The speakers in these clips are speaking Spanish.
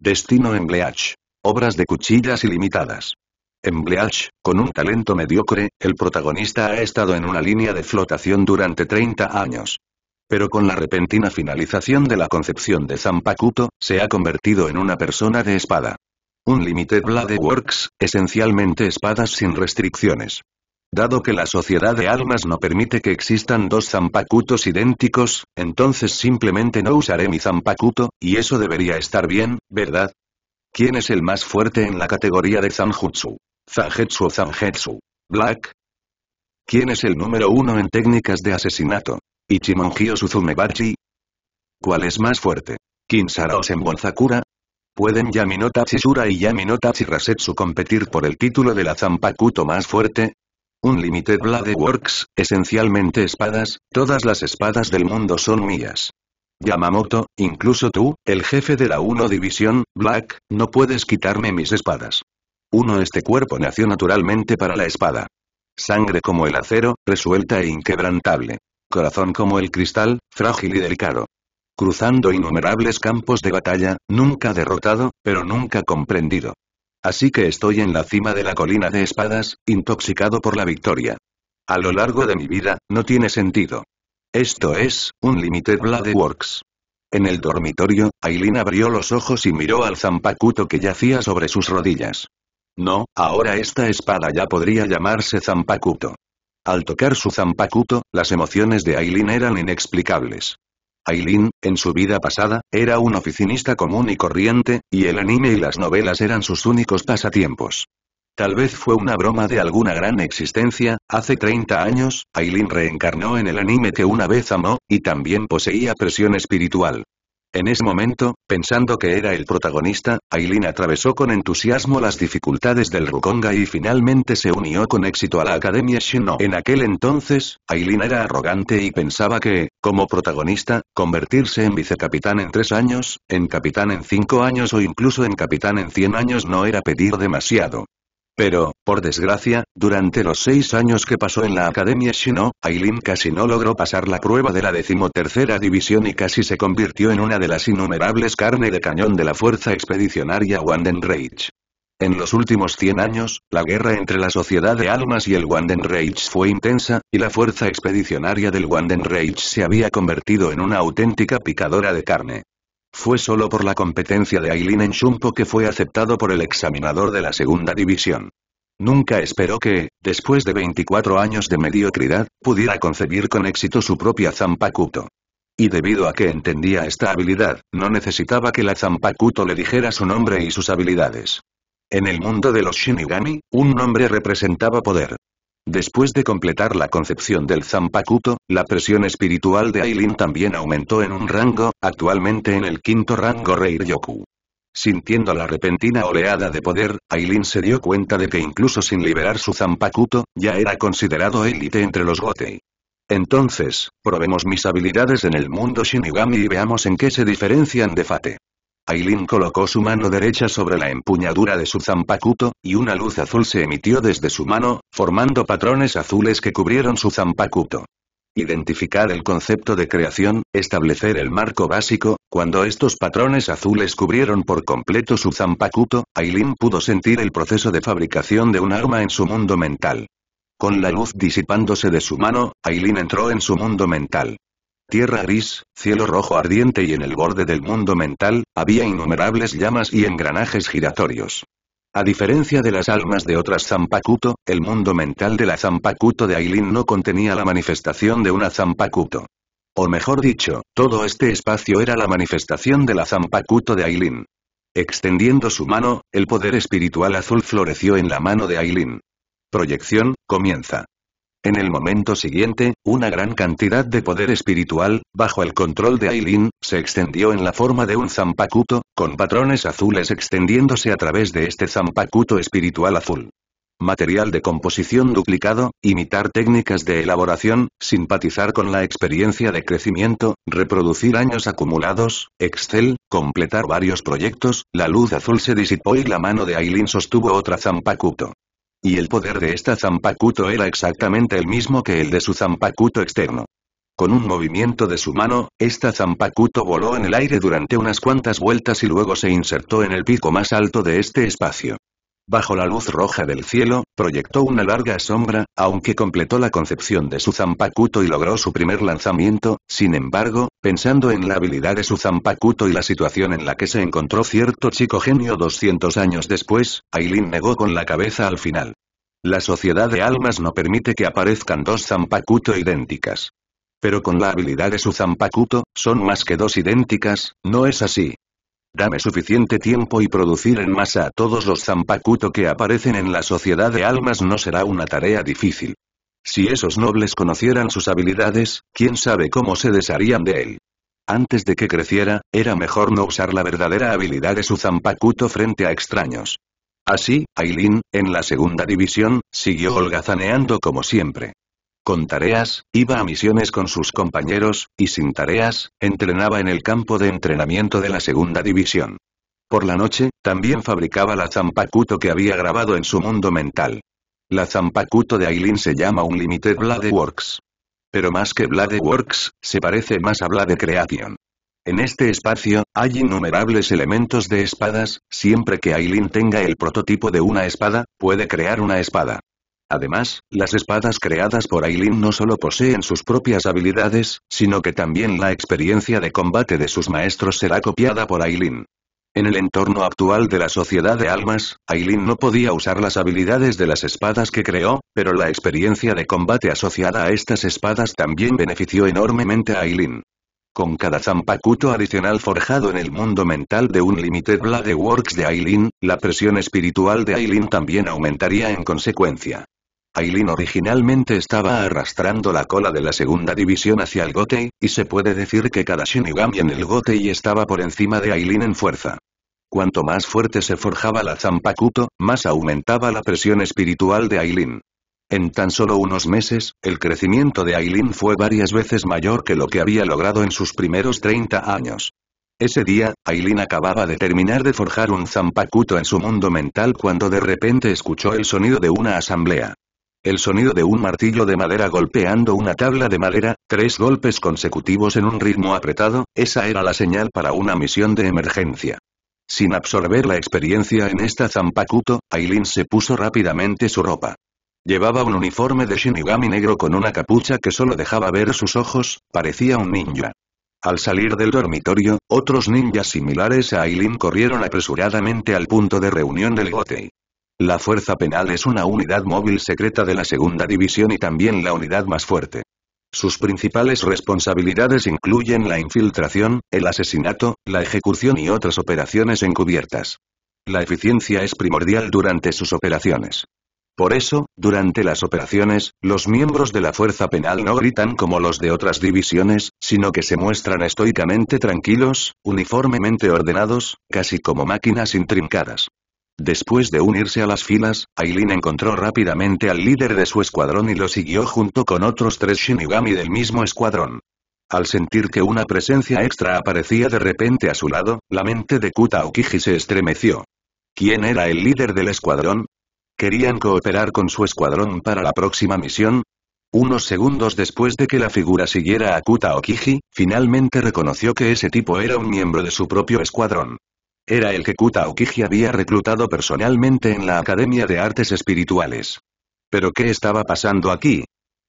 Destino en Bleach. Obras de cuchillas ilimitadas. En Bleach, con un talento mediocre, el protagonista ha estado en una línea de flotación durante 30 años. Pero con la repentina finalización de la concepción de Zampacuto, se ha convertido en una persona de espada. Un Limited Blade Works, esencialmente espadas sin restricciones. Dado que la sociedad de almas no permite que existan dos zampacutos idénticos, entonces simplemente no usaré mi zampacuto, y eso debería estar bien, ¿verdad? ¿Quién es el más fuerte en la categoría de Zanjutsu? Zanjetsu o Zanjetsu. Black. ¿Quién es el número uno en técnicas de asesinato? Ichimonji o Suzumebachi. ¿Cuál es más fuerte? ¿Kinsara o Senbonzakura? ¿Pueden Yaminota Shura y Yaminota Chirasetsu competir por el título de la Zampakuto más fuerte? Un limited Blade Works, esencialmente espadas, todas las espadas del mundo son mías. Yamamoto, incluso tú, el jefe de la 1 División, Black, no puedes quitarme mis espadas. Uno este cuerpo nació naturalmente para la espada. Sangre como el acero, resuelta e inquebrantable. Corazón como el cristal, frágil y delicado. Cruzando innumerables campos de batalla, nunca derrotado, pero nunca comprendido. Así que estoy en la cima de la colina de espadas, intoxicado por la victoria. A lo largo de mi vida, no tiene sentido. Esto es, un Limited Blade Works. En el dormitorio, Aileen abrió los ojos y miró al zampacuto que yacía sobre sus rodillas. No, ahora esta espada ya podría llamarse zampacuto. Al tocar su zampacuto, las emociones de Aileen eran inexplicables. Aileen, en su vida pasada, era un oficinista común y corriente, y el anime y las novelas eran sus únicos pasatiempos. Tal vez fue una broma de alguna gran existencia, hace 30 años, Aileen reencarnó en el anime que una vez amó, y también poseía presión espiritual. En ese momento, pensando que era el protagonista, Aileen atravesó con entusiasmo las dificultades del Rukonga y finalmente se unió con éxito a la Academia Shino. En aquel entonces, Aileen era arrogante y pensaba que, como protagonista, convertirse en vicecapitán en tres años, en capitán en cinco años o incluso en capitán en cien años no era pedir demasiado. Pero, por desgracia, durante los seis años que pasó en la Academia Shino, Aileen casi no logró pasar la prueba de la decimotercera división y casi se convirtió en una de las innumerables carne de cañón de la Fuerza Expedicionaria Wandenreich. En los últimos 100 años, la guerra entre la Sociedad de Almas y el Wandenreich fue intensa, y la fuerza expedicionaria del Wandenreich se había convertido en una auténtica picadora de carne. Fue solo por la competencia de Aileen en Shunpo que fue aceptado por el examinador de la segunda división. Nunca esperó que, después de 24 años de mediocridad, pudiera concebir con éxito su propia Zampacuto. Y debido a que entendía esta habilidad, no necesitaba que la Zampacuto le dijera su nombre y sus habilidades. En el mundo de los Shinigami, un nombre representaba poder. Después de completar la concepción del Zampakuto, la presión espiritual de Ailin también aumentó en un rango, actualmente en el quinto rango Reiryoku. Sintiendo la repentina oleada de poder, Ailin se dio cuenta de que incluso sin liberar su Zampakuto, ya era considerado élite entre los Gotei. Entonces, probemos mis habilidades en el mundo Shinigami y veamos en qué se diferencian de Fate. Ailin colocó su mano derecha sobre la empuñadura de su zampacuto, y una luz azul se emitió desde su mano, formando patrones azules que cubrieron su zampacuto. Identificar el concepto de creación, establecer el marco básico, cuando estos patrones azules cubrieron por completo su zampacuto, Ailin pudo sentir el proceso de fabricación de un arma en su mundo mental. Con la luz disipándose de su mano, Ailin entró en su mundo mental. Tierra gris, cielo rojo ardiente y en el borde del mundo mental, había innumerables llamas y engranajes giratorios. A diferencia de las almas de otras Zampakuto, el mundo mental de la Zampacuto de Ailin no contenía la manifestación de una Zampacuto. O mejor dicho, todo este espacio era la manifestación de la Zampacuto de Ailin. Extendiendo su mano, el poder espiritual azul floreció en la mano de Ailin. Proyección, comienza. En el momento siguiente, una gran cantidad de poder espiritual, bajo el control de Aileen, se extendió en la forma de un zampacuto, con patrones azules extendiéndose a través de este zampacuto espiritual azul. Material de composición duplicado, imitar técnicas de elaboración, simpatizar con la experiencia de crecimiento, reproducir años acumulados, Excel, completar varios proyectos, la luz azul se disipó y la mano de Aileen sostuvo otra zampacuto. Y el poder de esta Zampacuto era exactamente el mismo que el de su Zampacuto externo. Con un movimiento de su mano, esta Zampacuto voló en el aire durante unas cuantas vueltas y luego se insertó en el pico más alto de este espacio. Bajo la luz roja del cielo, proyectó una larga sombra, aunque completó la concepción de su Zampacuto y logró su primer lanzamiento, sin embargo, pensando en la habilidad de su Zampacuto y la situación en la que se encontró cierto chico genio 200 años después, Aileen negó con la cabeza al final. La sociedad de almas no permite que aparezcan dos Zampacuto idénticas. Pero con la habilidad de su Zampacuto, son más que dos idénticas, ¿no es así? Dame suficiente tiempo y producir en masa a todos los zampacuto que aparecen en la sociedad de almas no será una tarea difícil. Si esos nobles conocieran sus habilidades, quién sabe cómo se desharían de él. Antes de que creciera, era mejor no usar la verdadera habilidad de su zampacuto frente a extraños. Así, Ailin, en la segunda división, siguió holgazaneando como siempre. Con tareas, iba a misiones con sus compañeros, y sin tareas, entrenaba en el campo de entrenamiento de la segunda división. Por la noche, también fabricaba la zampacuto que había grabado en su mundo mental. La zampacuto de Aileen se llama Unlimited Blade Works. Pero más que Blade Works, se parece más a Blade Creation. En este espacio, hay innumerables elementos de espadas, siempre que Aileen tenga el prototipo de una espada, puede crear una espada. Además, las espadas creadas por Aileen no solo poseen sus propias habilidades, sino que también la experiencia de combate de sus maestros será copiada por Aileen. En el entorno actual de la sociedad de almas, Aileen no podía usar las habilidades de las espadas que creó, pero la experiencia de combate asociada a estas espadas también benefició enormemente a Aileen. Con cada zampacuto adicional forjado en el mundo mental de un Limited Blade Works de Aileen, la presión espiritual de Aileen también aumentaría en consecuencia. Ailin originalmente estaba arrastrando la cola de la segunda división hacia el Gotei, y se puede decir que cada Shinigami en el Gotei estaba por encima de Ailin en fuerza. Cuanto más fuerte se forjaba la Zampakuto, más aumentaba la presión espiritual de Ailin. En tan solo unos meses, el crecimiento de Ailin fue varias veces mayor que lo que había logrado en sus primeros 30 años. Ese día, Ailin acababa de terminar de forjar un Zampakuto en su mundo mental cuando de repente escuchó el sonido de una asamblea. El sonido de un martillo de madera golpeando una tabla de madera, tres golpes consecutivos en un ritmo apretado, esa era la señal para una misión de emergencia. Sin absorber la experiencia en esta zampacuto, Aileen se puso rápidamente su ropa. Llevaba un uniforme de shinigami negro con una capucha que solo dejaba ver sus ojos, parecía un ninja. Al salir del dormitorio, otros ninjas similares a Aileen corrieron apresuradamente al punto de reunión del Gotei. La Fuerza Penal es una unidad móvil secreta de la Segunda División y también la unidad más fuerte. Sus principales responsabilidades incluyen la infiltración, el asesinato, la ejecución y otras operaciones encubiertas. La eficiencia es primordial durante sus operaciones. Por eso, durante las operaciones, los miembros de la Fuerza Penal no gritan como los de otras divisiones, sino que se muestran estoicamente tranquilos, uniformemente ordenados, casi como máquinas intrincadas. Después de unirse a las filas, Aileen encontró rápidamente al líder de su escuadrón y lo siguió junto con otros tres Shinigami del mismo escuadrón. Al sentir que una presencia extra aparecía de repente a su lado, la mente de Kuta Okiji se estremeció. ¿Quién era el líder del escuadrón? ¿Querían cooperar con su escuadrón para la próxima misión? Unos segundos después de que la figura siguiera a Kuta Okiji, finalmente reconoció que ese tipo era un miembro de su propio escuadrón. Era el que Kuta Okiji había reclutado personalmente en la Academia de Artes Espirituales. ¿Pero qué estaba pasando aquí?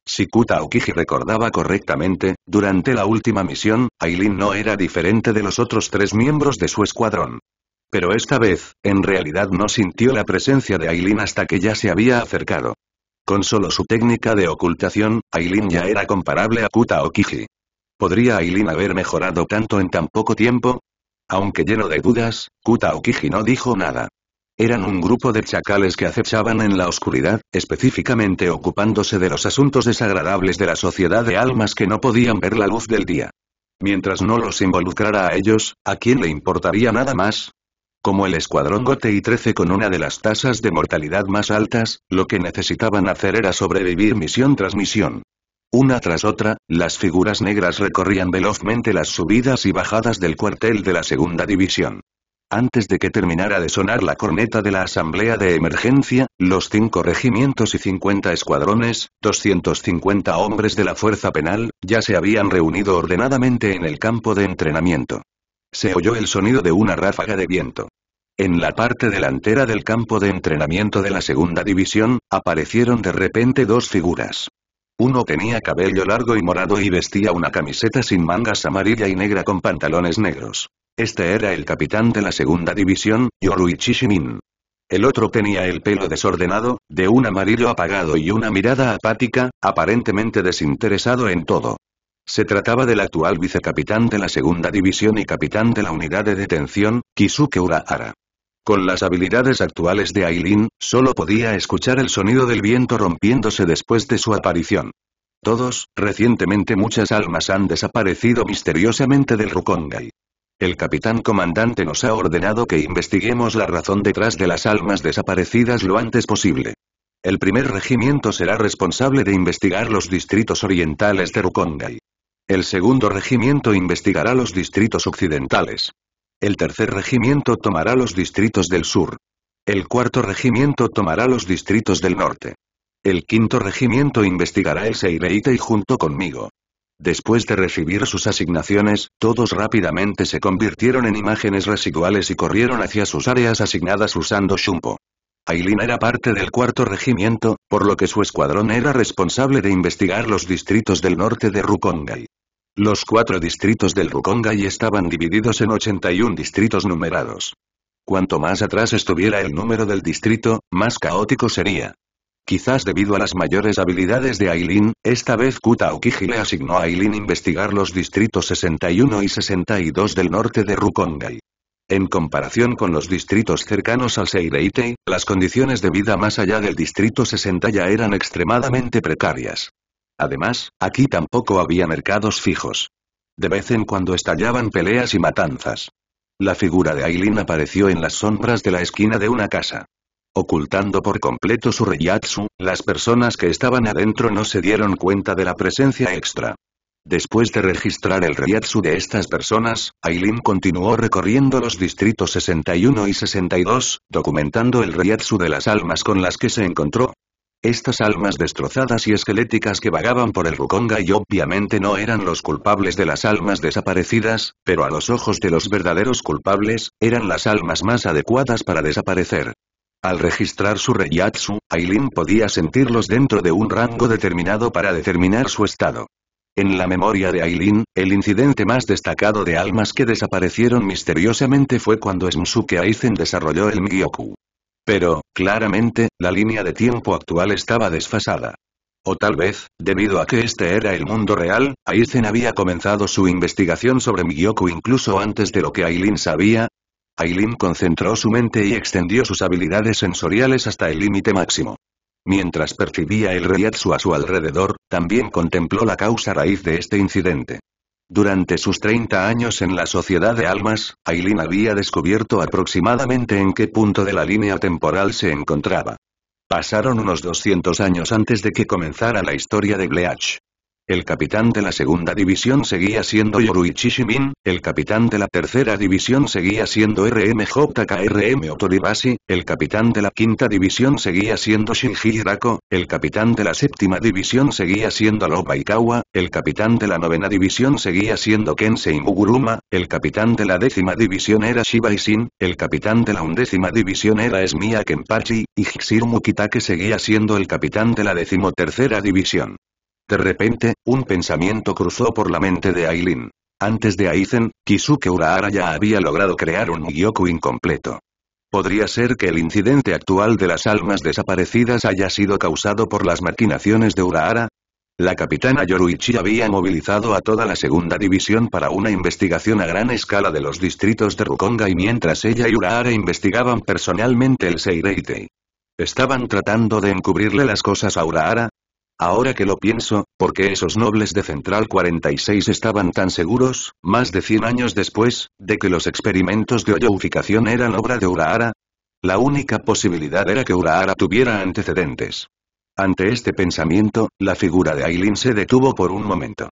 Si Kuta Okiji recordaba correctamente, durante la última misión, Ailin no era diferente de los otros tres miembros de su escuadrón. Pero esta vez, en realidad no sintió la presencia de Aileen hasta que ya se había acercado. Con solo su técnica de ocultación, Ailin ya era comparable a Kuta Okiji. ¿Podría Ailin haber mejorado tanto en tan poco tiempo? Aunque lleno de dudas, Kuta no dijo nada. Eran un grupo de chacales que acechaban en la oscuridad, específicamente ocupándose de los asuntos desagradables de la sociedad de almas que no podían ver la luz del día. Mientras no los involucrara a ellos, ¿a quién le importaría nada más? Como el escuadrón Gote y 13 con una de las tasas de mortalidad más altas, lo que necesitaban hacer era sobrevivir misión tras misión. Una tras otra, las figuras negras recorrían velozmente las subidas y bajadas del cuartel de la segunda división. Antes de que terminara de sonar la corneta de la asamblea de emergencia, los cinco regimientos y 50 escuadrones, 250 hombres de la fuerza penal, ya se habían reunido ordenadamente en el campo de entrenamiento. Se oyó el sonido de una ráfaga de viento. En la parte delantera del campo de entrenamiento de la segunda división, aparecieron de repente dos figuras. Uno tenía cabello largo y morado y vestía una camiseta sin mangas amarilla y negra con pantalones negros. Este era el capitán de la segunda división, Yorui Chishimin. El otro tenía el pelo desordenado, de un amarillo apagado y una mirada apática, aparentemente desinteresado en todo. Se trataba del actual vicecapitán de la segunda división y capitán de la unidad de detención, Kisuke Urahara. Con las habilidades actuales de Ailin, solo podía escuchar el sonido del viento rompiéndose después de su aparición. Todos, recientemente muchas almas han desaparecido misteriosamente del Rukongai. El capitán comandante nos ha ordenado que investiguemos la razón detrás de las almas desaparecidas lo antes posible. El primer regimiento será responsable de investigar los distritos orientales de Rukongai. El segundo regimiento investigará los distritos occidentales. El tercer regimiento tomará los distritos del sur. El cuarto regimiento tomará los distritos del norte. El quinto regimiento investigará el Seireite y junto conmigo. Después de recibir sus asignaciones, todos rápidamente se convirtieron en imágenes residuales y corrieron hacia sus áreas asignadas usando Shumpo. Ailin era parte del cuarto regimiento, por lo que su escuadrón era responsable de investigar los distritos del norte de Rukongai. Los cuatro distritos del Rukongai estaban divididos en 81 distritos numerados. Cuanto más atrás estuviera el número del distrito, más caótico sería. Quizás debido a las mayores habilidades de Ailin, esta vez Kuta le asignó a Ailin investigar los distritos 61 y 62 del norte de Rukongai. En comparación con los distritos cercanos al Seireitei, las condiciones de vida más allá del distrito 60 ya eran extremadamente precarias. Además, aquí tampoco había mercados fijos. De vez en cuando estallaban peleas y matanzas. La figura de Aileen apareció en las sombras de la esquina de una casa. Ocultando por completo su reyatsu, las personas que estaban adentro no se dieron cuenta de la presencia extra. Después de registrar el reyatsu de estas personas, Aileen continuó recorriendo los distritos 61 y 62, documentando el reyatsu de las almas con las que se encontró, estas almas destrozadas y esqueléticas que vagaban por el Rukonga y obviamente no eran los culpables de las almas desaparecidas, pero a los ojos de los verdaderos culpables, eran las almas más adecuadas para desaparecer. Al registrar su reyatsu, Ailin podía sentirlos dentro de un rango determinado para determinar su estado. En la memoria de Ailin, el incidente más destacado de almas que desaparecieron misteriosamente fue cuando Smsuke Aizen desarrolló el Migyoku. Pero, claramente, la línea de tiempo actual estaba desfasada. O tal vez, debido a que este era el mundo real, Aizen había comenzado su investigación sobre Miyoku incluso antes de lo que Ailin sabía. Ailin concentró su mente y extendió sus habilidades sensoriales hasta el límite máximo. Mientras percibía el reiatsu a su alrededor, también contempló la causa raíz de este incidente. Durante sus 30 años en la Sociedad de Almas, Aileen había descubierto aproximadamente en qué punto de la línea temporal se encontraba. Pasaron unos 200 años antes de que comenzara la historia de Bleach. El capitán de la segunda división seguía siendo Yoruichi Shimin, el capitán de la tercera división seguía siendo RMJKRM Otoribashi, el capitán de la quinta división seguía siendo Shinji Hirako, el capitán de la séptima división seguía siendo Alobaikawa, el capitán de la novena división seguía siendo Kensei Muguruma, el capitán de la décima división era Shiba Isin, el capitán de la undécima división era Esmiya Kenpachi, y Hixiru Mukitake seguía siendo el capitán de la decimotercera división. De repente, un pensamiento cruzó por la mente de Aileen. Antes de Aizen, Kisuke Urahara ya había logrado crear un Gyoku incompleto. Podría ser que el incidente actual de las almas desaparecidas haya sido causado por las maquinaciones de Urahara. La capitana Yoruichi había movilizado a toda la segunda división para una investigación a gran escala de los distritos de Rukonga y mientras ella y Urahara investigaban personalmente el Seireitei. ¿Estaban tratando de encubrirle las cosas a Urahara? Ahora que lo pienso, ¿por qué esos nobles de Central 46 estaban tan seguros, más de 100 años después, de que los experimentos de oyouficación eran obra de Urahara? La única posibilidad era que Urahara tuviera antecedentes. Ante este pensamiento, la figura de Aileen se detuvo por un momento.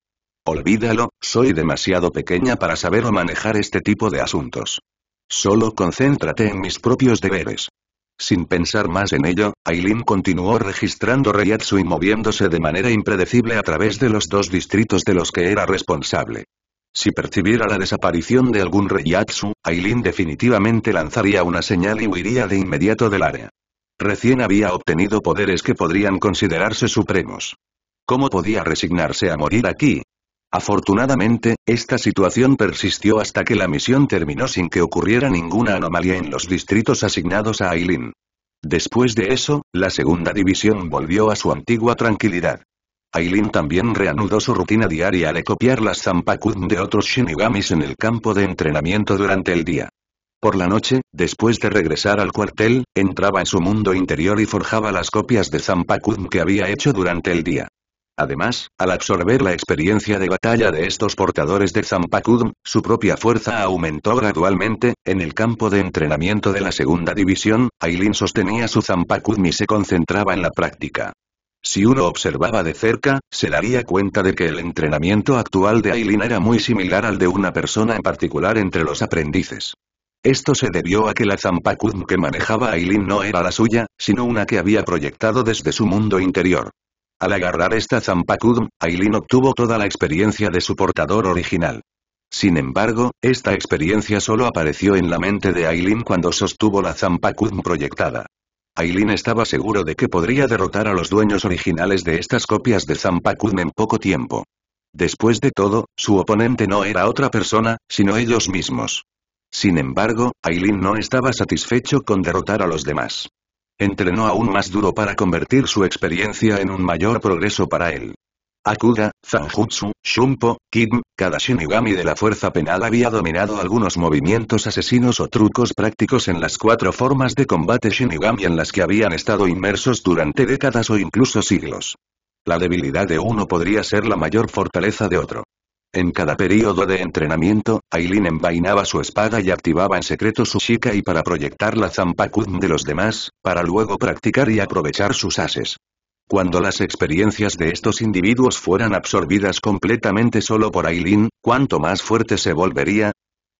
Olvídalo, soy demasiado pequeña para saber o manejar este tipo de asuntos. Solo concéntrate en mis propios deberes. Sin pensar más en ello, Ailin continuó registrando reyatsu y moviéndose de manera impredecible a través de los dos distritos de los que era responsable. Si percibiera la desaparición de algún reyatsu, Ailin definitivamente lanzaría una señal y huiría de inmediato del área. Recién había obtenido poderes que podrían considerarse supremos. ¿Cómo podía resignarse a morir aquí? Afortunadamente, esta situación persistió hasta que la misión terminó sin que ocurriera ninguna anomalía en los distritos asignados a Aileen. Después de eso, la segunda división volvió a su antigua tranquilidad. Aileen también reanudó su rutina diaria de copiar las Zampakun de otros Shinigamis en el campo de entrenamiento durante el día. Por la noche, después de regresar al cuartel, entraba en su mundo interior y forjaba las copias de Zampakun que había hecho durante el día. Además, al absorber la experiencia de batalla de estos portadores de Zampacudm, su propia fuerza aumentó gradualmente. En el campo de entrenamiento de la segunda división, Aileen sostenía su Zampacudm y se concentraba en la práctica. Si uno observaba de cerca, se daría cuenta de que el entrenamiento actual de Aileen era muy similar al de una persona en particular entre los aprendices. Esto se debió a que la Zampacudm que manejaba Ailin no era la suya, sino una que había proyectado desde su mundo interior. Al agarrar esta Zampacudm, Aileen obtuvo toda la experiencia de su portador original. Sin embargo, esta experiencia solo apareció en la mente de Aileen cuando sostuvo la Zampacudm proyectada. Aileen estaba seguro de que podría derrotar a los dueños originales de estas copias de Zampacudm en poco tiempo. Después de todo, su oponente no era otra persona, sino ellos mismos. Sin embargo, Aileen no estaba satisfecho con derrotar a los demás. Entrenó aún más duro para convertir su experiencia en un mayor progreso para él. Akuda, Zanjutsu, Shumpo, Kim, cada Shinigami de la fuerza penal había dominado algunos movimientos asesinos o trucos prácticos en las cuatro formas de combate Shinigami en las que habían estado inmersos durante décadas o incluso siglos. La debilidad de uno podría ser la mayor fortaleza de otro. En cada período de entrenamiento, Aileen envainaba su espada y activaba en secreto su chica y para proyectar la zampakun de los demás, para luego practicar y aprovechar sus ases. Cuando las experiencias de estos individuos fueran absorbidas completamente solo por Aileen, cuanto más fuerte se volvería,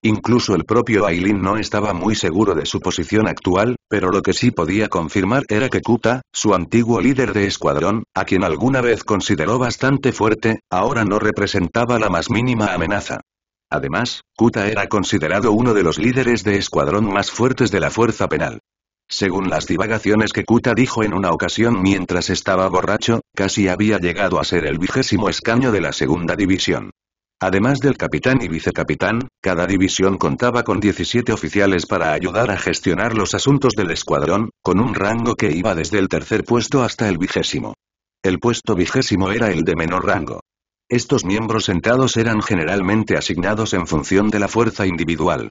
Incluso el propio Aileen no estaba muy seguro de su posición actual, pero lo que sí podía confirmar era que Kuta, su antiguo líder de escuadrón, a quien alguna vez consideró bastante fuerte, ahora no representaba la más mínima amenaza. Además, Kuta era considerado uno de los líderes de escuadrón más fuertes de la fuerza penal. Según las divagaciones que Kuta dijo en una ocasión mientras estaba borracho, casi había llegado a ser el vigésimo escaño de la segunda división. Además del capitán y vicecapitán, cada división contaba con 17 oficiales para ayudar a gestionar los asuntos del escuadrón, con un rango que iba desde el tercer puesto hasta el vigésimo. El puesto vigésimo era el de menor rango. Estos miembros sentados eran generalmente asignados en función de la fuerza individual.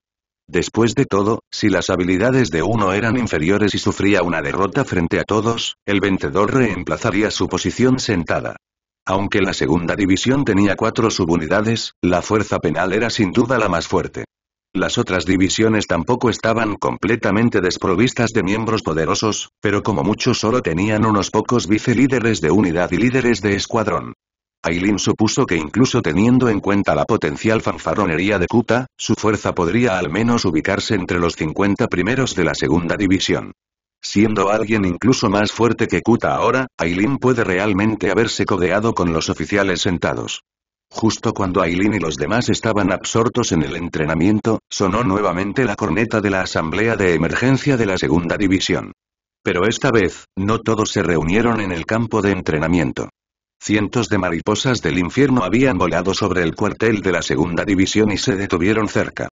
Después de todo, si las habilidades de uno eran inferiores y sufría una derrota frente a todos, el vencedor reemplazaría su posición sentada. Aunque la segunda división tenía cuatro subunidades, la fuerza penal era sin duda la más fuerte. Las otras divisiones tampoco estaban completamente desprovistas de miembros poderosos, pero como muchos solo tenían unos pocos vicelíderes de unidad y líderes de escuadrón. Aileen supuso que incluso teniendo en cuenta la potencial fanfarronería de Kuta, su fuerza podría al menos ubicarse entre los 50 primeros de la segunda división. Siendo alguien incluso más fuerte que Kuta ahora, Aileen puede realmente haberse codeado con los oficiales sentados. Justo cuando Aileen y los demás estaban absortos en el entrenamiento, sonó nuevamente la corneta de la Asamblea de Emergencia de la Segunda División. Pero esta vez, no todos se reunieron en el campo de entrenamiento. Cientos de mariposas del infierno habían volado sobre el cuartel de la Segunda División y se detuvieron cerca.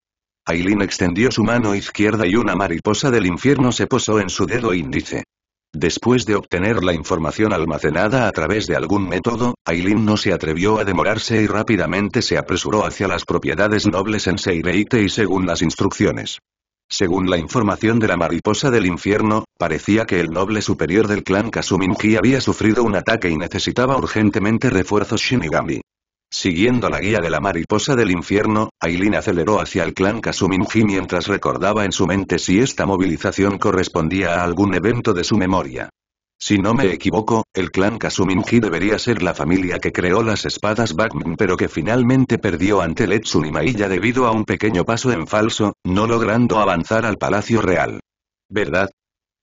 Ailin extendió su mano izquierda y una mariposa del infierno se posó en su dedo índice. Después de obtener la información almacenada a través de algún método, Ailin no se atrevió a demorarse y rápidamente se apresuró hacia las propiedades nobles en Seireite y según las instrucciones. Según la información de la mariposa del infierno, parecía que el noble superior del clan Kasuminji había sufrido un ataque y necesitaba urgentemente refuerzos Shinigami. Siguiendo la guía de la mariposa del infierno, Aileen aceleró hacia el clan Kasuminji mientras recordaba en su mente si esta movilización correspondía a algún evento de su memoria. Si no me equivoco, el clan Kasuminji debería ser la familia que creó las espadas batman pero que finalmente perdió ante y ya debido a un pequeño paso en falso, no logrando avanzar al Palacio Real. ¿Verdad?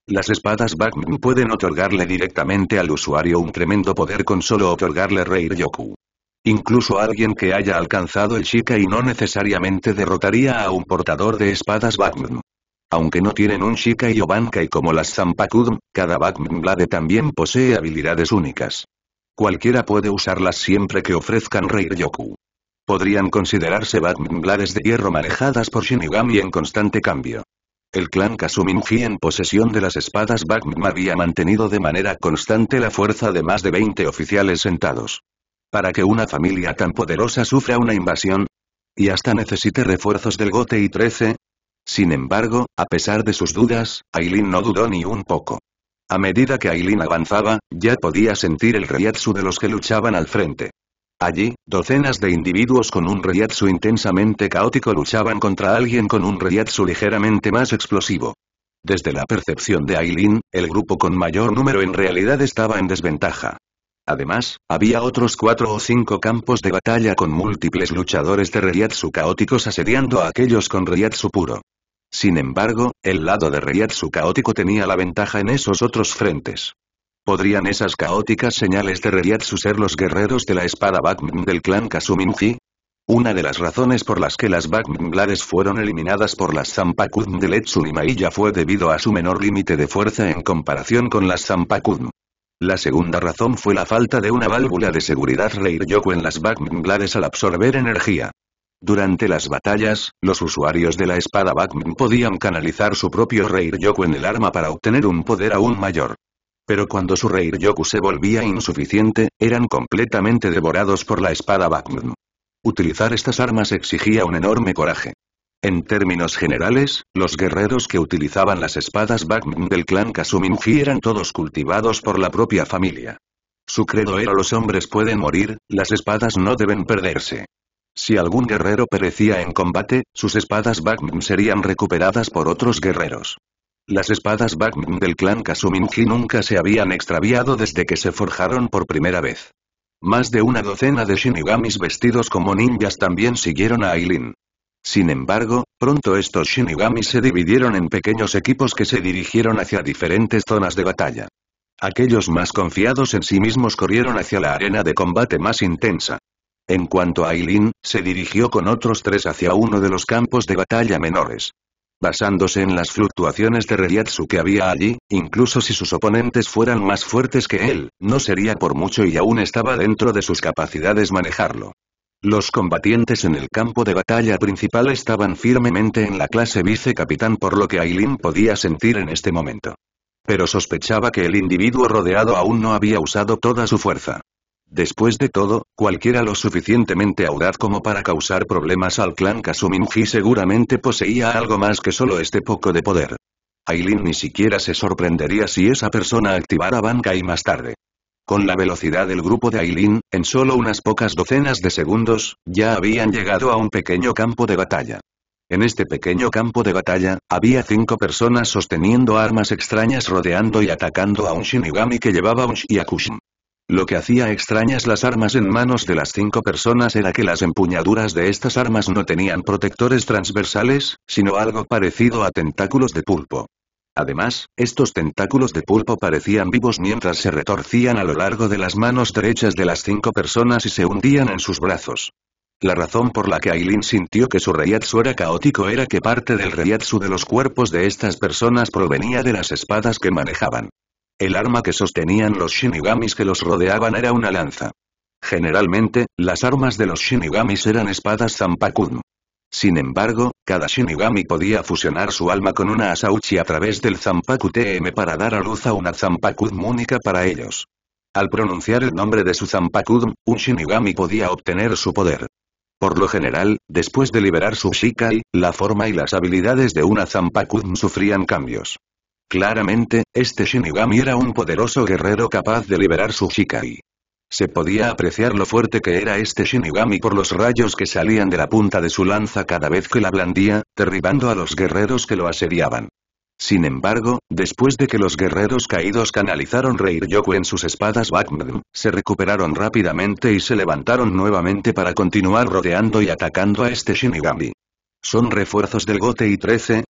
Las espadas batman pueden otorgarle directamente al usuario un tremendo poder con solo otorgarle Yoku. Incluso alguien que haya alcanzado el Shika y no necesariamente derrotaría a un portador de espadas Batman. Aunque no tienen un Shika y Obankai como las Zampakudm, cada Blade también posee habilidades únicas. Cualquiera puede usarlas siempre que ofrezcan Reiryoku. Podrían considerarse Blades de hierro manejadas por Shinigami en constante cambio. El clan Kasuminji en posesión de las espadas Batman había mantenido de manera constante la fuerza de más de 20 oficiales sentados. Para que una familia tan poderosa sufra una invasión. Y hasta necesite refuerzos del Gote y 13. Sin embargo, a pesar de sus dudas, Aileen no dudó ni un poco. A medida que Aileen avanzaba, ya podía sentir el reyatsu de los que luchaban al frente. Allí, docenas de individuos con un reyatsu intensamente caótico luchaban contra alguien con un reyatsu ligeramente más explosivo. Desde la percepción de Aileen, el grupo con mayor número en realidad estaba en desventaja. Además, había otros cuatro o cinco campos de batalla con múltiples luchadores de Reiatsu caóticos asediando a aquellos con Ryatsu puro. Sin embargo, el lado de Reiatsu caótico tenía la ventaja en esos otros frentes. ¿Podrían esas caóticas señales de Ryatsu ser los guerreros de la espada Bakmin del clan Kasuminji? Una de las razones por las que las Blades fueron eliminadas por las Zampakudm de Letsu y Mailla fue debido a su menor límite de fuerza en comparación con las Zampakudm. La segunda razón fue la falta de una válvula de seguridad Reiryoku en las Blades al absorber energía. Durante las batallas, los usuarios de la espada Backman podían canalizar su propio Reiryoku en el arma para obtener un poder aún mayor. Pero cuando su Reiryoku se volvía insuficiente, eran completamente devorados por la espada Backman. Utilizar estas armas exigía un enorme coraje. En términos generales, los guerreros que utilizaban las espadas Bakmin del clan Kasuminji eran todos cultivados por la propia familia. Su credo era los hombres pueden morir, las espadas no deben perderse. Si algún guerrero perecía en combate, sus espadas Bakmin serían recuperadas por otros guerreros. Las espadas Bakmin del clan Kasuminji nunca se habían extraviado desde que se forjaron por primera vez. Más de una docena de shinigamis vestidos como ninjas también siguieron a Ailin. Sin embargo, pronto estos Shinigami se dividieron en pequeños equipos que se dirigieron hacia diferentes zonas de batalla. Aquellos más confiados en sí mismos corrieron hacia la arena de combate más intensa. En cuanto a Ilin, se dirigió con otros tres hacia uno de los campos de batalla menores. Basándose en las fluctuaciones de Reyatsu que había allí, incluso si sus oponentes fueran más fuertes que él, no sería por mucho y aún estaba dentro de sus capacidades manejarlo. Los combatientes en el campo de batalla principal estaban firmemente en la clase vicecapitán por lo que Aileen podía sentir en este momento. Pero sospechaba que el individuo rodeado aún no había usado toda su fuerza. Después de todo, cualquiera lo suficientemente audaz como para causar problemas al clan Kasuminji seguramente poseía algo más que solo este poco de poder. Aileen ni siquiera se sorprendería si esa persona activara banca más tarde. Con la velocidad del grupo de Ailin, en solo unas pocas docenas de segundos, ya habían llegado a un pequeño campo de batalla. En este pequeño campo de batalla, había cinco personas sosteniendo armas extrañas rodeando y atacando a un Shinigami que llevaba un Shiakushin. Lo que hacía extrañas las armas en manos de las cinco personas era que las empuñaduras de estas armas no tenían protectores transversales, sino algo parecido a tentáculos de pulpo. Además, estos tentáculos de pulpo parecían vivos mientras se retorcían a lo largo de las manos derechas de las cinco personas y se hundían en sus brazos. La razón por la que Ailin sintió que su reyatsu era caótico era que parte del reyatsu de los cuerpos de estas personas provenía de las espadas que manejaban. El arma que sostenían los shinigamis que los rodeaban era una lanza. Generalmente, las armas de los shinigamis eran espadas zampakun. Sin embargo, cada Shinigami podía fusionar su alma con una Asauchi a través del Zampaku TM para dar a luz a una zampakudm única para ellos. Al pronunciar el nombre de su zampakudm, un Shinigami podía obtener su poder. Por lo general, después de liberar su Shikai, la forma y las habilidades de una zampakudm sufrían cambios. Claramente, este Shinigami era un poderoso guerrero capaz de liberar su Shikai. Se podía apreciar lo fuerte que era este Shinigami por los rayos que salían de la punta de su lanza cada vez que la blandía, derribando a los guerreros que lo asediaban. Sin embargo, después de que los guerreros caídos canalizaron Reiryoku en sus espadas Bakmdm, se recuperaron rápidamente y se levantaron nuevamente para continuar rodeando y atacando a este Shinigami. ¿Son refuerzos del Gote y 13?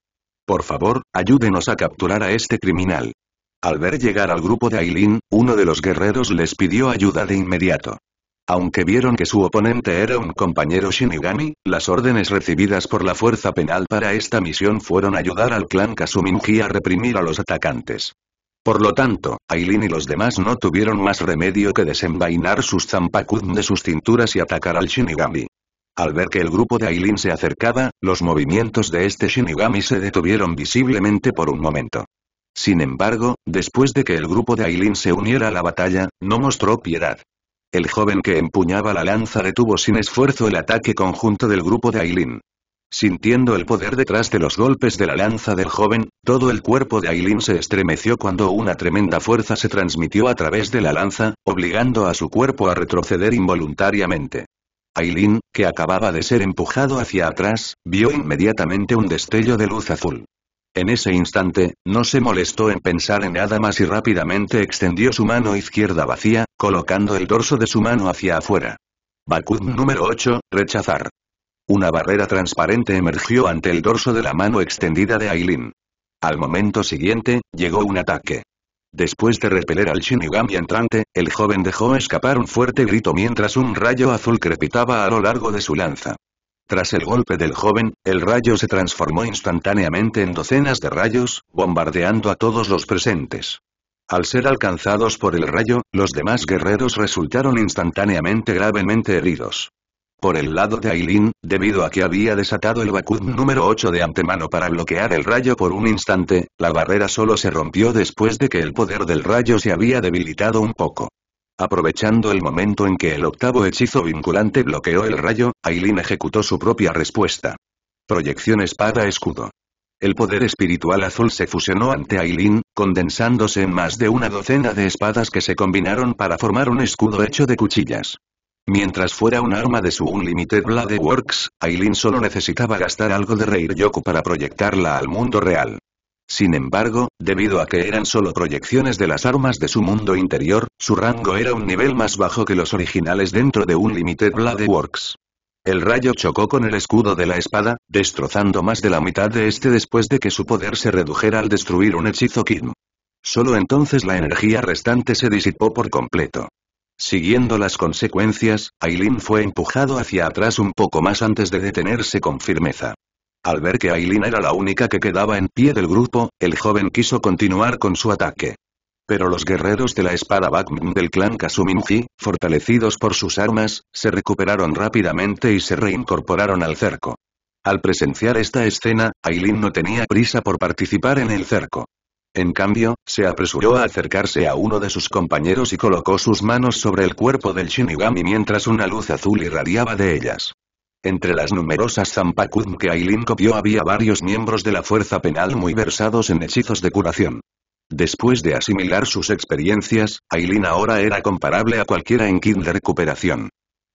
Por favor, ayúdenos a capturar a este criminal. Al ver llegar al grupo de Ailin, uno de los guerreros les pidió ayuda de inmediato. Aunque vieron que su oponente era un compañero Shinigami, las órdenes recibidas por la fuerza penal para esta misión fueron ayudar al clan Kasuminji a reprimir a los atacantes. Por lo tanto, Ailin y los demás no tuvieron más remedio que desenvainar sus zampakun de sus cinturas y atacar al Shinigami. Al ver que el grupo de Ailin se acercaba, los movimientos de este Shinigami se detuvieron visiblemente por un momento. Sin embargo, después de que el grupo de Aileen se uniera a la batalla, no mostró piedad. El joven que empuñaba la lanza detuvo sin esfuerzo el ataque conjunto del grupo de Aileen. Sintiendo el poder detrás de los golpes de la lanza del joven, todo el cuerpo de Aileen se estremeció cuando una tremenda fuerza se transmitió a través de la lanza, obligando a su cuerpo a retroceder involuntariamente. Aileen, que acababa de ser empujado hacia atrás, vio inmediatamente un destello de luz azul. En ese instante, no se molestó en pensar en nada más y rápidamente extendió su mano izquierda vacía, colocando el dorso de su mano hacia afuera. Bakun número 8, rechazar. Una barrera transparente emergió ante el dorso de la mano extendida de Aileen. Al momento siguiente, llegó un ataque. Después de repeler al Shinigami entrante, el joven dejó escapar un fuerte grito mientras un rayo azul crepitaba a lo largo de su lanza. Tras el golpe del joven, el rayo se transformó instantáneamente en docenas de rayos, bombardeando a todos los presentes. Al ser alcanzados por el rayo, los demás guerreros resultaron instantáneamente gravemente heridos. Por el lado de Aileen, debido a que había desatado el Bakud número 8 de antemano para bloquear el rayo por un instante, la barrera solo se rompió después de que el poder del rayo se había debilitado un poco. Aprovechando el momento en que el octavo hechizo vinculante bloqueó el rayo, Aileen ejecutó su propia respuesta. Proyección espada-escudo. El poder espiritual azul se fusionó ante Aileen, condensándose en más de una docena de espadas que se combinaron para formar un escudo hecho de cuchillas. Mientras fuera un arma de su Unlimited Blade Works, Aileen solo necesitaba gastar algo de Yoku para proyectarla al mundo real. Sin embargo, debido a que eran solo proyecciones de las armas de su mundo interior, su rango era un nivel más bajo que los originales dentro de un Limited Blade Works. El rayo chocó con el escudo de la espada, destrozando más de la mitad de este después de que su poder se redujera al destruir un hechizo Kim. Solo entonces la energía restante se disipó por completo. Siguiendo las consecuencias, Aileen fue empujado hacia atrás un poco más antes de detenerse con firmeza. Al ver que Aileen era la única que quedaba en pie del grupo, el joven quiso continuar con su ataque. Pero los guerreros de la espada Bakm del clan Kasuminji, fortalecidos por sus armas, se recuperaron rápidamente y se reincorporaron al cerco. Al presenciar esta escena, Aileen no tenía prisa por participar en el cerco. En cambio, se apresuró a acercarse a uno de sus compañeros y colocó sus manos sobre el cuerpo del Shinigami mientras una luz azul irradiaba de ellas. Entre las numerosas Zampacudm que Aileen copió había varios miembros de la fuerza penal muy versados en hechizos de curación. Después de asimilar sus experiencias, Ailin ahora era comparable a cualquiera en kit de recuperación.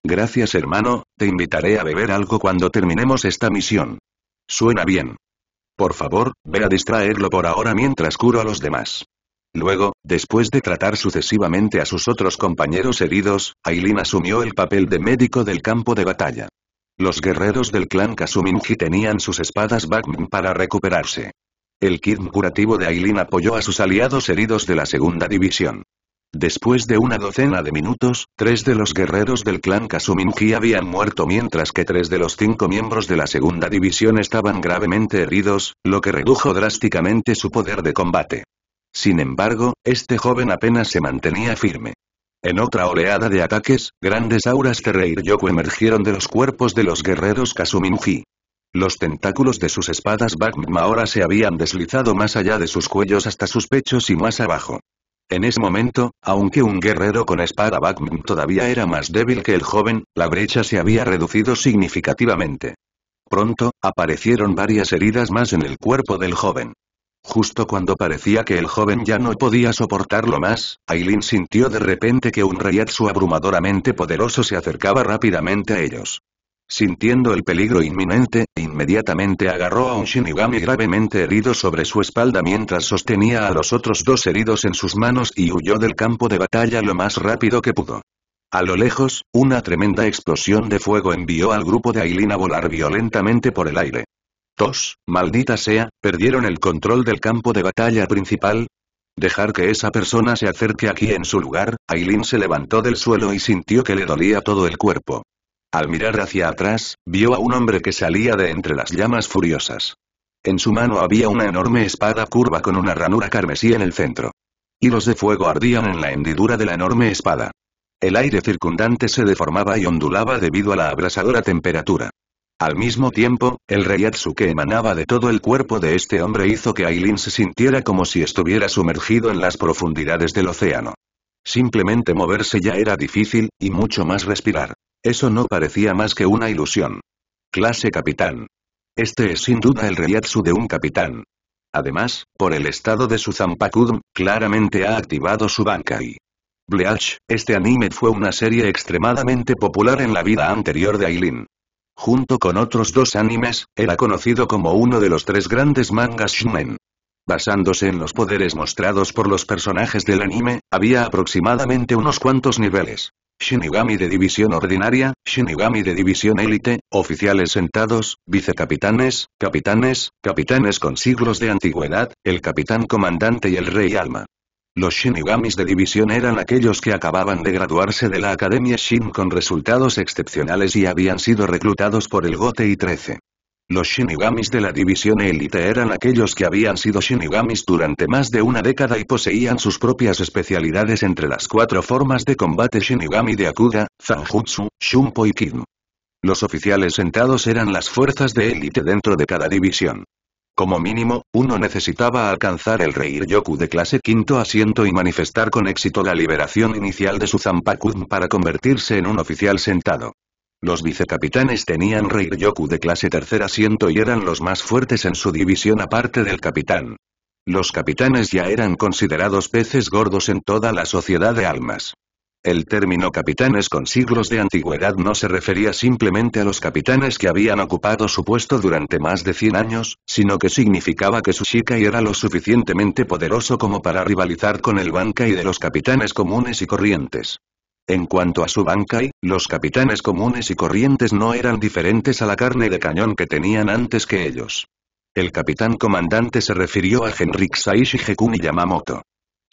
Gracias hermano, te invitaré a beber algo cuando terminemos esta misión. Suena bien. Por favor, ve a distraerlo por ahora mientras curo a los demás. Luego, después de tratar sucesivamente a sus otros compañeros heridos, Aileen asumió el papel de médico del campo de batalla. Los guerreros del clan Kasuminji tenían sus espadas Bakm para recuperarse. El kit curativo de Ailin apoyó a sus aliados heridos de la segunda división. Después de una docena de minutos, tres de los guerreros del clan Kasuminji habían muerto mientras que tres de los cinco miembros de la segunda división estaban gravemente heridos, lo que redujo drásticamente su poder de combate. Sin embargo, este joven apenas se mantenía firme. En otra oleada de ataques, grandes auras de Yoku emergieron de los cuerpos de los guerreros Kasuminji. Los tentáculos de sus espadas Bagma ahora se habían deslizado más allá de sus cuellos hasta sus pechos y más abajo. En ese momento, aunque un guerrero con espada Bagma todavía era más débil que el joven, la brecha se había reducido significativamente. Pronto, aparecieron varias heridas más en el cuerpo del joven. Justo cuando parecía que el joven ya no podía soportarlo más, Ailin sintió de repente que un reyatsu abrumadoramente poderoso se acercaba rápidamente a ellos. Sintiendo el peligro inminente, inmediatamente agarró a un Shinigami gravemente herido sobre su espalda mientras sostenía a los otros dos heridos en sus manos y huyó del campo de batalla lo más rápido que pudo. A lo lejos, una tremenda explosión de fuego envió al grupo de Aileen a volar violentamente por el aire. Tos, maldita sea, perdieron el control del campo de batalla principal. Dejar que esa persona se acerque aquí en su lugar, Aileen se levantó del suelo y sintió que le dolía todo el cuerpo. Al mirar hacia atrás, vio a un hombre que salía de entre las llamas furiosas. En su mano había una enorme espada curva con una ranura carmesí en el centro. Hilos de fuego ardían en la hendidura de la enorme espada. El aire circundante se deformaba y ondulaba debido a la abrasadora temperatura. Al mismo tiempo, el reyatsu que emanaba de todo el cuerpo de este hombre hizo que Ailin se sintiera como si estuviera sumergido en las profundidades del océano. Simplemente moverse ya era difícil, y mucho más respirar. Eso no parecía más que una ilusión. Clase capitán. Este es sin duda el reiatsu de un capitán. Además, por el estado de su Zampakudm, claramente ha activado su Bankai. Bleach, este anime fue una serie extremadamente popular en la vida anterior de Ailin. Junto con otros dos animes, era conocido como uno de los tres grandes mangas Shumen. Basándose en los poderes mostrados por los personajes del anime, había aproximadamente unos cuantos niveles. Shinigami de división ordinaria, Shinigami de división élite, oficiales sentados, vicecapitanes, capitanes, capitanes con siglos de antigüedad, el capitán comandante y el rey alma. Los Shinigamis de división eran aquellos que acababan de graduarse de la Academia Shin con resultados excepcionales y habían sido reclutados por el Gotei 13. Los Shinigamis de la división élite eran aquellos que habían sido Shinigamis durante más de una década y poseían sus propias especialidades entre las cuatro formas de combate Shinigami de Akuda, Zanjutsu, Shunpo y Kim. Los oficiales sentados eran las fuerzas de élite dentro de cada división. Como mínimo, uno necesitaba alcanzar el Yoku de clase quinto asiento y manifestar con éxito la liberación inicial de su Zampakun para convertirse en un oficial sentado. Los vicecapitanes tenían yoku de clase tercer asiento y eran los más fuertes en su división aparte del capitán. Los capitanes ya eran considerados peces gordos en toda la sociedad de almas. El término capitanes con siglos de antigüedad no se refería simplemente a los capitanes que habían ocupado su puesto durante más de 100 años, sino que significaba que su Shikai era lo suficientemente poderoso como para rivalizar con el Bankai de los capitanes comunes y corrientes. En cuanto a su Bankai, los capitanes comunes y corrientes no eran diferentes a la carne de cañón que tenían antes que ellos. El capitán comandante se refirió a Henrik Saishi Hekuni Yamamoto.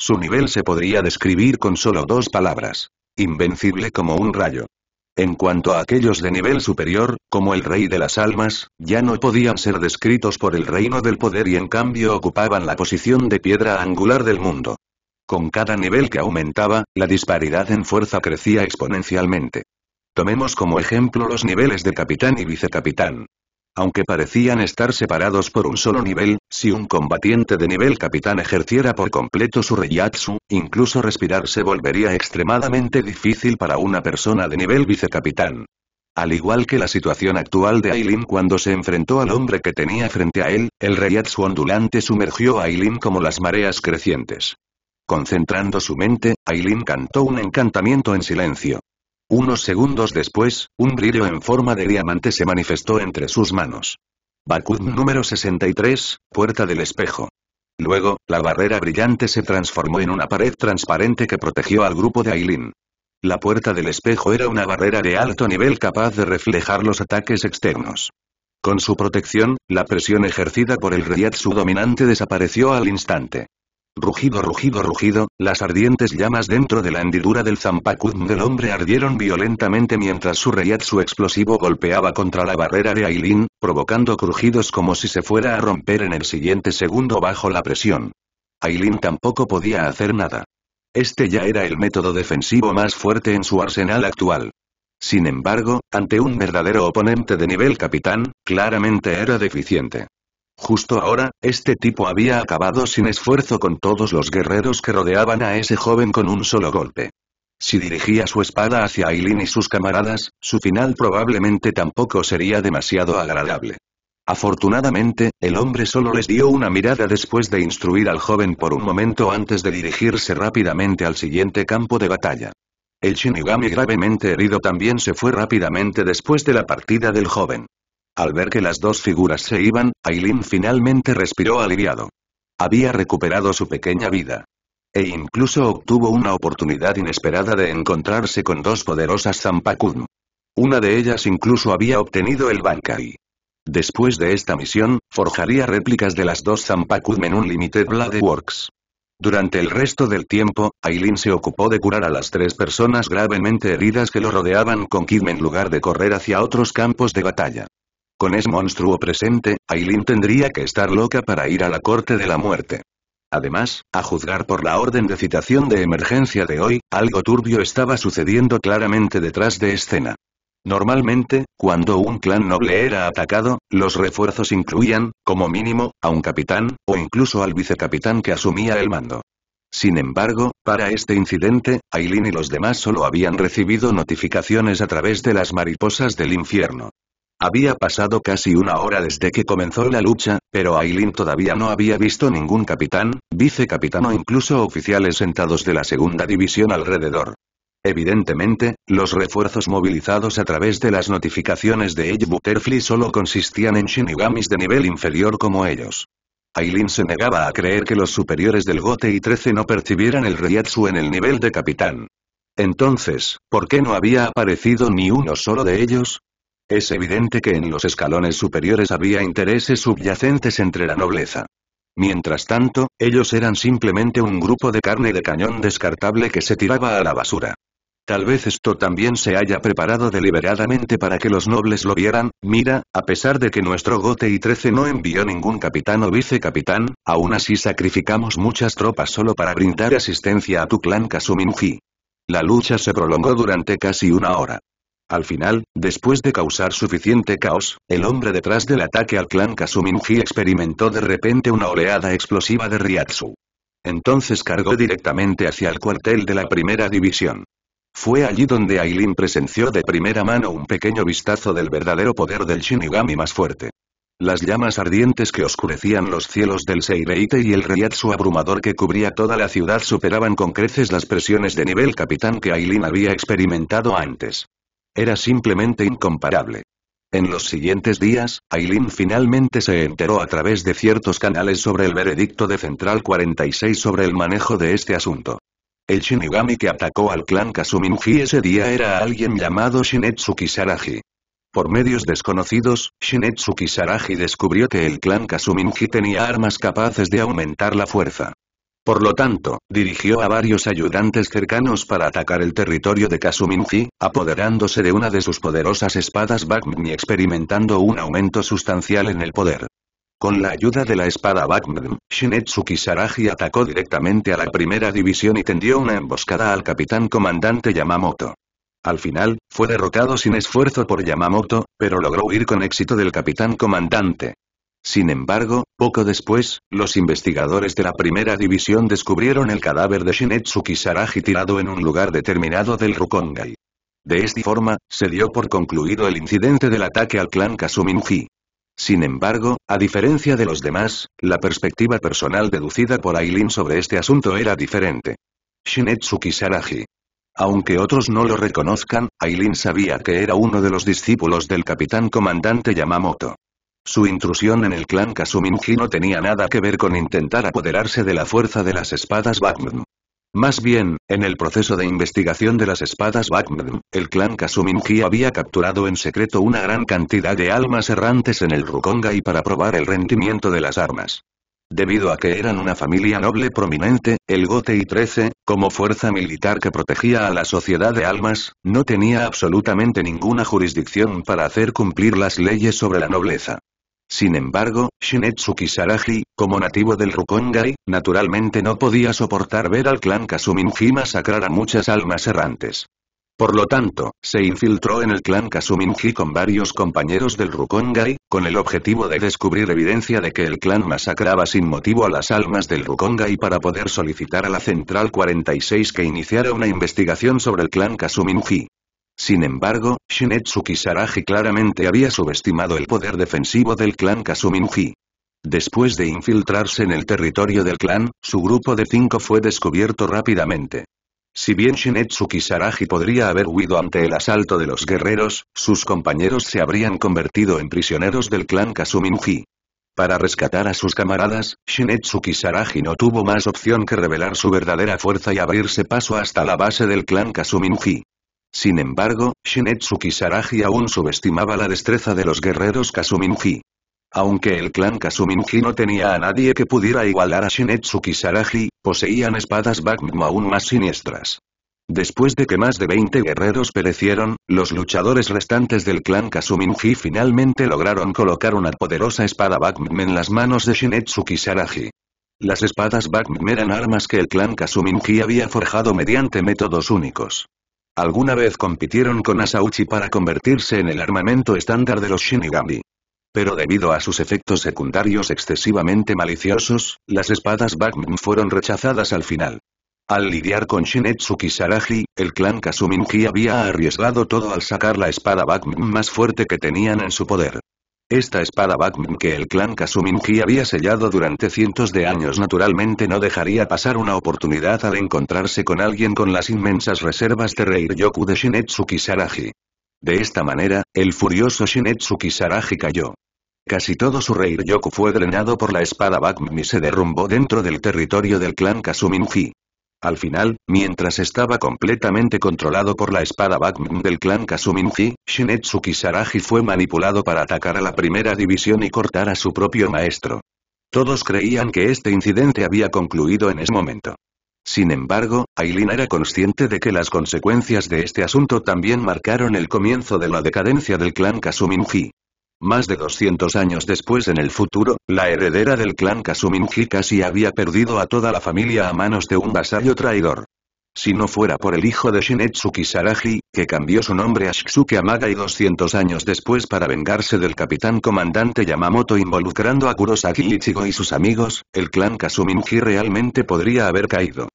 Su nivel se podría describir con solo dos palabras. Invencible como un rayo. En cuanto a aquellos de nivel superior, como el Rey de las Almas, ya no podían ser descritos por el reino del poder y en cambio ocupaban la posición de piedra angular del mundo. Con cada nivel que aumentaba, la disparidad en fuerza crecía exponencialmente. Tomemos como ejemplo los niveles de capitán y vicecapitán. Aunque parecían estar separados por un solo nivel, si un combatiente de nivel capitán ejerciera por completo su reyatsu, incluso respirar se volvería extremadamente difícil para una persona de nivel vicecapitán. Al igual que la situación actual de Ailin cuando se enfrentó al hombre que tenía frente a él, el reyatsu ondulante sumergió a Ailin como las mareas crecientes. Concentrando su mente, Ailin cantó un encantamiento en silencio. Unos segundos después, un brillo en forma de diamante se manifestó entre sus manos. Bakut número 63, Puerta del Espejo. Luego, la barrera brillante se transformó en una pared transparente que protegió al grupo de Aileen. La puerta del espejo era una barrera de alto nivel capaz de reflejar los ataques externos. Con su protección, la presión ejercida por el Rediatsu dominante desapareció al instante. Rugido rugido rugido, las ardientes llamas dentro de la hendidura del zampacud del hombre ardieron violentamente mientras su su explosivo golpeaba contra la barrera de Ailin, provocando crujidos como si se fuera a romper en el siguiente segundo bajo la presión. Ailin tampoco podía hacer nada. Este ya era el método defensivo más fuerte en su arsenal actual. Sin embargo, ante un verdadero oponente de nivel capitán, claramente era deficiente. Justo ahora, este tipo había acabado sin esfuerzo con todos los guerreros que rodeaban a ese joven con un solo golpe. Si dirigía su espada hacia Ailin y sus camaradas, su final probablemente tampoco sería demasiado agradable. Afortunadamente, el hombre solo les dio una mirada después de instruir al joven por un momento antes de dirigirse rápidamente al siguiente campo de batalla. El Shinigami gravemente herido también se fue rápidamente después de la partida del joven. Al ver que las dos figuras se iban, Aileen finalmente respiró aliviado. Había recuperado su pequeña vida. E incluso obtuvo una oportunidad inesperada de encontrarse con dos poderosas Zampakun. Una de ellas incluso había obtenido el Bankai. Después de esta misión, forjaría réplicas de las dos Zampakun en un Limited Blade Works. Durante el resto del tiempo, Aileen se ocupó de curar a las tres personas gravemente heridas que lo rodeaban con Kidmen en lugar de correr hacia otros campos de batalla. Con ese monstruo presente, Aileen tendría que estar loca para ir a la corte de la muerte. Además, a juzgar por la orden de citación de emergencia de hoy, algo turbio estaba sucediendo claramente detrás de escena. Normalmente, cuando un clan noble era atacado, los refuerzos incluían, como mínimo, a un capitán, o incluso al vicecapitán que asumía el mando. Sin embargo, para este incidente, Aileen y los demás solo habían recibido notificaciones a través de las mariposas del infierno. Había pasado casi una hora desde que comenzó la lucha, pero Ailin todavía no había visto ningún capitán, vicecapitán o incluso oficiales sentados de la segunda división alrededor. Evidentemente, los refuerzos movilizados a través de las notificaciones de Edge Butterfly solo consistían en shinigamis de nivel inferior como ellos. Ailin se negaba a creer que los superiores del Gote y 13 no percibieran el Ryatsu en el nivel de capitán. Entonces, ¿por qué no había aparecido ni uno solo de ellos? Es evidente que en los escalones superiores había intereses subyacentes entre la nobleza. Mientras tanto, ellos eran simplemente un grupo de carne de cañón descartable que se tiraba a la basura. Tal vez esto también se haya preparado deliberadamente para que los nobles lo vieran, mira, a pesar de que nuestro Gote y 13 no envió ningún capitán o vicecapitán, aún así sacrificamos muchas tropas solo para brindar asistencia a tu clan Kasuminji. La lucha se prolongó durante casi una hora. Al final, después de causar suficiente caos, el hombre detrás del ataque al clan Kasuminji experimentó de repente una oleada explosiva de Ryatsu. Entonces cargó directamente hacia el cuartel de la primera división. Fue allí donde Ailin presenció de primera mano un pequeño vistazo del verdadero poder del Shinigami más fuerte. Las llamas ardientes que oscurecían los cielos del Seireite y el Ryatsu abrumador que cubría toda la ciudad superaban con creces las presiones de nivel capitán que Ailin había experimentado antes. Era simplemente incomparable. En los siguientes días, Ailin finalmente se enteró a través de ciertos canales sobre el veredicto de Central 46 sobre el manejo de este asunto. El Shinigami que atacó al clan Kasuminji ese día era alguien llamado Shinetsuki Saraji. Por medios desconocidos, Shinetsuki Saragi descubrió que el clan Kasuminji tenía armas capaces de aumentar la fuerza. Por lo tanto, dirigió a varios ayudantes cercanos para atacar el territorio de Kasuminji, apoderándose de una de sus poderosas espadas y experimentando un aumento sustancial en el poder. Con la ayuda de la espada Bakugni, Shinetsuki Saragi atacó directamente a la primera división y tendió una emboscada al capitán comandante Yamamoto. Al final, fue derrocado sin esfuerzo por Yamamoto, pero logró huir con éxito del capitán comandante. Sin embargo, poco después, los investigadores de la primera división descubrieron el cadáver de Shinetsuki Saraji tirado en un lugar determinado del Rukongai. De esta forma, se dio por concluido el incidente del ataque al clan Kasuminji. Sin embargo, a diferencia de los demás, la perspectiva personal deducida por Aileen sobre este asunto era diferente. Shinetsuki Saraji. Aunque otros no lo reconozcan, Aileen sabía que era uno de los discípulos del capitán comandante Yamamoto. Su intrusión en el clan Kasuminji no tenía nada que ver con intentar apoderarse de la fuerza de las espadas Batman. Más bien, en el proceso de investigación de las espadas Batman, el clan Kasuminji había capturado en secreto una gran cantidad de almas errantes en el Rukonga y para probar el rendimiento de las armas. Debido a que eran una familia noble prominente, el Gotei y 13, como fuerza militar que protegía a la sociedad de almas, no tenía absolutamente ninguna jurisdicción para hacer cumplir las leyes sobre la nobleza. Sin embargo, Shinetsuki Saraji, como nativo del Rukongai, naturalmente no podía soportar ver al clan Kasuminji masacrar a muchas almas errantes. Por lo tanto, se infiltró en el clan Kasuminji con varios compañeros del Rukongai, con el objetivo de descubrir evidencia de que el clan masacraba sin motivo a las almas del Rukongai para poder solicitar a la Central 46 que iniciara una investigación sobre el clan Kasuminji. Sin embargo, Shinetsu Kisaragi claramente había subestimado el poder defensivo del clan Kasuminji. Después de infiltrarse en el territorio del clan, su grupo de cinco fue descubierto rápidamente. Si bien Shinetsu Kisaragi podría haber huido ante el asalto de los guerreros, sus compañeros se habrían convertido en prisioneros del clan Kasuminji. Para rescatar a sus camaradas, Shinetsu Kisaragi no tuvo más opción que revelar su verdadera fuerza y abrirse paso hasta la base del clan Kasuminji. Sin embargo, Shinetsuki Saraji aún subestimaba la destreza de los guerreros Kasuminji. Aunque el clan Kasuminji no tenía a nadie que pudiera igualar a Shinetsuki Saraji, poseían espadas Bakumo aún más siniestras. Después de que más de 20 guerreros perecieron, los luchadores restantes del clan Kasuminji finalmente lograron colocar una poderosa espada Bakum en las manos de Shinetsuki Saraji. Las espadas Bakum eran armas que el clan Kasuminji había forjado mediante métodos únicos. Alguna vez compitieron con Asauchi para convertirse en el armamento estándar de los Shinigami. Pero debido a sus efectos secundarios excesivamente maliciosos, las espadas Bakum fueron rechazadas al final. Al lidiar con Shinetsuki Saragi, el clan Kasuminji había arriesgado todo al sacar la espada Batman más fuerte que tenían en su poder. Esta espada Batman que el clan Kasuminji había sellado durante cientos de años naturalmente no dejaría pasar una oportunidad al encontrarse con alguien con las inmensas reservas de Reiryoku de Shinetsuki Saraji. De esta manera, el furioso Shinetsuki Saraji cayó. Casi todo su Reiryoku fue drenado por la espada Bakmi y se derrumbó dentro del territorio del clan Kasuminji. Al final, mientras estaba completamente controlado por la espada Batman del clan Kasuminji, Shinetsuki Saraji fue manipulado para atacar a la primera división y cortar a su propio maestro. Todos creían que este incidente había concluido en ese momento. Sin embargo, Ailin era consciente de que las consecuencias de este asunto también marcaron el comienzo de la decadencia del clan Kasuminji. Más de 200 años después en el futuro, la heredera del clan Kasuminji casi había perdido a toda la familia a manos de un vasallo traidor. Si no fuera por el hijo de Shinetsuki Saraji, que cambió su nombre a Shitsuki Amaga y 200 años después para vengarse del capitán comandante Yamamoto involucrando a Kurosaki Ichigo y sus amigos, el clan Kasuminji realmente podría haber caído.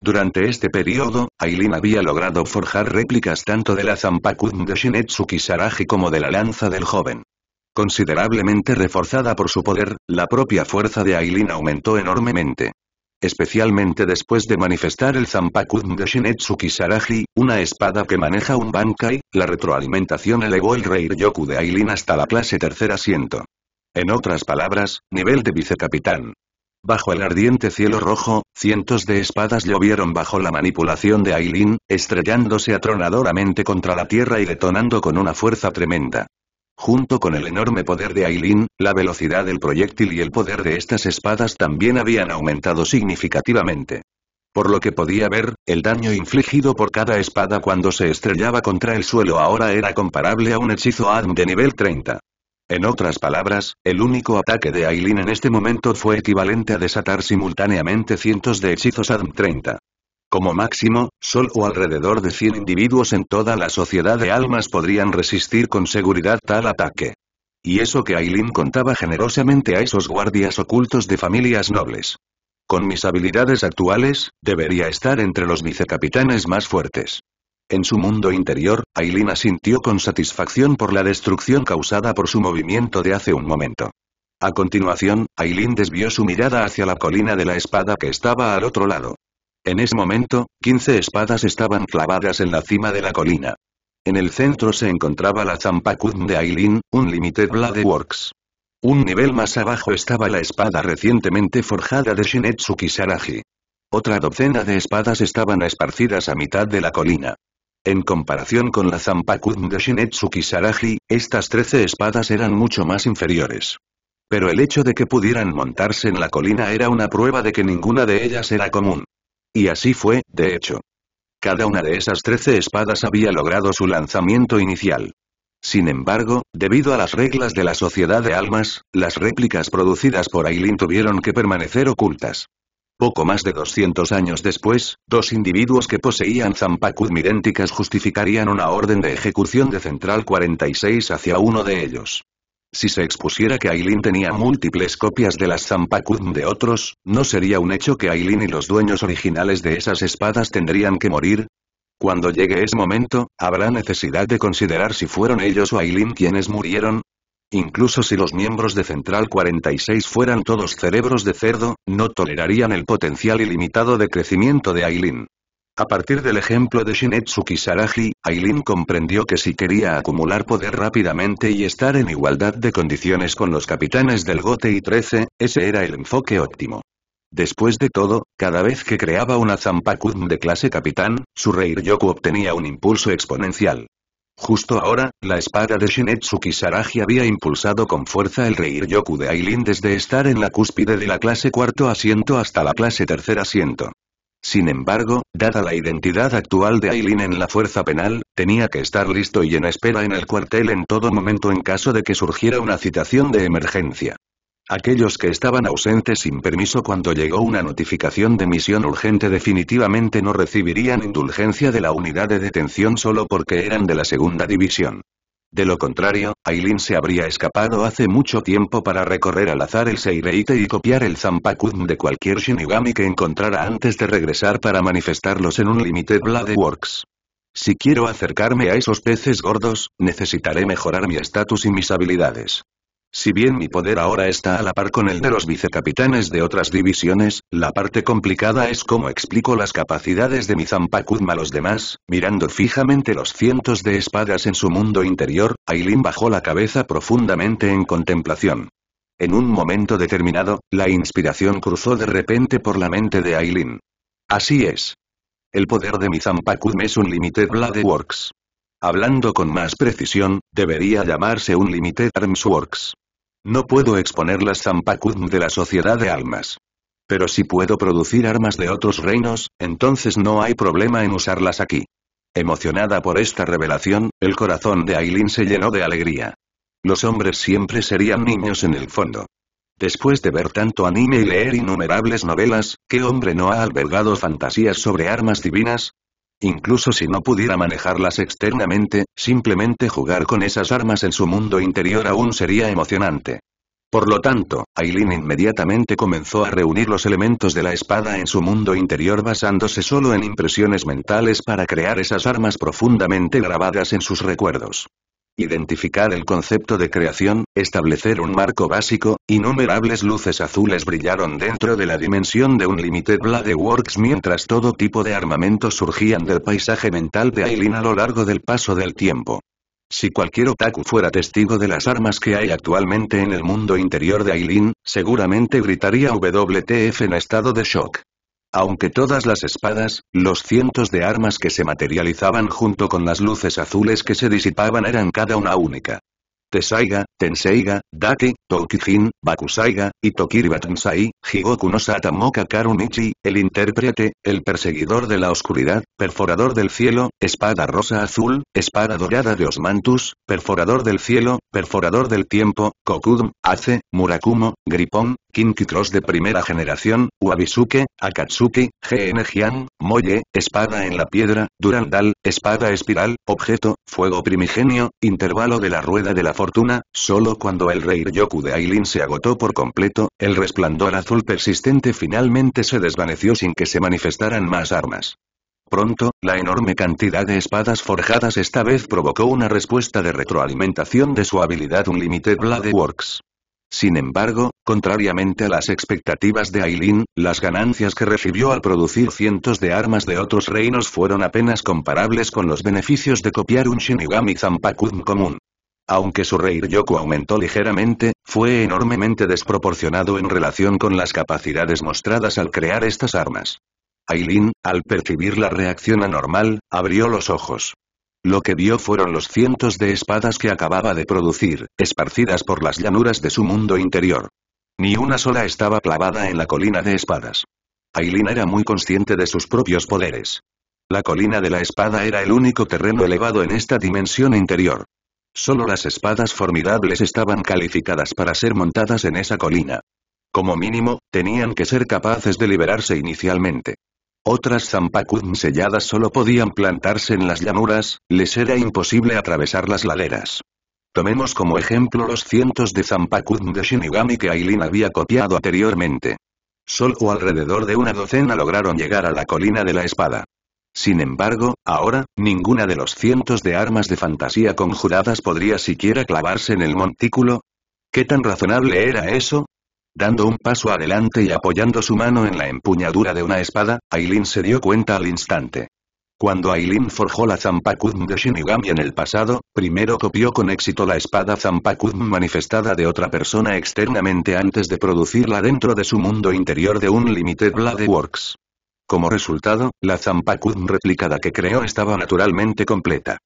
Durante este periodo, Ailin había logrado forjar réplicas tanto de la Zampakun de Shinetsuki Saraji como de la lanza del joven. Considerablemente reforzada por su poder, la propia fuerza de Ailin aumentó enormemente. Especialmente después de manifestar el Zampakudm de Shinetsu una espada que maneja un Bankai, la retroalimentación elevó el Rei Yoku de Ailin hasta la clase tercer asiento. En otras palabras, nivel de vicecapitán. Bajo el ardiente cielo rojo, cientos de espadas llovieron bajo la manipulación de Ailin, estrellándose atronadoramente contra la tierra y detonando con una fuerza tremenda. Junto con el enorme poder de Aileen, la velocidad del proyectil y el poder de estas espadas también habían aumentado significativamente. Por lo que podía ver, el daño infligido por cada espada cuando se estrellaba contra el suelo ahora era comparable a un hechizo ADM de nivel 30. En otras palabras, el único ataque de Aileen en este momento fue equivalente a desatar simultáneamente cientos de hechizos ADM 30. Como máximo, solo alrededor de 100 individuos en toda la sociedad de almas podrían resistir con seguridad tal ataque. Y eso que Aileen contaba generosamente a esos guardias ocultos de familias nobles. Con mis habilidades actuales, debería estar entre los vicecapitanes más fuertes. En su mundo interior, Aileen asintió con satisfacción por la destrucción causada por su movimiento de hace un momento. A continuación, Aileen desvió su mirada hacia la colina de la espada que estaba al otro lado. En ese momento, 15 espadas estaban clavadas en la cima de la colina. En el centro se encontraba la Zampakudm de Ailin, un Limited Blade Works. Un nivel más abajo estaba la espada recientemente forjada de Shinetsu Kisaragi. Otra docena de espadas estaban esparcidas a mitad de la colina. En comparación con la Zampakudm de Shinetsu Kisaragi, estas 13 espadas eran mucho más inferiores. Pero el hecho de que pudieran montarse en la colina era una prueba de que ninguna de ellas era común. Y así fue, de hecho. Cada una de esas trece espadas había logrado su lanzamiento inicial. Sin embargo, debido a las reglas de la Sociedad de Almas, las réplicas producidas por Aileen tuvieron que permanecer ocultas. Poco más de 200 años después, dos individuos que poseían Zampacudm idénticas justificarían una orden de ejecución de Central 46 hacia uno de ellos. Si se expusiera que Aileen tenía múltiples copias de las Zampacum de otros, ¿no sería un hecho que Aileen y los dueños originales de esas espadas tendrían que morir? Cuando llegue ese momento, habrá necesidad de considerar si fueron ellos o Ailin quienes murieron. Incluso si los miembros de Central 46 fueran todos cerebros de cerdo, no tolerarían el potencial ilimitado de crecimiento de Aileen. A partir del ejemplo de Shinetsuki Kisaragi, Ailin comprendió que si quería acumular poder rápidamente y estar en igualdad de condiciones con los capitanes del Gote y 13, ese era el enfoque óptimo. Después de todo, cada vez que creaba una Zampakun de clase capitán, su Yoku obtenía un impulso exponencial. Justo ahora, la espada de Shinetsuki Kisaragi había impulsado con fuerza el Yoku de Ailin desde estar en la cúspide de la clase cuarto asiento hasta la clase tercer asiento. Sin embargo, dada la identidad actual de Aileen en la fuerza penal, tenía que estar listo y en espera en el cuartel en todo momento en caso de que surgiera una citación de emergencia. Aquellos que estaban ausentes sin permiso cuando llegó una notificación de misión urgente definitivamente no recibirían indulgencia de la unidad de detención solo porque eran de la segunda división. De lo contrario, Aileen se habría escapado hace mucho tiempo para recorrer al azar el Seireite y copiar el Zampakudm de cualquier Shinigami que encontrara antes de regresar para manifestarlos en un Limited Blade Works. Si quiero acercarme a esos peces gordos, necesitaré mejorar mi estatus y mis habilidades. Si bien mi poder ahora está a la par con el de los vicecapitanes de otras divisiones, la parte complicada es cómo explico las capacidades de mi a los demás, mirando fijamente los cientos de espadas en su mundo interior, Aileen bajó la cabeza profundamente en contemplación. En un momento determinado, la inspiración cruzó de repente por la mente de Aileen. Así es. El poder de mi es un Limited Blade Works. Hablando con más precisión, debería llamarse un Limited Arms Works. No puedo exponer las Zampacudm de la Sociedad de Almas. Pero si puedo producir armas de otros reinos, entonces no hay problema en usarlas aquí. Emocionada por esta revelación, el corazón de Aileen se llenó de alegría. Los hombres siempre serían niños en el fondo. Después de ver tanto anime y leer innumerables novelas, ¿qué hombre no ha albergado fantasías sobre armas divinas? Incluso si no pudiera manejarlas externamente, simplemente jugar con esas armas en su mundo interior aún sería emocionante. Por lo tanto, Aileen inmediatamente comenzó a reunir los elementos de la espada en su mundo interior basándose solo en impresiones mentales para crear esas armas profundamente grabadas en sus recuerdos identificar el concepto de creación, establecer un marco básico, innumerables luces azules brillaron dentro de la dimensión de un Limited Blade Works mientras todo tipo de armamentos surgían del paisaje mental de Aileen a lo largo del paso del tiempo. Si cualquier otaku fuera testigo de las armas que hay actualmente en el mundo interior de Aileen, seguramente gritaría WTF en estado de shock. Aunque todas las espadas, los cientos de armas que se materializaban junto con las luces azules que se disipaban eran cada una única. Tesaiga, Tenseiga, Daki, Tokijin, Bakusaiga, y Tokiribatansai, Higoku no Sata Karunichi, el intérprete, el perseguidor de la oscuridad, perforador del cielo, espada rosa azul, espada dorada de Osmantus, perforador del cielo, perforador del tiempo, Kokudm, Ace, Murakumo, Gripón, Kinkitros de primera generación, Uabisuke, Akatsuki, Genjian, Moye, espada en la piedra, Durandal, espada espiral, objeto, fuego primigenio, intervalo de la rueda de la fortuna, solo cuando el rey Ryoku de Ailin se agotó por completo, el resplandor azul persistente finalmente se desvaneció sin que se manifestaran más armas. Pronto, la enorme cantidad de espadas forjadas esta vez provocó una respuesta de retroalimentación de su habilidad Unlimited Blade Works. Sin embargo, contrariamente a las expectativas de Ailin, las ganancias que recibió al producir cientos de armas de otros reinos fueron apenas comparables con los beneficios de copiar un Shinigami Zampakun común. Aunque su Yoku aumentó ligeramente, fue enormemente desproporcionado en relación con las capacidades mostradas al crear estas armas. Aileen, al percibir la reacción anormal, abrió los ojos. Lo que vio fueron los cientos de espadas que acababa de producir, esparcidas por las llanuras de su mundo interior. Ni una sola estaba clavada en la colina de espadas. Aileen era muy consciente de sus propios poderes. La colina de la espada era el único terreno elevado en esta dimensión interior. Solo las espadas formidables estaban calificadas para ser montadas en esa colina. Como mínimo, tenían que ser capaces de liberarse inicialmente. Otras zampacud selladas solo podían plantarse en las llanuras, les era imposible atravesar las laderas. Tomemos como ejemplo los cientos de zampacud de Shinigami que Ailin había copiado anteriormente. Solo alrededor de una docena lograron llegar a la colina de la espada. Sin embargo, ahora, ninguna de los cientos de armas de fantasía conjuradas podría siquiera clavarse en el montículo. ¿Qué tan razonable era eso? Dando un paso adelante y apoyando su mano en la empuñadura de una espada, Aileen se dio cuenta al instante. Cuando Aileen forjó la Zampakuzm de Shinigami en el pasado, primero copió con éxito la espada Zampakuzm manifestada de otra persona externamente antes de producirla dentro de su mundo interior de un Limited Blade Works. Como resultado, la Zampacud replicada que creó estaba naturalmente completa.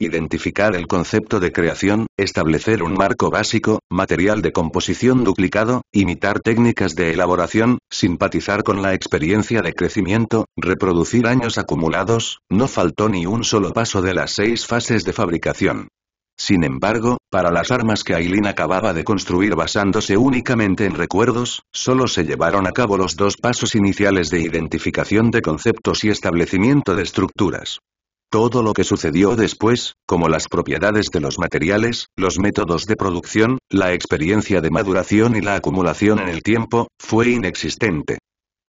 Identificar el concepto de creación, establecer un marco básico, material de composición duplicado, imitar técnicas de elaboración, simpatizar con la experiencia de crecimiento, reproducir años acumulados, no faltó ni un solo paso de las seis fases de fabricación. Sin embargo, para las armas que Aileen acababa de construir basándose únicamente en recuerdos, solo se llevaron a cabo los dos pasos iniciales de identificación de conceptos y establecimiento de estructuras. Todo lo que sucedió después, como las propiedades de los materiales, los métodos de producción, la experiencia de maduración y la acumulación en el tiempo, fue inexistente.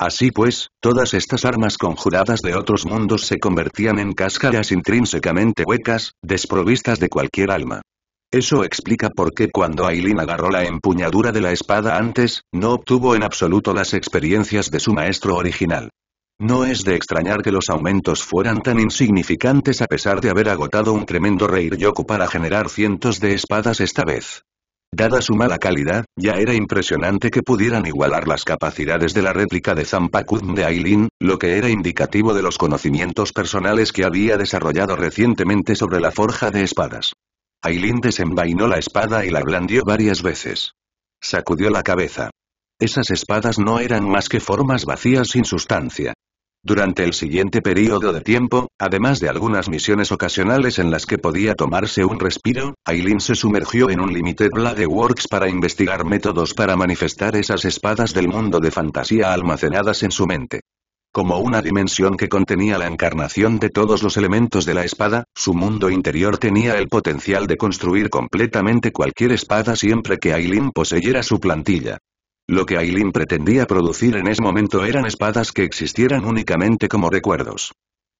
Así pues, todas estas armas conjuradas de otros mundos se convertían en cáscaras intrínsecamente huecas, desprovistas de cualquier alma. Eso explica por qué cuando Ailin agarró la empuñadura de la espada antes, no obtuvo en absoluto las experiencias de su maestro original. No es de extrañar que los aumentos fueran tan insignificantes a pesar de haber agotado un tremendo Yoku para generar cientos de espadas esta vez. Dada su mala calidad, ya era impresionante que pudieran igualar las capacidades de la réplica de Zampacudm de Ailin, lo que era indicativo de los conocimientos personales que había desarrollado recientemente sobre la forja de espadas. Ailin desenvainó la espada y la blandió varias veces. Sacudió la cabeza. Esas espadas no eran más que formas vacías sin sustancia. Durante el siguiente período de tiempo, además de algunas misiones ocasionales en las que podía tomarse un respiro, Aileen se sumergió en un Limited Blade Works para investigar métodos para manifestar esas espadas del mundo de fantasía almacenadas en su mente. Como una dimensión que contenía la encarnación de todos los elementos de la espada, su mundo interior tenía el potencial de construir completamente cualquier espada siempre que Aileen poseyera su plantilla. Lo que Aileen pretendía producir en ese momento eran espadas que existieran únicamente como recuerdos.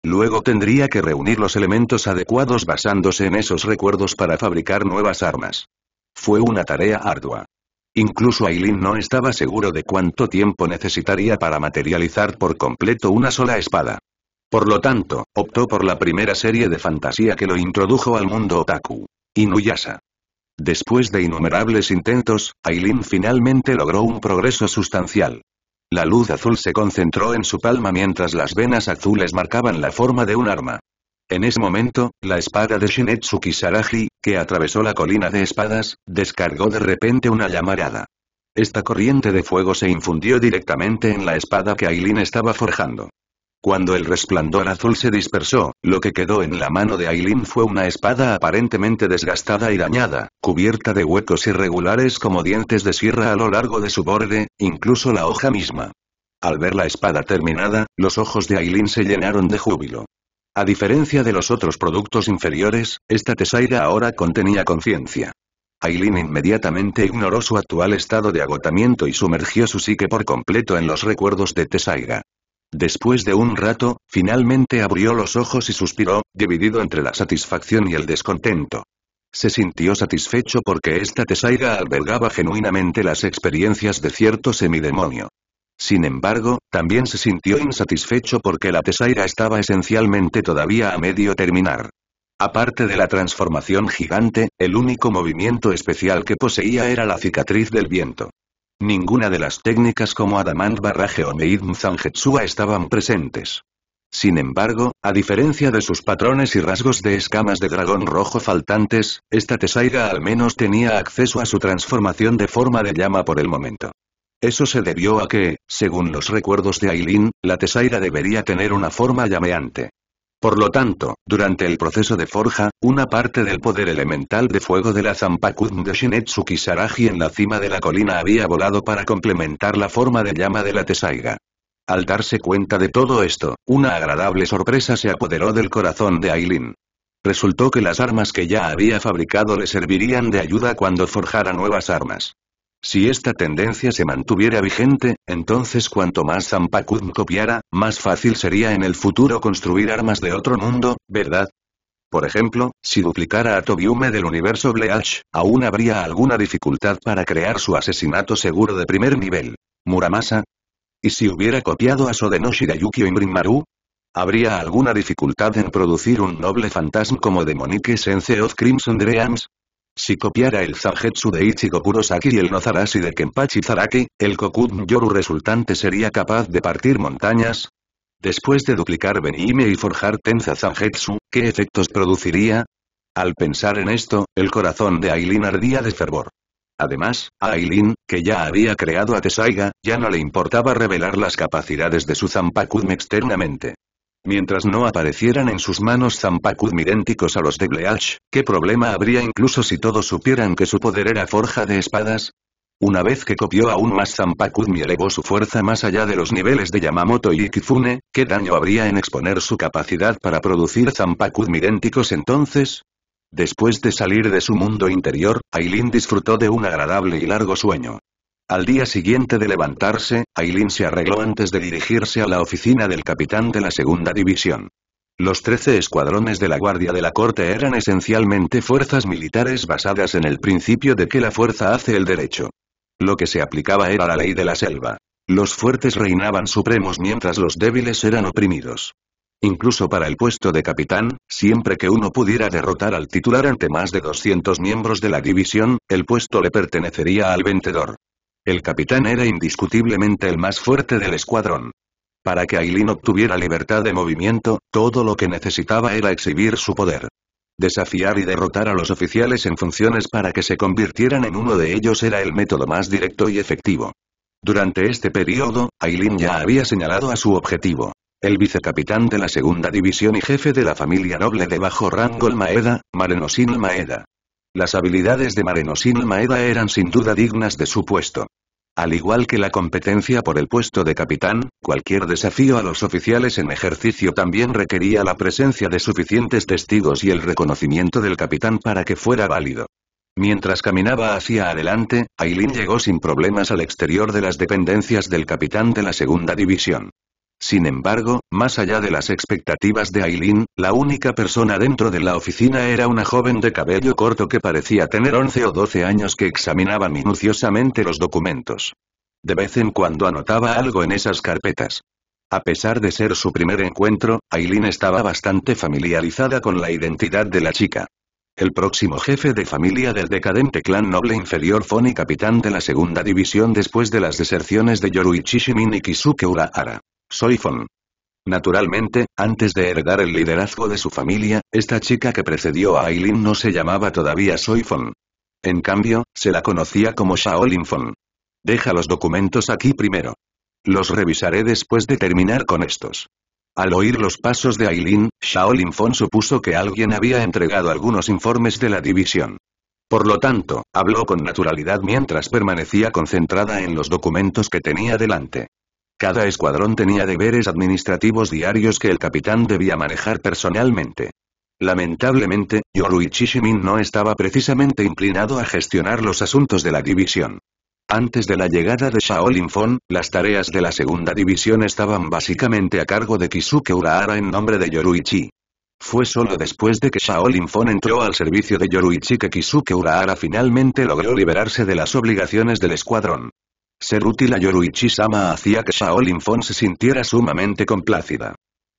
Luego tendría que reunir los elementos adecuados basándose en esos recuerdos para fabricar nuevas armas. Fue una tarea ardua. Incluso Aileen no estaba seguro de cuánto tiempo necesitaría para materializar por completo una sola espada. Por lo tanto, optó por la primera serie de fantasía que lo introdujo al mundo otaku. Inuyasha. Después de innumerables intentos, Ailin finalmente logró un progreso sustancial. La luz azul se concentró en su palma mientras las venas azules marcaban la forma de un arma. En ese momento, la espada de Shinetsuki saraji que atravesó la colina de espadas, descargó de repente una llamarada. Esta corriente de fuego se infundió directamente en la espada que Ailin estaba forjando. Cuando el resplandor azul se dispersó, lo que quedó en la mano de Aileen fue una espada aparentemente desgastada y dañada, cubierta de huecos irregulares como dientes de sierra a lo largo de su borde, incluso la hoja misma. Al ver la espada terminada, los ojos de Aileen se llenaron de júbilo. A diferencia de los otros productos inferiores, esta tesaira ahora contenía conciencia. Aileen inmediatamente ignoró su actual estado de agotamiento y sumergió su psique por completo en los recuerdos de Tesaira. Después de un rato, finalmente abrió los ojos y suspiró, dividido entre la satisfacción y el descontento. Se sintió satisfecho porque esta tesaiga albergaba genuinamente las experiencias de cierto semidemonio. Sin embargo, también se sintió insatisfecho porque la tesaira estaba esencialmente todavía a medio terminar. Aparte de la transformación gigante, el único movimiento especial que poseía era la cicatriz del viento. Ninguna de las técnicas como Adamant barraje o Meidm Mzangetsua estaban presentes. Sin embargo, a diferencia de sus patrones y rasgos de escamas de dragón rojo faltantes, esta Tesaiga al menos tenía acceso a su transformación de forma de llama por el momento. Eso se debió a que, según los recuerdos de Aileen, la Tesaiga debería tener una forma llameante. Por lo tanto, durante el proceso de forja, una parte del poder elemental de fuego de la Zampakun de Shinetsu en la cima de la colina había volado para complementar la forma de llama de la Tesaiga. Al darse cuenta de todo esto, una agradable sorpresa se apoderó del corazón de Ailin. Resultó que las armas que ya había fabricado le servirían de ayuda cuando forjara nuevas armas. Si esta tendencia se mantuviera vigente, entonces cuanto más Zampakun copiara, más fácil sería en el futuro construir armas de otro mundo, ¿verdad? Por ejemplo, si duplicara a Tobiume del universo Bleach, aún habría alguna dificultad para crear su asesinato seguro de primer nivel. Muramasa. ¿Y si hubiera copiado a Sodenoshi Shirayuki o ¿Habría alguna dificultad en producir un noble fantasma como Demonique Sensei of Crimson Dreams? Si copiara el Zangetsu de Ichigo Kurosaki y el Nozarashi de Kenpachi Zaraki, el Kokun Yoru resultante sería capaz de partir montañas. Después de duplicar Benihime y forjar Tenza Zanjetsu, ¿qué efectos produciría? Al pensar en esto, el corazón de Ailin ardía de fervor. Además, a Aileen, que ya había creado a Tesaiga, ya no le importaba revelar las capacidades de su Zanpakutn externamente. Mientras no aparecieran en sus manos zampakudmi idénticos a los de Bleach, ¿qué problema habría incluso si todos supieran que su poder era forja de espadas? Una vez que copió aún más Zampakudmi elevó su fuerza más allá de los niveles de Yamamoto y Ikifune, ¿qué daño habría en exponer su capacidad para producir Zampakudmi idénticos entonces? Después de salir de su mundo interior, Aileen disfrutó de un agradable y largo sueño. Al día siguiente de levantarse, Aileen se arregló antes de dirigirse a la oficina del capitán de la segunda división. Los trece escuadrones de la Guardia de la Corte eran esencialmente fuerzas militares basadas en el principio de que la fuerza hace el derecho. Lo que se aplicaba era la ley de la selva. Los fuertes reinaban supremos mientras los débiles eran oprimidos. Incluso para el puesto de capitán, siempre que uno pudiera derrotar al titular ante más de 200 miembros de la división, el puesto le pertenecería al vencedor el capitán era indiscutiblemente el más fuerte del escuadrón. Para que Aileen obtuviera libertad de movimiento, todo lo que necesitaba era exhibir su poder. Desafiar y derrotar a los oficiales en funciones para que se convirtieran en uno de ellos era el método más directo y efectivo. Durante este periodo, Aileen ya había señalado a su objetivo. El vicecapitán de la segunda división y jefe de la familia noble de bajo rango el Maeda, Marenosin Maeda. Las habilidades de Marenosin Maeda eran sin duda dignas de su puesto. Al igual que la competencia por el puesto de capitán, cualquier desafío a los oficiales en ejercicio también requería la presencia de suficientes testigos y el reconocimiento del capitán para que fuera válido. Mientras caminaba hacia adelante, Aileen llegó sin problemas al exterior de las dependencias del capitán de la segunda división. Sin embargo, más allá de las expectativas de Aileen, la única persona dentro de la oficina era una joven de cabello corto que parecía tener 11 o 12 años que examinaba minuciosamente los documentos. De vez en cuando anotaba algo en esas carpetas. A pesar de ser su primer encuentro, Aileen estaba bastante familiarizada con la identidad de la chica. El próximo jefe de familia del decadente clan noble inferior Fon y capitán de la segunda división después de las deserciones de Yoruichi Shimin y Kisuke Urahara. Fon. Naturalmente, antes de heredar el liderazgo de su familia, esta chica que precedió a Aileen no se llamaba todavía Soifon. En cambio, se la conocía como Fon. Deja los documentos aquí primero. Los revisaré después de terminar con estos. Al oír los pasos de Aileen, Fon supuso que alguien había entregado algunos informes de la división. Por lo tanto, habló con naturalidad mientras permanecía concentrada en los documentos que tenía delante. Cada escuadrón tenía deberes administrativos diarios que el capitán debía manejar personalmente. Lamentablemente, Yoruichi Shimin no estaba precisamente inclinado a gestionar los asuntos de la división. Antes de la llegada de Shaolin Fon, las tareas de la segunda división estaban básicamente a cargo de Kisuke Urahara en nombre de Yoruichi. Fue solo después de que Shaolin Fon entró al servicio de Yoruichi que Kisuke Urahara finalmente logró liberarse de las obligaciones del escuadrón. Ser útil a Yoruichi-sama hacía que Shaolin Fon se sintiera sumamente complacida.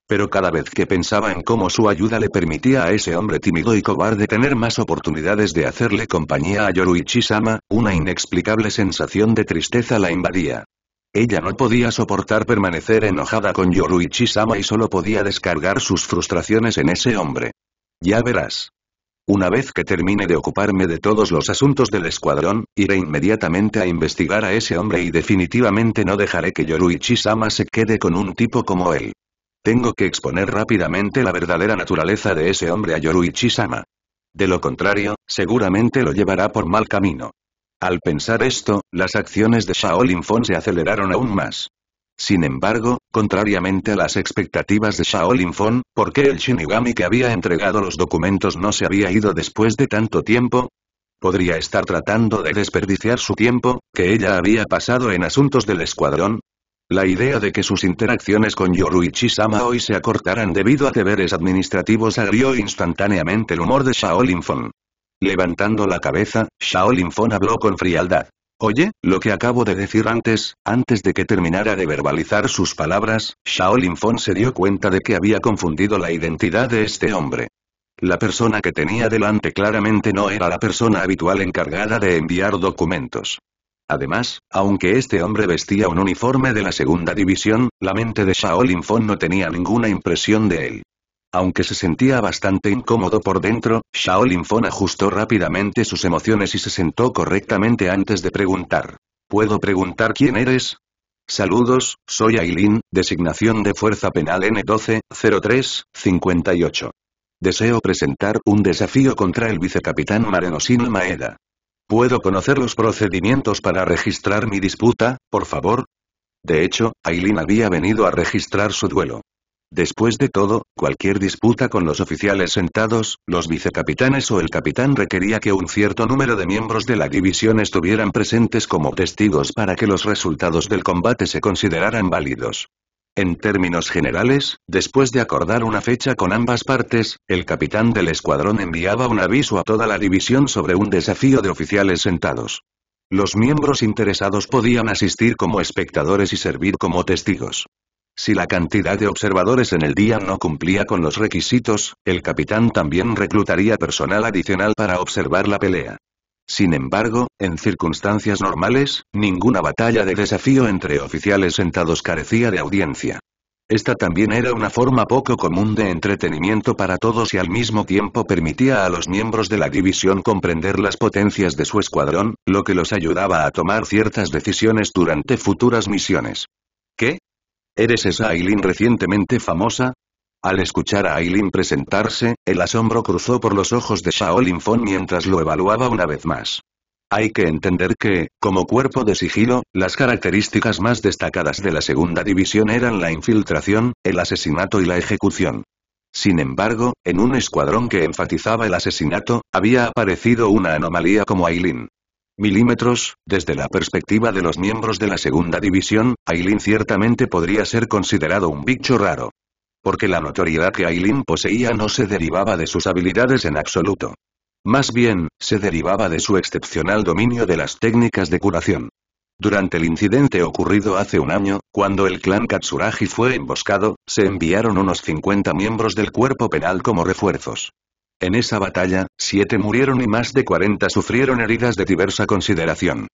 Pero cada vez que pensaba en cómo su ayuda le permitía a ese hombre tímido y cobarde tener más oportunidades de hacerle compañía a Yoruichi-sama, una inexplicable sensación de tristeza la invadía. Ella no podía soportar permanecer enojada con Yoruichi-sama y solo podía descargar sus frustraciones en ese hombre. Ya verás. Una vez que termine de ocuparme de todos los asuntos del escuadrón, iré inmediatamente a investigar a ese hombre y definitivamente no dejaré que Yoruichi-sama se quede con un tipo como él. Tengo que exponer rápidamente la verdadera naturaleza de ese hombre a Yoruichi-sama. De lo contrario, seguramente lo llevará por mal camino. Al pensar esto, las acciones de Shaolin Fon se aceleraron aún más. Sin embargo, Contrariamente a las expectativas de Shaolin Fon, ¿por qué el Shinigami que había entregado los documentos no se había ido después de tanto tiempo? ¿Podría estar tratando de desperdiciar su tiempo, que ella había pasado en asuntos del escuadrón? La idea de que sus interacciones con Yoruichi-sama hoy se acortaran debido a deberes administrativos agrió instantáneamente el humor de Shaolin Fon. Levantando la cabeza, Shaolin Fon habló con frialdad. Oye, lo que acabo de decir antes, antes de que terminara de verbalizar sus palabras, Shaolin Fong se dio cuenta de que había confundido la identidad de este hombre. La persona que tenía delante claramente no era la persona habitual encargada de enviar documentos. Además, aunque este hombre vestía un uniforme de la segunda división, la mente de Shaolin Fong no tenía ninguna impresión de él. Aunque se sentía bastante incómodo por dentro, Shaolin Fon ajustó rápidamente sus emociones y se sentó correctamente antes de preguntar. ¿Puedo preguntar quién eres? Saludos, soy Ailin, designación de Fuerza Penal N12-03-58. Deseo presentar un desafío contra el vicecapitán Marenosin Maeda. ¿Puedo conocer los procedimientos para registrar mi disputa, por favor? De hecho, Aileen había venido a registrar su duelo. Después de todo, cualquier disputa con los oficiales sentados, los vicecapitanes o el capitán requería que un cierto número de miembros de la división estuvieran presentes como testigos para que los resultados del combate se consideraran válidos. En términos generales, después de acordar una fecha con ambas partes, el capitán del escuadrón enviaba un aviso a toda la división sobre un desafío de oficiales sentados. Los miembros interesados podían asistir como espectadores y servir como testigos. Si la cantidad de observadores en el día no cumplía con los requisitos, el capitán también reclutaría personal adicional para observar la pelea. Sin embargo, en circunstancias normales, ninguna batalla de desafío entre oficiales sentados carecía de audiencia. Esta también era una forma poco común de entretenimiento para todos y al mismo tiempo permitía a los miembros de la división comprender las potencias de su escuadrón, lo que los ayudaba a tomar ciertas decisiones durante futuras misiones. ¿Eres esa Aileen recientemente famosa? Al escuchar a Aileen presentarse, el asombro cruzó por los ojos de Shaolin Fong mientras lo evaluaba una vez más. Hay que entender que, como cuerpo de sigilo, las características más destacadas de la segunda división eran la infiltración, el asesinato y la ejecución. Sin embargo, en un escuadrón que enfatizaba el asesinato, había aparecido una anomalía como Aileen milímetros, desde la perspectiva de los miembros de la segunda división, Ailin ciertamente podría ser considerado un bicho raro. Porque la notoriedad que Ailin poseía no se derivaba de sus habilidades en absoluto. Más bien, se derivaba de su excepcional dominio de las técnicas de curación. Durante el incidente ocurrido hace un año, cuando el clan Katsuragi fue emboscado, se enviaron unos 50 miembros del cuerpo penal como refuerzos. En esa batalla, siete murieron y más de 40 sufrieron heridas de diversa consideración.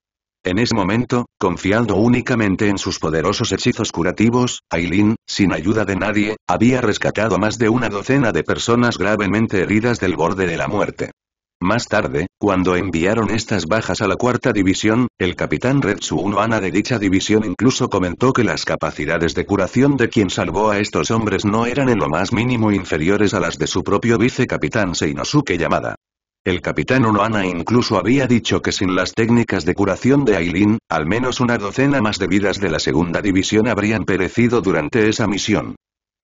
En ese momento, confiando únicamente en sus poderosos hechizos curativos, Aileen, sin ayuda de nadie, había rescatado a más de una docena de personas gravemente heridas del borde de la muerte. Más tarde, cuando enviaron estas bajas a la cuarta división, el capitán Retsu Unoana de dicha división incluso comentó que las capacidades de curación de quien salvó a estos hombres no eran en lo más mínimo inferiores a las de su propio vicecapitán Seinosuke Yamada. El capitán Unoana incluso había dicho que sin las técnicas de curación de Ailin, al menos una docena más de vidas de la segunda división habrían perecido durante esa misión.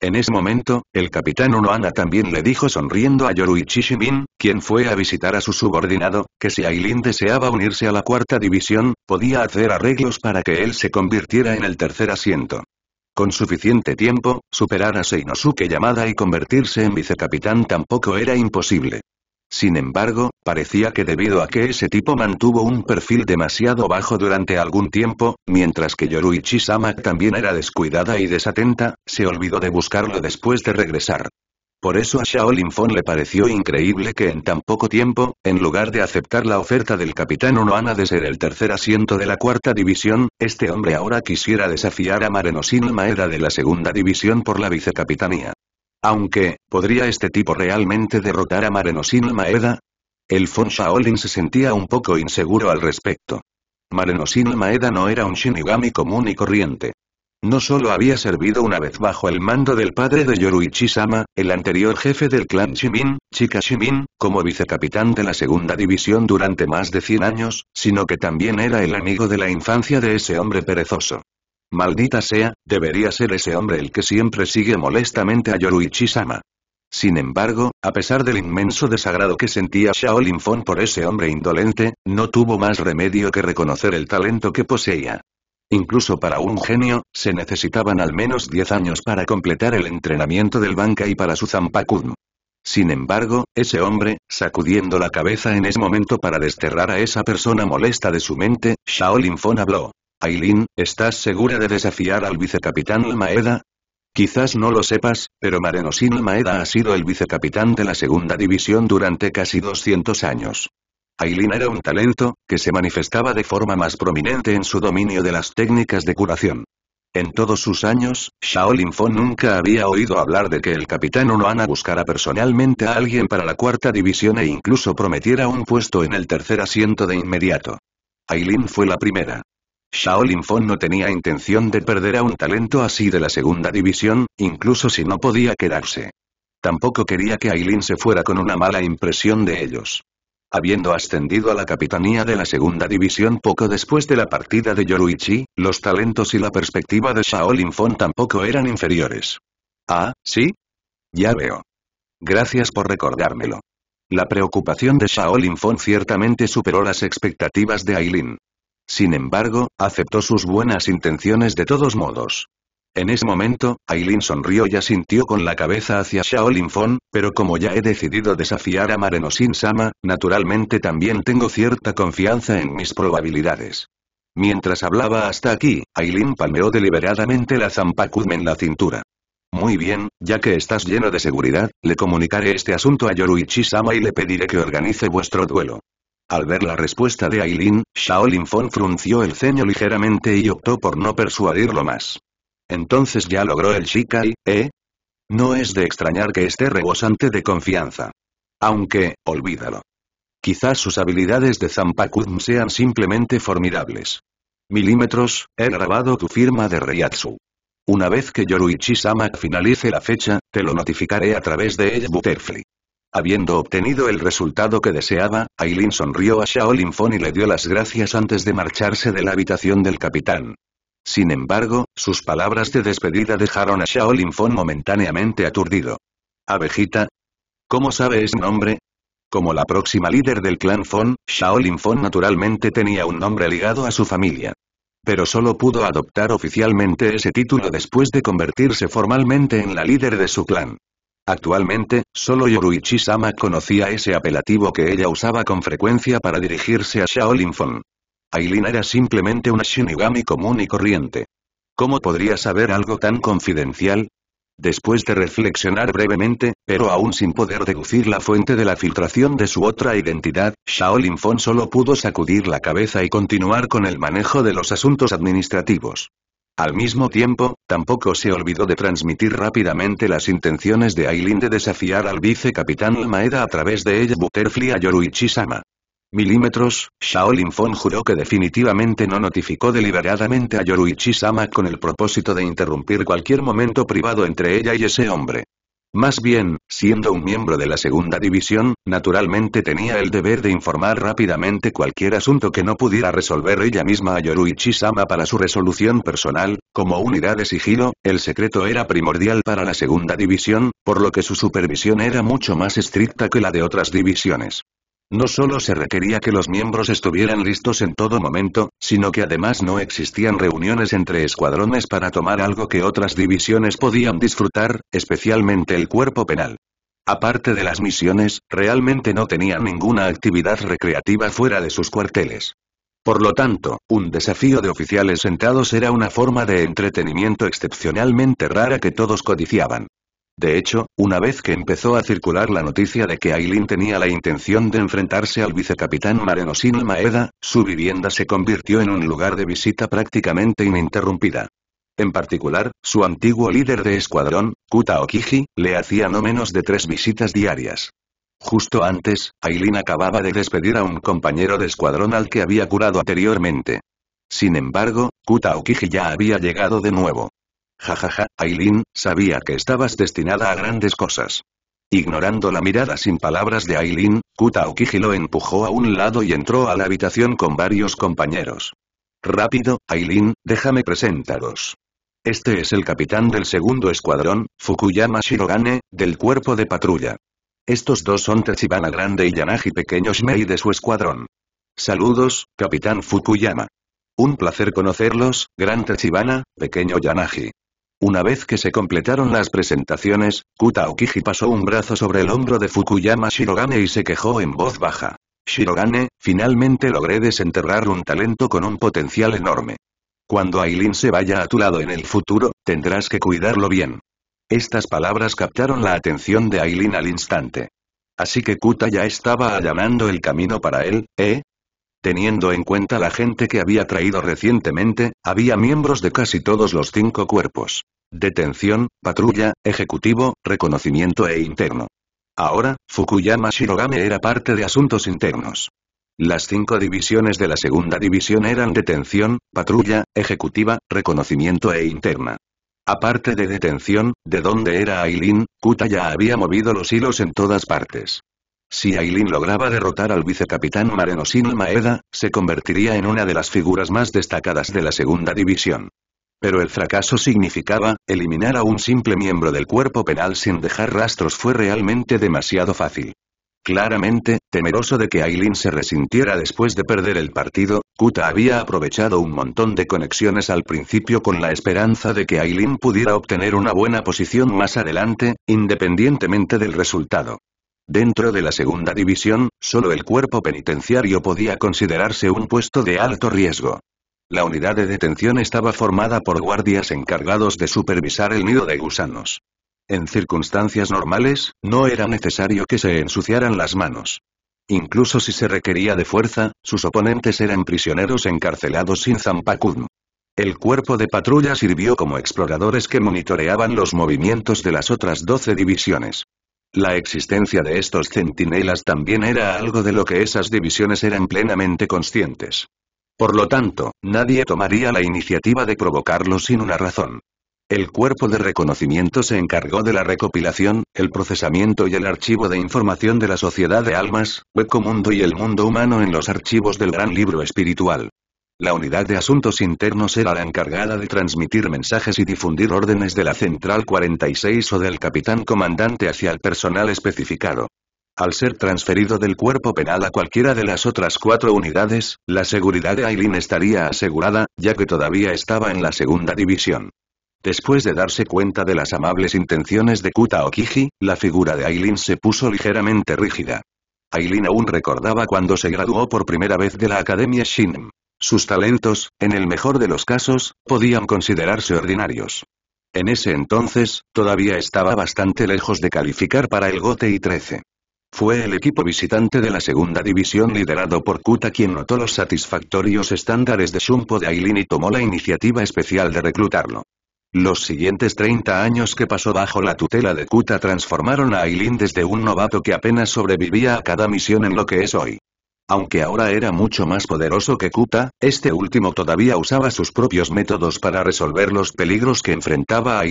En ese momento, el capitán Unoana también le dijo sonriendo a Yoruichi Shimin, quien fue a visitar a su subordinado, que si Ailin deseaba unirse a la cuarta división, podía hacer arreglos para que él se convirtiera en el tercer asiento. Con suficiente tiempo, superar a Seinosuke Yamada y convertirse en vicecapitán tampoco era imposible. Sin embargo, parecía que debido a que ese tipo mantuvo un perfil demasiado bajo durante algún tiempo, mientras que yoruichi Samak también era descuidada y desatenta, se olvidó de buscarlo después de regresar. Por eso a Shaolin Fon le pareció increíble que en tan poco tiempo, en lugar de aceptar la oferta del capitán Unoana de ser el tercer asiento de la cuarta división, este hombre ahora quisiera desafiar a Marenosin Maeda de la segunda división por la vicecapitanía. Aunque, ¿podría este tipo realmente derrotar a Marenosin Maeda? El Fon Shaolin se sentía un poco inseguro al respecto. Marenosin Maeda no era un Shinigami común y corriente. No solo había servido una vez bajo el mando del padre de Yoruichi-sama, el anterior jefe del clan Shimin, Chika Shimin, como vicecapitán de la segunda división durante más de 100 años, sino que también era el amigo de la infancia de ese hombre perezoso. Maldita sea, debería ser ese hombre el que siempre sigue molestamente a Yoruichi-sama. Sin embargo, a pesar del inmenso desagrado que sentía Shaolin Fon por ese hombre indolente, no tuvo más remedio que reconocer el talento que poseía. Incluso para un genio, se necesitaban al menos 10 años para completar el entrenamiento del banca y para su zampakun. Sin embargo, ese hombre, sacudiendo la cabeza en ese momento para desterrar a esa persona molesta de su mente, Shaolin Fon habló. Ailin, ¿estás segura de desafiar al vicecapitán Maeda? Quizás no lo sepas, pero Marenosin Maeda ha sido el vicecapitán de la segunda división durante casi 200 años. Aileen era un talento, que se manifestaba de forma más prominente en su dominio de las técnicas de curación. En todos sus años, Shaolin Fo nunca había oído hablar de que el capitán Onoana buscara personalmente a alguien para la cuarta división e incluso prometiera un puesto en el tercer asiento de inmediato. Aileen fue la primera. Shaolin Fon no tenía intención de perder a un talento así de la segunda división, incluso si no podía quedarse. Tampoco quería que Aileen se fuera con una mala impresión de ellos. Habiendo ascendido a la capitanía de la segunda división poco después de la partida de Yoruichi, los talentos y la perspectiva de Shaolin Fon tampoco eran inferiores. Ah, ¿sí? Ya veo. Gracias por recordármelo. La preocupación de Shaolin Fon ciertamente superó las expectativas de Aileen. Sin embargo, aceptó sus buenas intenciones de todos modos. En ese momento, Ailin sonrió y asintió con la cabeza hacia Shaolin Fon, pero como ya he decidido desafiar a Marenosin-sama, naturalmente también tengo cierta confianza en mis probabilidades. Mientras hablaba hasta aquí, Ailin palmeó deliberadamente la zampaku en la cintura. Muy bien, ya que estás lleno de seguridad, le comunicaré este asunto a Yoruichi-sama y le pediré que organice vuestro duelo. Al ver la respuesta de Ailin, Shaolin Fon frunció el ceño ligeramente y optó por no persuadirlo más. Entonces ya logró el Shikai, ¿eh? No es de extrañar que esté rebosante de confianza. Aunque, olvídalo. Quizás sus habilidades de Zampakudm sean simplemente formidables. Milímetros, he grabado tu firma de Ryatsu. Una vez que Yoruichi-sama finalice la fecha, te lo notificaré a través de Edge Butterfly. Habiendo obtenido el resultado que deseaba, Aileen sonrió a Shaolin Fon y le dio las gracias antes de marcharse de la habitación del capitán. Sin embargo, sus palabras de despedida dejaron a Shaolin Fon momentáneamente aturdido. Abejita. ¿Cómo sabe ese nombre? Como la próxima líder del clan Fon, Shaolin Fon naturalmente tenía un nombre ligado a su familia. Pero solo pudo adoptar oficialmente ese título después de convertirse formalmente en la líder de su clan. Actualmente, solo Yoruichi-sama conocía ese apelativo que ella usaba con frecuencia para dirigirse a Shaolin Fon. Aileen era simplemente una Shinigami común y corriente. ¿Cómo podría saber algo tan confidencial? Después de reflexionar brevemente, pero aún sin poder deducir la fuente de la filtración de su otra identidad, Shaolin Fon solo pudo sacudir la cabeza y continuar con el manejo de los asuntos administrativos. Al mismo tiempo, tampoco se olvidó de transmitir rápidamente las intenciones de Aileen de desafiar al vicecapitán Maeda a través de ella Butterfly a Yoruichi-sama. Milímetros, Shaolin Fon juró que definitivamente no notificó deliberadamente a Yoruichi-sama con el propósito de interrumpir cualquier momento privado entre ella y ese hombre. Más bien, siendo un miembro de la segunda división, naturalmente tenía el deber de informar rápidamente cualquier asunto que no pudiera resolver ella misma a Yoruichi-sama para su resolución personal, como unidad de sigilo, el secreto era primordial para la segunda división, por lo que su supervisión era mucho más estricta que la de otras divisiones. No solo se requería que los miembros estuvieran listos en todo momento, sino que además no existían reuniones entre escuadrones para tomar algo que otras divisiones podían disfrutar, especialmente el cuerpo penal. Aparte de las misiones, realmente no tenían ninguna actividad recreativa fuera de sus cuarteles. Por lo tanto, un desafío de oficiales sentados era una forma de entretenimiento excepcionalmente rara que todos codiciaban. De hecho, una vez que empezó a circular la noticia de que Ailin tenía la intención de enfrentarse al vicecapitán Marenosin Maeda, su vivienda se convirtió en un lugar de visita prácticamente ininterrumpida. En particular, su antiguo líder de escuadrón, Kuta Okiji, le hacía no menos de tres visitas diarias. Justo antes, Ailin acababa de despedir a un compañero de escuadrón al que había curado anteriormente. Sin embargo, Kuta Okiji ya había llegado de nuevo. Jajaja, Ailin, sabía que estabas destinada a grandes cosas. Ignorando la mirada sin palabras de Ailin, Kuta lo empujó a un lado y entró a la habitación con varios compañeros. Rápido, Ailin, déjame presentaros. Este es el capitán del segundo escuadrón, Fukuyama Shirogane, del cuerpo de patrulla. Estos dos son Tachibana Grande y Yanagi Pequeño Shmei de su escuadrón. Saludos, capitán Fukuyama. Un placer conocerlos, gran Tachibana, pequeño Yanagi. Una vez que se completaron las presentaciones, Kuta Okiji pasó un brazo sobre el hombro de Fukuyama Shirogane y se quejó en voz baja. Shirogane, finalmente logré desenterrar un talento con un potencial enorme. Cuando Ailin se vaya a tu lado en el futuro, tendrás que cuidarlo bien. Estas palabras captaron la atención de Ailin al instante. Así que Kuta ya estaba allanando el camino para él, ¿eh? Teniendo en cuenta la gente que había traído recientemente, había miembros de casi todos los cinco cuerpos. Detención, patrulla, ejecutivo, reconocimiento e interno. Ahora, Fukuyama Shirogame era parte de asuntos internos. Las cinco divisiones de la segunda división eran detención, patrulla, ejecutiva, reconocimiento e interna. Aparte de detención, de donde era Ailin, Kuta ya había movido los hilos en todas partes. Si Aileen lograba derrotar al vicecapitán Mareno Sin Maeda, se convertiría en una de las figuras más destacadas de la segunda división. Pero el fracaso significaba, eliminar a un simple miembro del cuerpo penal sin dejar rastros fue realmente demasiado fácil. Claramente, temeroso de que Aileen se resintiera después de perder el partido, Kuta había aprovechado un montón de conexiones al principio con la esperanza de que Aileen pudiera obtener una buena posición más adelante, independientemente del resultado. Dentro de la segunda división, solo el cuerpo penitenciario podía considerarse un puesto de alto riesgo. La unidad de detención estaba formada por guardias encargados de supervisar el nido de gusanos. En circunstancias normales, no era necesario que se ensuciaran las manos. Incluso si se requería de fuerza, sus oponentes eran prisioneros encarcelados sin zampacum. El cuerpo de patrulla sirvió como exploradores que monitoreaban los movimientos de las otras doce divisiones. La existencia de estos centinelas también era algo de lo que esas divisiones eran plenamente conscientes. Por lo tanto, nadie tomaría la iniciativa de provocarlos sin una razón. El cuerpo de reconocimiento se encargó de la recopilación, el procesamiento y el archivo de información de la Sociedad de Almas, Hueco Mundo y el mundo humano en los archivos del Gran Libro Espiritual. La unidad de asuntos internos era la encargada de transmitir mensajes y difundir órdenes de la Central 46 o del capitán comandante hacia el personal especificado. Al ser transferido del cuerpo penal a cualquiera de las otras cuatro unidades, la seguridad de Aileen estaría asegurada, ya que todavía estaba en la segunda división. Después de darse cuenta de las amables intenciones de Kuta Okiji, la figura de Aileen se puso ligeramente rígida. Aileen aún recordaba cuando se graduó por primera vez de la Academia Shinem. Sus talentos, en el mejor de los casos, podían considerarse ordinarios. En ese entonces, todavía estaba bastante lejos de calificar para el Gote y 13. Fue el equipo visitante de la segunda división liderado por Kuta quien notó los satisfactorios estándares de Shumpo de Ailin y tomó la iniciativa especial de reclutarlo. Los siguientes 30 años que pasó bajo la tutela de Kuta transformaron a Ailin desde un novato que apenas sobrevivía a cada misión en lo que es hoy. Aunque ahora era mucho más poderoso que Kuta, este último todavía usaba sus propios métodos para resolver los peligros que enfrentaba a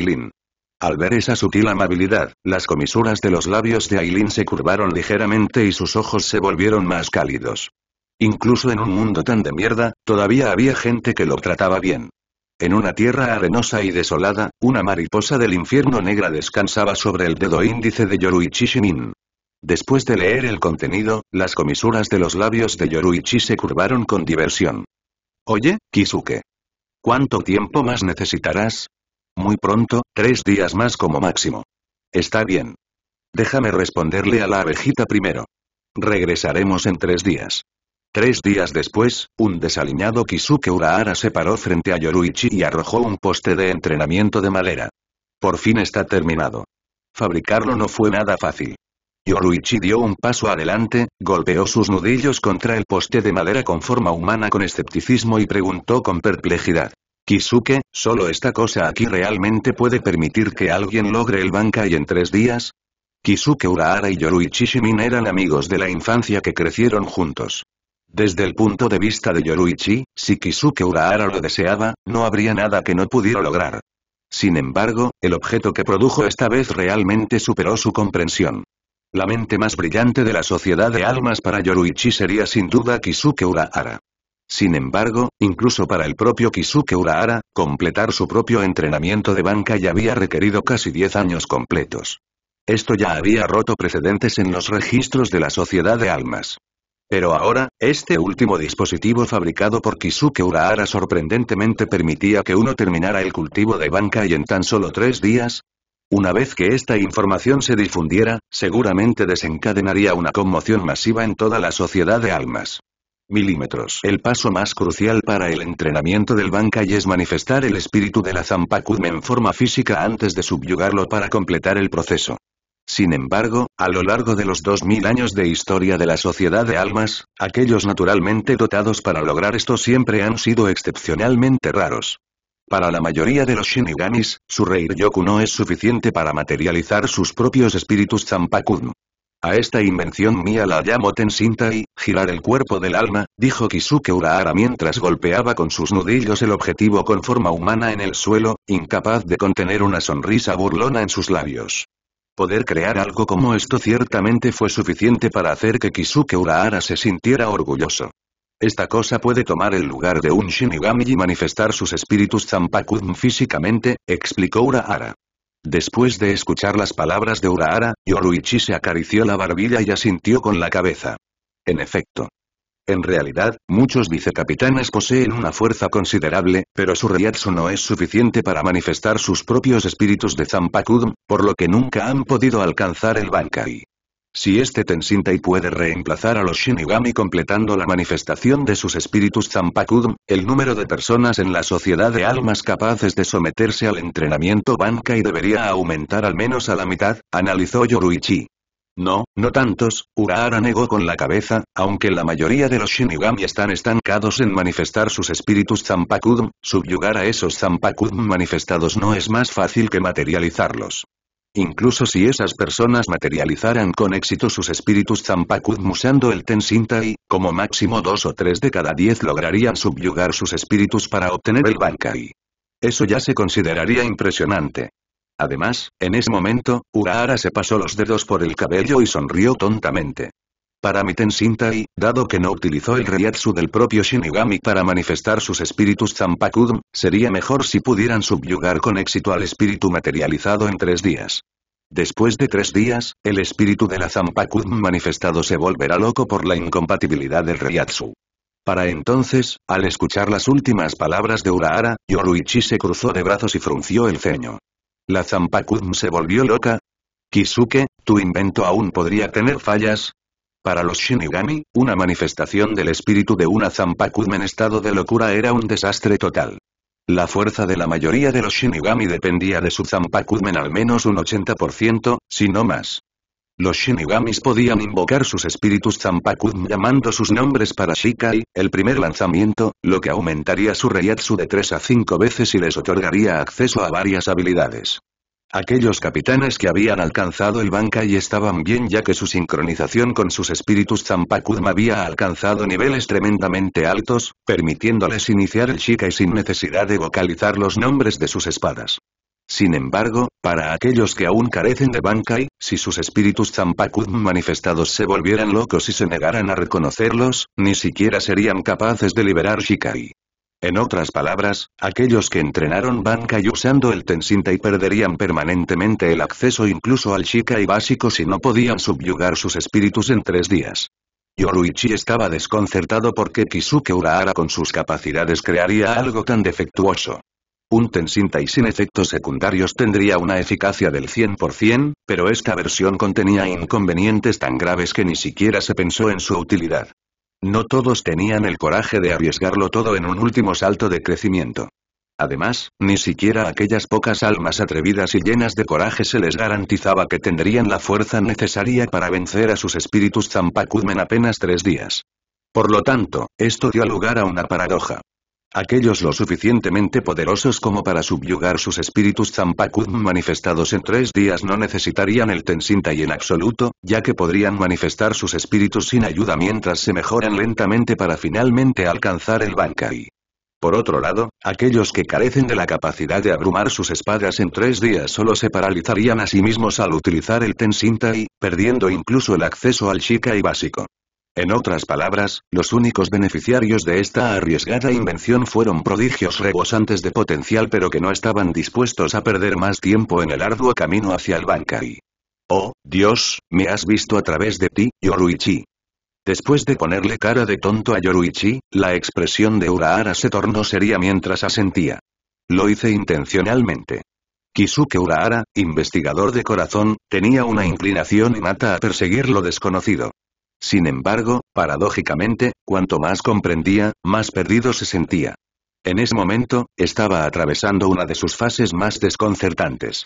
Al ver esa sutil amabilidad, las comisuras de los labios de Ailin se curvaron ligeramente y sus ojos se volvieron más cálidos. Incluso en un mundo tan de mierda, todavía había gente que lo trataba bien. En una tierra arenosa y desolada, una mariposa del infierno negra descansaba sobre el dedo índice de Yoruichi Shimin. Después de leer el contenido, las comisuras de los labios de Yoruichi se curvaron con diversión. Oye, Kisuke. ¿Cuánto tiempo más necesitarás? Muy pronto, tres días más como máximo. Está bien. Déjame responderle a la abejita primero. Regresaremos en tres días. Tres días después, un desaliñado Kisuke Urahara se paró frente a Yoruichi y arrojó un poste de entrenamiento de madera. Por fin está terminado. Fabricarlo no fue nada fácil. Yoruichi dio un paso adelante, golpeó sus nudillos contra el poste de madera con forma humana con escepticismo y preguntó con perplejidad. Kisuke, ¿solo esta cosa aquí realmente puede permitir que alguien logre el Bankai en tres días? Kisuke Urahara y Yoruichi Shimin eran amigos de la infancia que crecieron juntos. Desde el punto de vista de Yoruichi, si Kisuke Urahara lo deseaba, no habría nada que no pudiera lograr. Sin embargo, el objeto que produjo esta vez realmente superó su comprensión. La mente más brillante de la sociedad de almas para Yoruichi sería sin duda Kisuke Urahara. Sin embargo, incluso para el propio Kisuke Urahara, completar su propio entrenamiento de banca ya había requerido casi 10 años completos. Esto ya había roto precedentes en los registros de la sociedad de almas. Pero ahora, este último dispositivo fabricado por Kisuke Urahara sorprendentemente permitía que uno terminara el cultivo de banca y en tan solo tres días, una vez que esta información se difundiera, seguramente desencadenaría una conmoción masiva en toda la sociedad de almas. Milímetros. El paso más crucial para el entrenamiento del Bankai es manifestar el espíritu de la Zampakudme en forma física antes de subyugarlo para completar el proceso. Sin embargo, a lo largo de los 2000 años de historia de la sociedad de almas, aquellos naturalmente dotados para lograr esto siempre han sido excepcionalmente raros. Para la mayoría de los Shinigamis, su Reiryoku no es suficiente para materializar sus propios espíritus Zampakun. A esta invención mía la llamo Tensintai, girar el cuerpo del alma, dijo Kisuke Urahara mientras golpeaba con sus nudillos el objetivo con forma humana en el suelo, incapaz de contener una sonrisa burlona en sus labios. Poder crear algo como esto ciertamente fue suficiente para hacer que Kisuke Urahara se sintiera orgulloso. Esta cosa puede tomar el lugar de un Shinigami y manifestar sus espíritus Zampakun físicamente, explicó Urahara. Después de escuchar las palabras de Urahara, Yoruichi se acarició la barbilla y asintió con la cabeza. En efecto. En realidad, muchos vicecapitanes poseen una fuerza considerable, pero su riatsu no es suficiente para manifestar sus propios espíritus de Zampakudm, por lo que nunca han podido alcanzar el Bankai. Si este Tensintai puede reemplazar a los Shinigami completando la manifestación de sus espíritus Zampakudum, el número de personas en la sociedad de almas capaces de someterse al entrenamiento Bankai debería aumentar al menos a la mitad, analizó Yoruichi. No, no tantos, Urahara negó con la cabeza, aunque la mayoría de los Shinigami están estancados en manifestar sus espíritus Zampakudum, subyugar a esos Zampakudm manifestados no es más fácil que materializarlos. Incluso si esas personas materializaran con éxito sus espíritus zampakud, usando el Tensintai, como máximo dos o tres de cada diez lograrían subyugar sus espíritus para obtener el Bankai. Eso ya se consideraría impresionante. Además, en ese momento, Urahara se pasó los dedos por el cabello y sonrió tontamente para Miten y dado que no utilizó el Ryatsu del propio Shinigami para manifestar sus espíritus Zampakudm, sería mejor si pudieran subyugar con éxito al espíritu materializado en tres días. Después de tres días, el espíritu de la Zampakudm manifestado se volverá loco por la incompatibilidad del Ryatsu. Para entonces, al escuchar las últimas palabras de Urahara, Yoruichi se cruzó de brazos y frunció el ceño. La Zampakudm se volvió loca, Kisuke, tu invento aún podría tener fallas, para los Shinigami, una manifestación del espíritu de una Zampakudmen en estado de locura era un desastre total. La fuerza de la mayoría de los Shinigami dependía de su Zampakudmen al menos un 80%, si no más. Los Shinigamis podían invocar sus espíritus Zampakudmen llamando sus nombres para Shikai, el primer lanzamiento, lo que aumentaría su Reiatsu de 3 a 5 veces y les otorgaría acceso a varias habilidades. Aquellos capitanes que habían alcanzado el Bankai estaban bien ya que su sincronización con sus espíritus Zampakudma había alcanzado niveles tremendamente altos, permitiéndoles iniciar el Shikai sin necesidad de vocalizar los nombres de sus espadas. Sin embargo, para aquellos que aún carecen de Bankai, si sus espíritus Zampakudm manifestados se volvieran locos y se negaran a reconocerlos, ni siquiera serían capaces de liberar Shikai. En otras palabras, aquellos que entrenaron Bankai usando el y perderían permanentemente el acceso incluso al y básico si no podían subyugar sus espíritus en tres días. Yoruichi estaba desconcertado porque Kisuke Urahara con sus capacidades crearía algo tan defectuoso. Un Tensintai sin efectos secundarios tendría una eficacia del 100%, pero esta versión contenía inconvenientes tan graves que ni siquiera se pensó en su utilidad. No todos tenían el coraje de arriesgarlo todo en un último salto de crecimiento. Además, ni siquiera aquellas pocas almas atrevidas y llenas de coraje se les garantizaba que tendrían la fuerza necesaria para vencer a sus espíritus zampacudmen apenas tres días. Por lo tanto, esto dio lugar a una paradoja. Aquellos lo suficientemente poderosos como para subyugar sus espíritus Zampakudm manifestados en tres días no necesitarían el Tensintai en absoluto, ya que podrían manifestar sus espíritus sin ayuda mientras se mejoran lentamente para finalmente alcanzar el Bankai. Por otro lado, aquellos que carecen de la capacidad de abrumar sus espadas en tres días solo se paralizarían a sí mismos al utilizar el Tensintai, perdiendo incluso el acceso al Shikai básico. En otras palabras, los únicos beneficiarios de esta arriesgada invención fueron prodigios rebosantes de potencial pero que no estaban dispuestos a perder más tiempo en el arduo camino hacia el Bankai. Oh, Dios, me has visto a través de ti, Yoruichi. Después de ponerle cara de tonto a Yoruichi, la expresión de Urahara se tornó seria mientras asentía. Lo hice intencionalmente. Kisuke Urahara, investigador de corazón, tenía una inclinación mata a perseguir lo desconocido. Sin embargo, paradójicamente, cuanto más comprendía, más perdido se sentía. En ese momento, estaba atravesando una de sus fases más desconcertantes.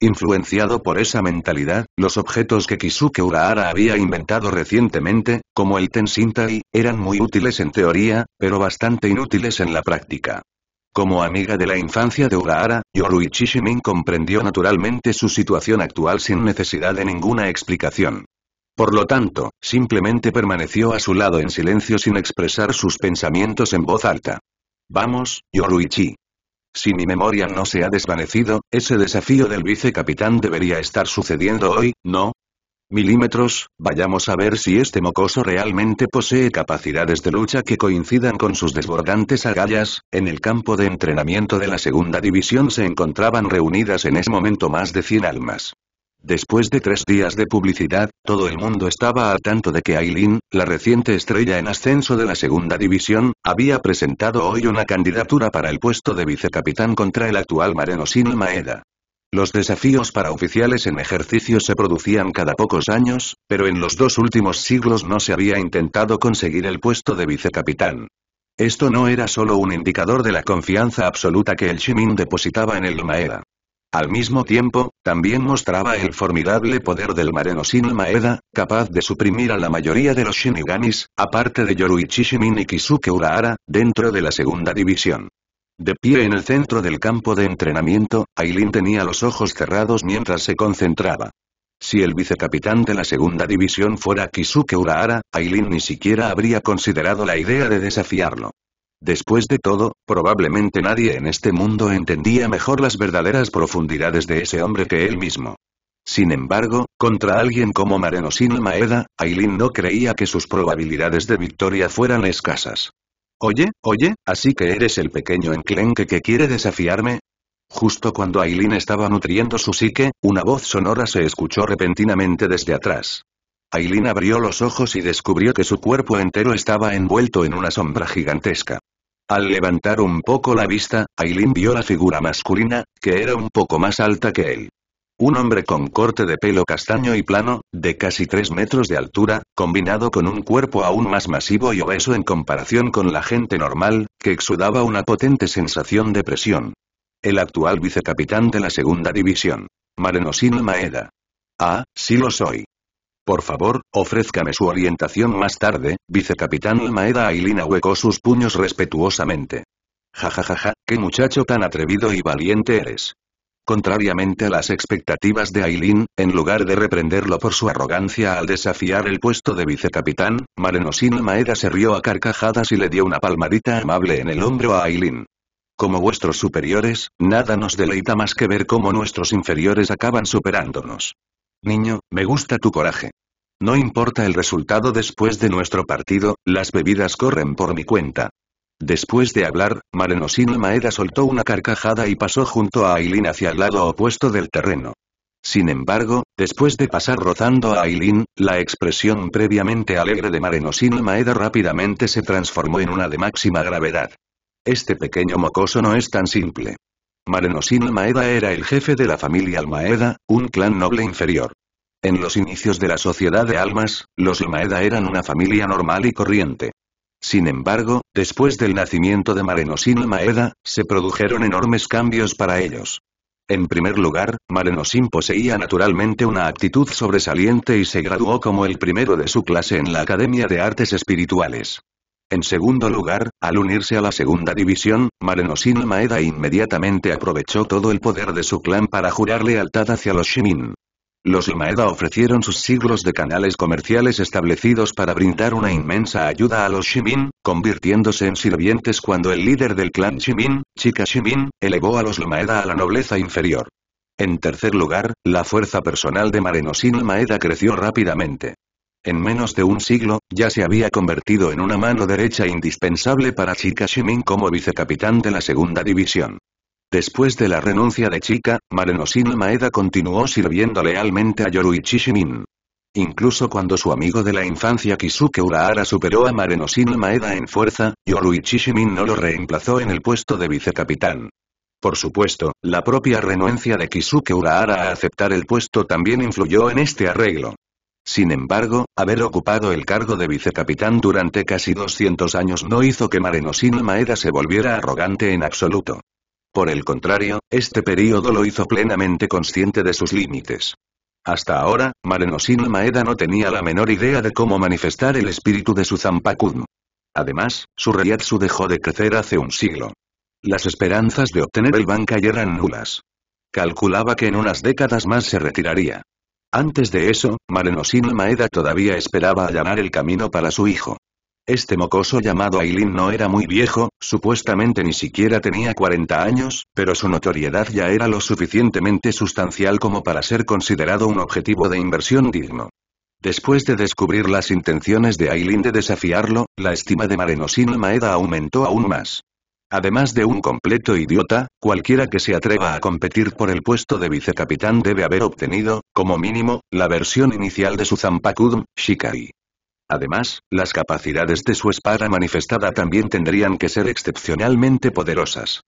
Influenciado por esa mentalidad, los objetos que Kisuke Urahara había inventado recientemente, como el Tensintai, eran muy útiles en teoría, pero bastante inútiles en la práctica. Como amiga de la infancia de Urahara, Yoruichi Shimin comprendió naturalmente su situación actual sin necesidad de ninguna explicación. Por lo tanto, simplemente permaneció a su lado en silencio sin expresar sus pensamientos en voz alta. Vamos, Yoruichi. Si mi memoria no se ha desvanecido, ese desafío del vicecapitán debería estar sucediendo hoy, ¿no? Milímetros, vayamos a ver si este mocoso realmente posee capacidades de lucha que coincidan con sus desbordantes agallas. En el campo de entrenamiento de la segunda división se encontraban reunidas en ese momento más de 100 almas. Después de tres días de publicidad, todo el mundo estaba al tanto de que Aileen, la reciente estrella en ascenso de la segunda división, había presentado hoy una candidatura para el puesto de vicecapitán contra el actual Sin Maeda. Los desafíos para oficiales en ejercicio se producían cada pocos años, pero en los dos últimos siglos no se había intentado conseguir el puesto de vicecapitán. Esto no era solo un indicador de la confianza absoluta que el Shimin depositaba en el Maeda. Al mismo tiempo, también mostraba el formidable poder del Sin Maeda, capaz de suprimir a la mayoría de los Shinigamis, aparte de Yoruichi Shimin y Kisuke Urahara, dentro de la segunda división. De pie en el centro del campo de entrenamiento, Aileen tenía los ojos cerrados mientras se concentraba. Si el vicecapitán de la segunda división fuera Kisuke Urahara, Aileen ni siquiera habría considerado la idea de desafiarlo. Después de todo, probablemente nadie en este mundo entendía mejor las verdaderas profundidades de ese hombre que él mismo. Sin embargo, contra alguien como sin Maeda, Aileen no creía que sus probabilidades de victoria fueran escasas. Oye, oye, así que eres el pequeño enclenque que quiere desafiarme, Justo cuando Aileen estaba nutriendo su psique, una voz sonora se escuchó repentinamente desde atrás. Aileen abrió los ojos y descubrió que su cuerpo entero estaba envuelto en una sombra gigantesca. Al levantar un poco la vista, Aileen vio la figura masculina, que era un poco más alta que él. Un hombre con corte de pelo castaño y plano, de casi 3 metros de altura, combinado con un cuerpo aún más masivo y obeso en comparación con la gente normal, que exudaba una potente sensación de presión. El actual vicecapitán de la segunda división. Marenosin Maeda. Ah, sí lo soy. Por favor, ofrézcame su orientación más tarde, vicecapitán Almaeda Ailin huecó sus puños respetuosamente. Jajajaja, ja, ja, qué muchacho tan atrevido y valiente eres. Contrariamente a las expectativas de Ailin, en lugar de reprenderlo por su arrogancia al desafiar el puesto de vicecapitán, Marenosín Maeda se rió a carcajadas y le dio una palmadita amable en el hombro a Ailin. Como vuestros superiores, nada nos deleita más que ver cómo nuestros inferiores acaban superándonos. Niño, me gusta tu coraje. No importa el resultado después de nuestro partido, las bebidas corren por mi cuenta. Después de hablar, Marenosin Maeda soltó una carcajada y pasó junto a Aileen hacia el lado opuesto del terreno. Sin embargo, después de pasar rozando a Aileen, la expresión previamente alegre de Marenosin Maeda rápidamente se transformó en una de máxima gravedad. Este pequeño mocoso no es tan simple. Marenosin Maeda era el jefe de la familia Almaeda, un clan noble inferior. En los inicios de la Sociedad de Almas, los Almaeda eran una familia normal y corriente. Sin embargo, después del nacimiento de Marenosín Maeda, se produjeron enormes cambios para ellos. En primer lugar, Marenosín poseía naturalmente una actitud sobresaliente y se graduó como el primero de su clase en la Academia de Artes Espirituales. En segundo lugar, al unirse a la segunda división, Marenosin Maeda inmediatamente aprovechó todo el poder de su clan para jurar lealtad hacia los Shimin. Los Maeda ofrecieron sus siglos de canales comerciales establecidos para brindar una inmensa ayuda a los Shimin, convirtiéndose en sirvientes cuando el líder del clan Shimin, Chika Shimin, elevó a los Maeda a la nobleza inferior. En tercer lugar, la fuerza personal de Marenosin Maeda creció rápidamente. En menos de un siglo, ya se había convertido en una mano derecha indispensable para Chikashimin Shimin como vicecapitán de la segunda división. Después de la renuncia de Chika, Marenosin Maeda continuó sirviendo lealmente a Yoruichi Shimin. Incluso cuando su amigo de la infancia Kisuke Urahara superó a Marenosin Maeda en fuerza, Yoruichi Shimin no lo reemplazó en el puesto de vicecapitán. Por supuesto, la propia renuencia de Kisuke Urahara a aceptar el puesto también influyó en este arreglo. Sin embargo, haber ocupado el cargo de vicecapitán durante casi 200 años no hizo que Marenosinmaeda Maeda se volviera arrogante en absoluto. Por el contrario, este período lo hizo plenamente consciente de sus límites. Hasta ahora, Marenosin Maeda no tenía la menor idea de cómo manifestar el espíritu de su Zampakun. Además, su reyatsu dejó de crecer hace un siglo. Las esperanzas de obtener el Bankai eran nulas. Calculaba que en unas décadas más se retiraría. Antes de eso, Marenosin Maeda todavía esperaba allanar el camino para su hijo. Este mocoso llamado Ailin no era muy viejo, supuestamente ni siquiera tenía 40 años, pero su notoriedad ya era lo suficientemente sustancial como para ser considerado un objetivo de inversión digno. Después de descubrir las intenciones de Ailin de desafiarlo, la estima de Marenosin Maeda aumentó aún más. Además de un completo idiota, cualquiera que se atreva a competir por el puesto de vicecapitán debe haber obtenido, como mínimo, la versión inicial de su Zampakudm, shikai. Además, las capacidades de su espada manifestada también tendrían que ser excepcionalmente poderosas.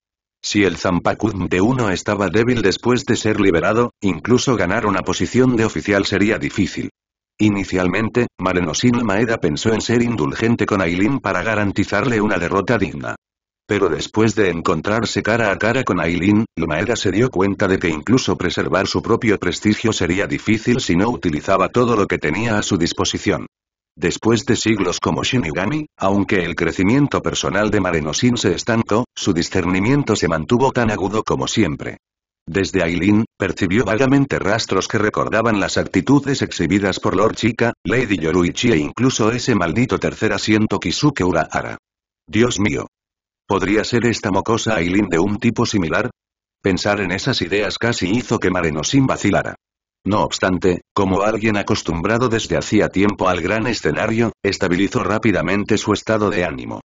Si el Zampakudm de uno estaba débil después de ser liberado, incluso ganar una posición de oficial sería difícil. Inicialmente, Marenosin Maeda pensó en ser indulgente con Ailin para garantizarle una derrota digna. Pero después de encontrarse cara a cara con Aileen, Lumaeda se dio cuenta de que incluso preservar su propio prestigio sería difícil si no utilizaba todo lo que tenía a su disposición. Después de siglos como Shinigami, aunque el crecimiento personal de Marenosin se estancó, su discernimiento se mantuvo tan agudo como siempre. Desde Ailin, percibió vagamente rastros que recordaban las actitudes exhibidas por Lord Chica, Lady Yoruichi e incluso ese maldito tercer asiento Kisuke Urahara. Dios mío, ¿Podría ser esta mocosa Ailin de un tipo similar? Pensar en esas ideas casi hizo que Marenosin vacilara. No obstante, como alguien acostumbrado desde hacía tiempo al gran escenario, estabilizó rápidamente su estado de ánimo.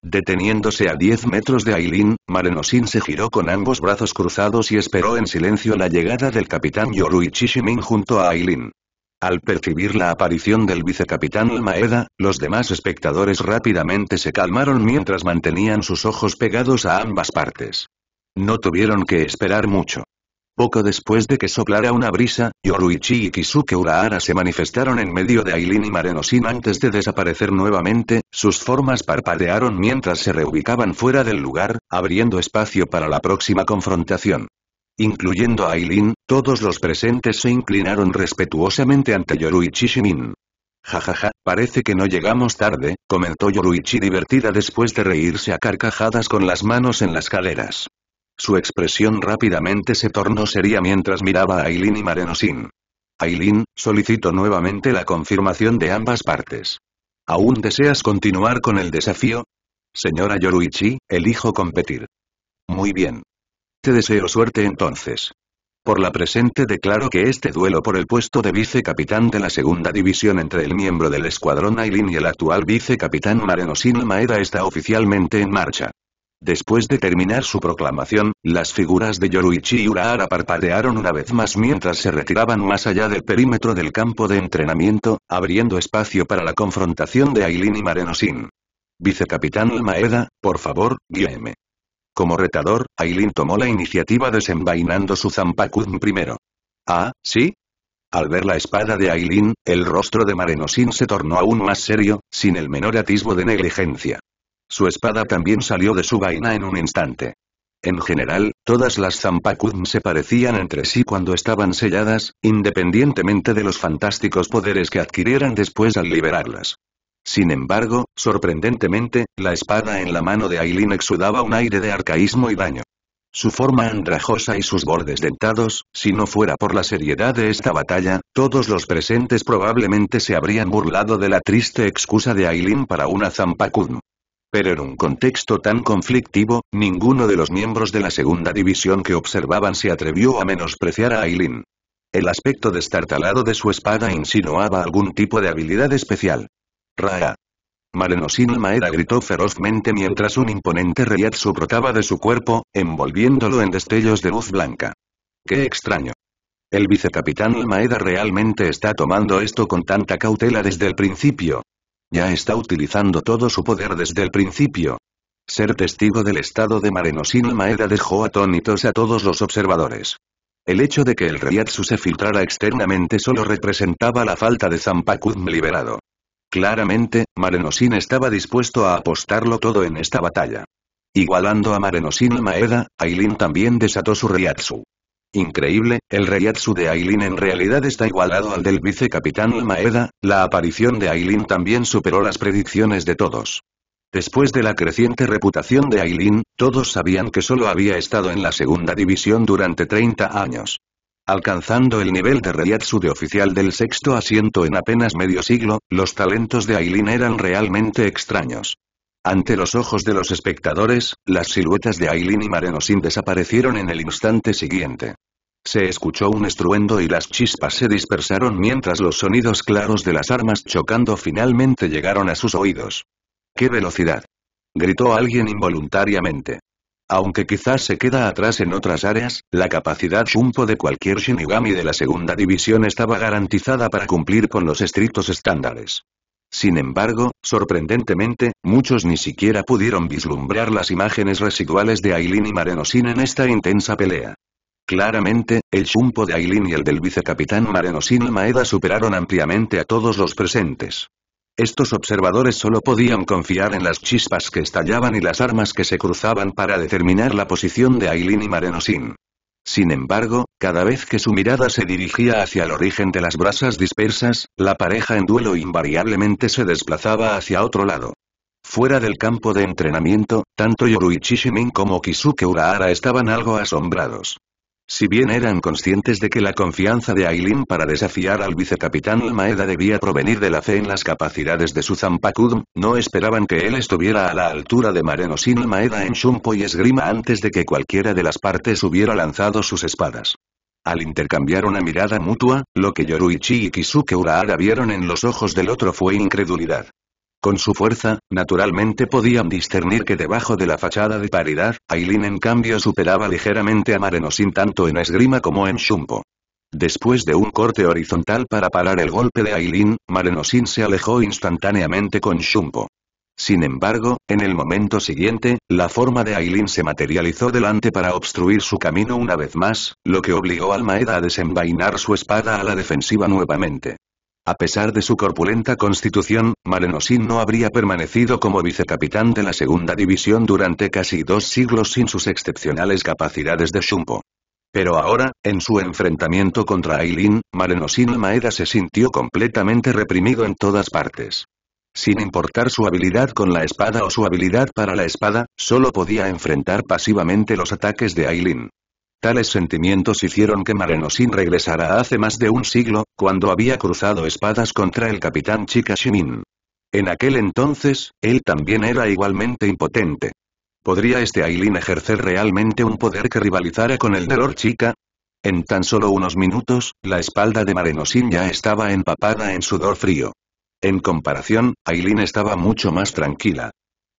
Deteniéndose a 10 metros de Aileen, Marenosin se giró con ambos brazos cruzados y esperó en silencio la llegada del capitán Yorui Chishimin junto a Ailin. Al percibir la aparición del vicecapitán Almaeda, los demás espectadores rápidamente se calmaron mientras mantenían sus ojos pegados a ambas partes. No tuvieron que esperar mucho. Poco después de que soplara una brisa, Yoruichi y Kisuke Urahara se manifestaron en medio de Ailin y Marenosin antes de desaparecer nuevamente, sus formas parpadearon mientras se reubicaban fuera del lugar, abriendo espacio para la próxima confrontación. Incluyendo a Ailin, todos los presentes se inclinaron respetuosamente ante Yoruichi Shimin. Jajaja, parece que no llegamos tarde, comentó Yoruichi divertida después de reírse a carcajadas con las manos en las caderas. Su expresión rápidamente se tornó seria mientras miraba a Ailin y Marenosin. Ailin solicito nuevamente la confirmación de ambas partes. ¿Aún deseas continuar con el desafío? Señora Yoruichi, elijo competir. Muy bien. Te deseo suerte entonces. Por la presente declaro que este duelo por el puesto de vicecapitán de la segunda división entre el miembro del escuadrón Ailin y el actual vicecapitán Marenosin Maeda está oficialmente en marcha. Después de terminar su proclamación, las figuras de Yoruichi y Urahara parpadearon una vez más mientras se retiraban más allá del perímetro del campo de entrenamiento, abriendo espacio para la confrontación de Ailin y Marenosin. Vicecapitán Maeda, por favor, guíeme. Como retador, Ailin tomó la iniciativa desenvainando su zampakun primero. ¿Ah, sí? Al ver la espada de Ailin, el rostro de Marenosin se tornó aún más serio, sin el menor atisbo de negligencia. Su espada también salió de su vaina en un instante. En general, todas las zampakun se parecían entre sí cuando estaban selladas, independientemente de los fantásticos poderes que adquirieran después al liberarlas. Sin embargo, sorprendentemente, la espada en la mano de Aileen exudaba un aire de arcaísmo y daño. Su forma andrajosa y sus bordes dentados, si no fuera por la seriedad de esta batalla, todos los presentes probablemente se habrían burlado de la triste excusa de Aileen para una zampakun. Pero en un contexto tan conflictivo, ninguno de los miembros de la segunda división que observaban se atrevió a menospreciar a Aileen. El aspecto destartalado de su espada insinuaba algún tipo de habilidad especial. Raya, Marenosin Maeda gritó ferozmente mientras un imponente reyatsu brotaba de su cuerpo, envolviéndolo en destellos de luz blanca. ¡Qué extraño! El vicecapitán Maeda realmente está tomando esto con tanta cautela desde el principio. Ya está utilizando todo su poder desde el principio. Ser testigo del estado de Marenosin Maeda dejó atónitos a todos los observadores. El hecho de que el reyatsu se filtrara externamente solo representaba la falta de Zampakun liberado. Claramente, Marenosin estaba dispuesto a apostarlo todo en esta batalla. Igualando a Marenosin y Maeda, Aileen también desató su Ryatsu. Increíble, el Ryatsu de Ailin en realidad está igualado al del vicecapitán Maeda, la aparición de Ailin también superó las predicciones de todos. Después de la creciente reputación de Ailin, todos sabían que solo había estado en la segunda división durante 30 años. Alcanzando el nivel de Reyatsu de oficial del sexto asiento en apenas medio siglo, los talentos de Aileen eran realmente extraños. Ante los ojos de los espectadores, las siluetas de Aileen y Marenosin desaparecieron en el instante siguiente. Se escuchó un estruendo y las chispas se dispersaron mientras los sonidos claros de las armas chocando finalmente llegaron a sus oídos. ¡Qué velocidad! gritó alguien involuntariamente. Aunque quizás se queda atrás en otras áreas, la capacidad Shumpo de cualquier Shinigami de la segunda división estaba garantizada para cumplir con los estrictos estándares. Sin embargo, sorprendentemente, muchos ni siquiera pudieron vislumbrar las imágenes residuales de Aileen y Marenosin en esta intensa pelea. Claramente, el Shumpo de Aileen y el del vicecapitán Marenosin Maeda superaron ampliamente a todos los presentes. Estos observadores solo podían confiar en las chispas que estallaban y las armas que se cruzaban para determinar la posición de Ailin y Marenosin. Sin embargo, cada vez que su mirada se dirigía hacia el origen de las brasas dispersas, la pareja en duelo invariablemente se desplazaba hacia otro lado. Fuera del campo de entrenamiento, tanto Yoruichi Shimin como Kisuke Urahara estaban algo asombrados. Si bien eran conscientes de que la confianza de Ailin para desafiar al vicecapitán Maeda debía provenir de la fe en las capacidades de su Zampakudm, no esperaban que él estuviera a la altura de Mareno sin Maeda en Shumpo y Esgrima antes de que cualquiera de las partes hubiera lanzado sus espadas. Al intercambiar una mirada mutua, lo que Yoruichi y Kisuke Urahara vieron en los ojos del otro fue incredulidad. Con su fuerza, naturalmente podían discernir que debajo de la fachada de paridad, Aileen en cambio superaba ligeramente a Marenosin tanto en esgrima como en shumpo. Después de un corte horizontal para parar el golpe de Aileen, Marenosin se alejó instantáneamente con shumpo. Sin embargo, en el momento siguiente, la forma de Aileen se materializó delante para obstruir su camino una vez más, lo que obligó a Maeda a desenvainar su espada a la defensiva nuevamente. A pesar de su corpulenta constitución, Marenosin no habría permanecido como vicecapitán de la segunda división durante casi dos siglos sin sus excepcionales capacidades de Shumpo. Pero ahora, en su enfrentamiento contra Ailin, Marenosin Maeda se sintió completamente reprimido en todas partes. Sin importar su habilidad con la espada o su habilidad para la espada, solo podía enfrentar pasivamente los ataques de Ailin. Tales sentimientos hicieron que Marenosin regresara hace más de un siglo, cuando había cruzado espadas contra el capitán Chikashimin. En aquel entonces, él también era igualmente impotente. ¿Podría este Ailin ejercer realmente un poder que rivalizara con el de Chica? En tan solo unos minutos, la espalda de Marenosin ya estaba empapada en sudor frío. En comparación, Ailin estaba mucho más tranquila.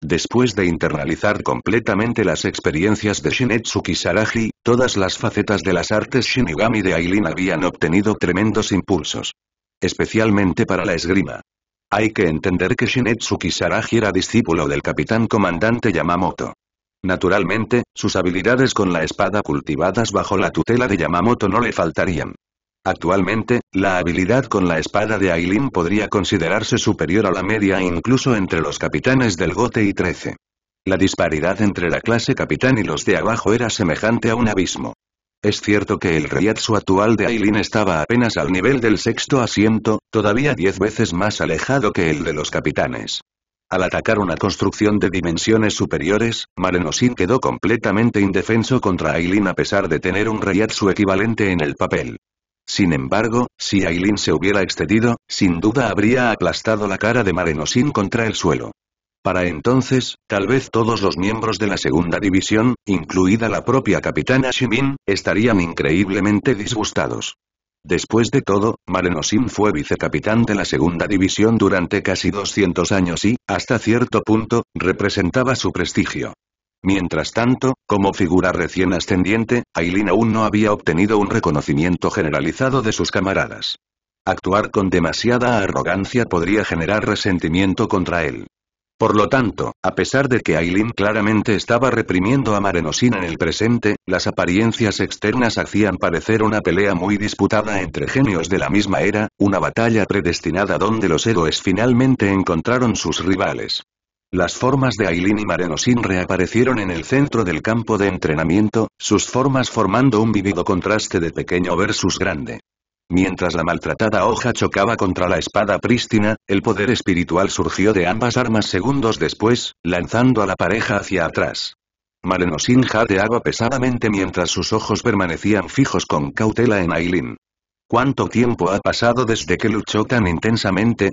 Después de internalizar completamente las experiencias de Shinetsuki Saraji, todas las facetas de las artes Shinigami de Aileen habían obtenido tremendos impulsos. Especialmente para la esgrima. Hay que entender que Shinetsuki Saraji era discípulo del capitán comandante Yamamoto. Naturalmente, sus habilidades con la espada cultivadas bajo la tutela de Yamamoto no le faltarían. Actualmente, la habilidad con la espada de Ailin podría considerarse superior a la media incluso entre los capitanes del Gote y 13. La disparidad entre la clase capitán y los de abajo era semejante a un abismo. Es cierto que el reyatso actual de Ailin estaba apenas al nivel del sexto asiento, todavía diez veces más alejado que el de los capitanes. Al atacar una construcción de dimensiones superiores, Marenosin quedó completamente indefenso contra Ailin a pesar de tener un su equivalente en el papel. Sin embargo, si Ailin se hubiera excedido, sin duda habría aplastado la cara de Marenosin contra el suelo. Para entonces, tal vez todos los miembros de la segunda división, incluida la propia capitana Shimin, estarían increíblemente disgustados. Después de todo, Marenosin fue vicecapitán de la segunda división durante casi 200 años y, hasta cierto punto, representaba su prestigio. Mientras tanto, como figura recién ascendiente, Aileen aún no había obtenido un reconocimiento generalizado de sus camaradas. Actuar con demasiada arrogancia podría generar resentimiento contra él. Por lo tanto, a pesar de que Aileen claramente estaba reprimiendo a Marenosin en el presente, las apariencias externas hacían parecer una pelea muy disputada entre genios de la misma era, una batalla predestinada donde los héroes finalmente encontraron sus rivales. Las formas de Aileen y Marenosin reaparecieron en el centro del campo de entrenamiento, sus formas formando un vivido contraste de pequeño versus grande. Mientras la maltratada hoja chocaba contra la espada prístina, el poder espiritual surgió de ambas armas segundos después, lanzando a la pareja hacia atrás. Marenosin jadeaba pesadamente mientras sus ojos permanecían fijos con cautela en Aileen. ¿Cuánto tiempo ha pasado desde que luchó tan intensamente?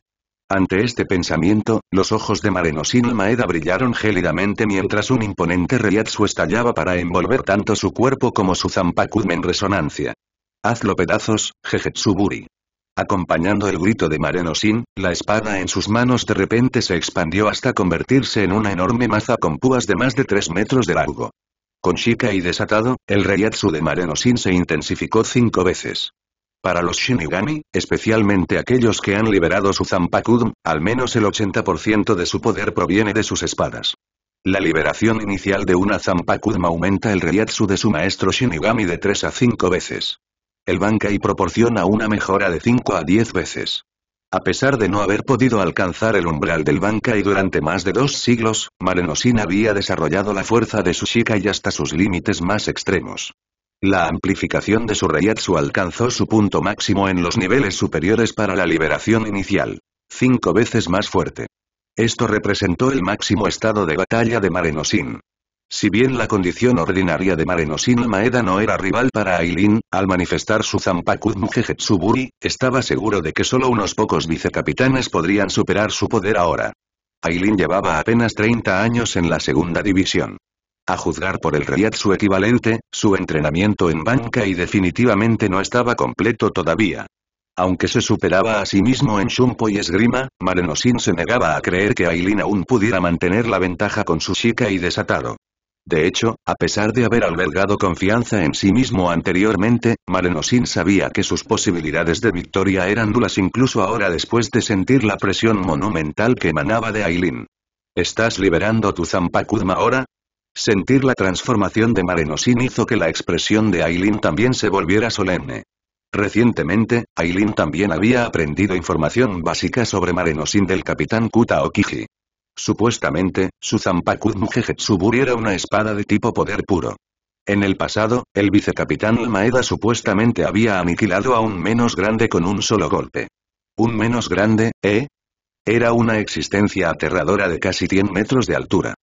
Ante este pensamiento, los ojos de sin Maeda brillaron gélidamente mientras un imponente reyatsu estallaba para envolver tanto su cuerpo como su zampacudme en resonancia. Hazlo pedazos, Jejetsuburi. Acompañando el grito de Mareno-sin, la espada en sus manos de repente se expandió hasta convertirse en una enorme maza con púas de más de 3 metros de largo. Con Shika y desatado, el reyatsu de Marenosin se intensificó cinco veces. Para los Shinigami, especialmente aquellos que han liberado su Zampakudm, al menos el 80% de su poder proviene de sus espadas. La liberación inicial de una Zampakudm aumenta el Ryatsu de su maestro Shinigami de 3 a 5 veces. El Bankai proporciona una mejora de 5 a 10 veces. A pesar de no haber podido alcanzar el umbral del Bankai durante más de dos siglos, Marenosin había desarrollado la fuerza de su Shikai hasta sus límites más extremos. La amplificación de su reiatsu alcanzó su punto máximo en los niveles superiores para la liberación inicial. Cinco veces más fuerte. Esto representó el máximo estado de batalla de Marenosin. Si bien la condición ordinaria de Marenosin Maeda no era rival para Ailin, al manifestar su Zampaku Getsuburi, estaba seguro de que solo unos pocos vicecapitanes podrían superar su poder ahora. Ailin llevaba apenas 30 años en la segunda división. A juzgar por el Riyadh su equivalente, su entrenamiento en banca y definitivamente no estaba completo todavía. Aunque se superaba a sí mismo en Shumpo y esgrima, Marenosin se negaba a creer que Ailin aún pudiera mantener la ventaja con su chica y desatado. De hecho, a pesar de haber albergado confianza en sí mismo anteriormente, Marenosin sabía que sus posibilidades de victoria eran nulas incluso ahora después de sentir la presión monumental que emanaba de Aileen. ¿Estás liberando tu Zampakudma ahora? Sentir la transformación de Marenosin hizo que la expresión de Aileen también se volviera solemne. Recientemente, Aileen también había aprendido información básica sobre Marenosin del capitán Kuta Okiji. Supuestamente, su Zampakut subiría era una espada de tipo poder puro. En el pasado, el vicecapitán Maeda supuestamente había aniquilado a un menos grande con un solo golpe. ¿Un menos grande, eh? Era una existencia aterradora de casi 100 metros de altura.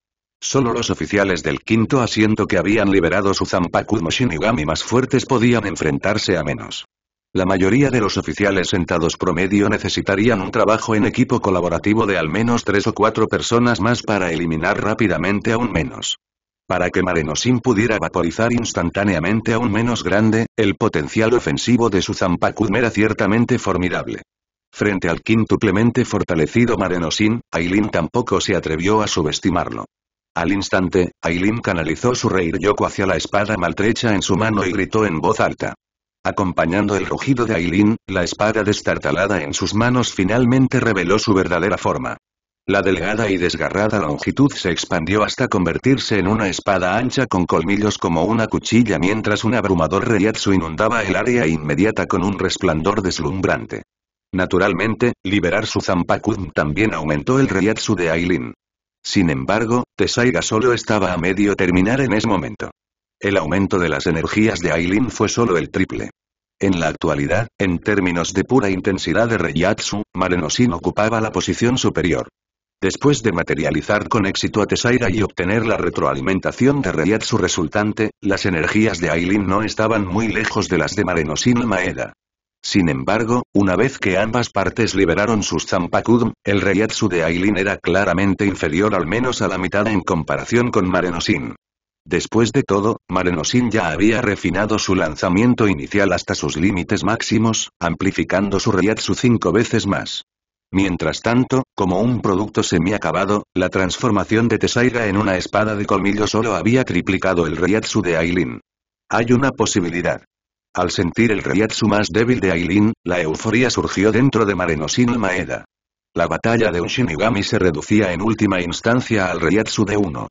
Solo los oficiales del quinto asiento que habían liberado su Zampaku Shinigami más fuertes podían enfrentarse a menos. La mayoría de los oficiales sentados promedio necesitarían un trabajo en equipo colaborativo de al menos tres o cuatro personas más para eliminar rápidamente a un menos. Para que Marenosin pudiera vaporizar instantáneamente a un menos grande, el potencial ofensivo de su Zampacum era ciertamente formidable. Frente al quintuplemente fortalecido Marenosin, Ailin tampoco se atrevió a subestimarlo. Al instante, Ailin canalizó su yoko hacia la espada maltrecha en su mano y gritó en voz alta. Acompañando el rugido de Ailin, la espada destartalada en sus manos finalmente reveló su verdadera forma. La delgada y desgarrada longitud se expandió hasta convertirse en una espada ancha con colmillos como una cuchilla mientras un abrumador reyatsu inundaba el área inmediata con un resplandor deslumbrante. Naturalmente, liberar su Zampakun también aumentó el reyatsu de Ailin. Sin embargo, Tesaiga solo estaba a medio terminar en ese momento. El aumento de las energías de Ailin fue solo el triple. En la actualidad, en términos de pura intensidad de reyatsu, Marenosin ocupaba la posición superior. Después de materializar con éxito a Tesaira y obtener la retroalimentación de reyatsu resultante, las energías de Ailin no estaban muy lejos de las de Marenosin Maeda. Sin embargo, una vez que ambas partes liberaron sus Zampakudm, el Reyatsu de Ailin era claramente inferior al menos a la mitad en comparación con Marenosin. Después de todo, Marenosin ya había refinado su lanzamiento inicial hasta sus límites máximos, amplificando su ryatsu cinco veces más. Mientras tanto, como un producto semiacabado, la transformación de Tesaira en una espada de colmillo solo había triplicado el ryatsu de Ailin. Hay una posibilidad. Al sentir el reyatsu más débil de Ailin, la euforia surgió dentro de Marenosin Maeda. La batalla de un se reducía en última instancia al reyatsu de uno.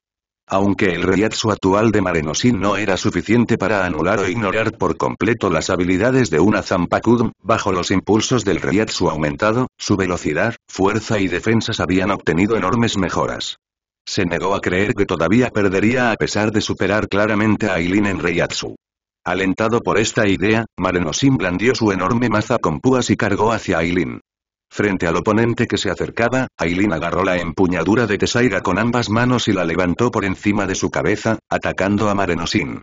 Aunque el reyatsu actual de Marenosin no era suficiente para anular o ignorar por completo las habilidades de una Zampakudm, bajo los impulsos del reyatsu aumentado, su velocidad, fuerza y defensas habían obtenido enormes mejoras. Se negó a creer que todavía perdería a pesar de superar claramente a Ailin en reiatsu. Alentado por esta idea, Marenosin blandió su enorme maza con púas y cargó hacia Ailin. Frente al oponente que se acercaba, Ailin agarró la empuñadura de Tesaira con ambas manos y la levantó por encima de su cabeza, atacando a Marenosin.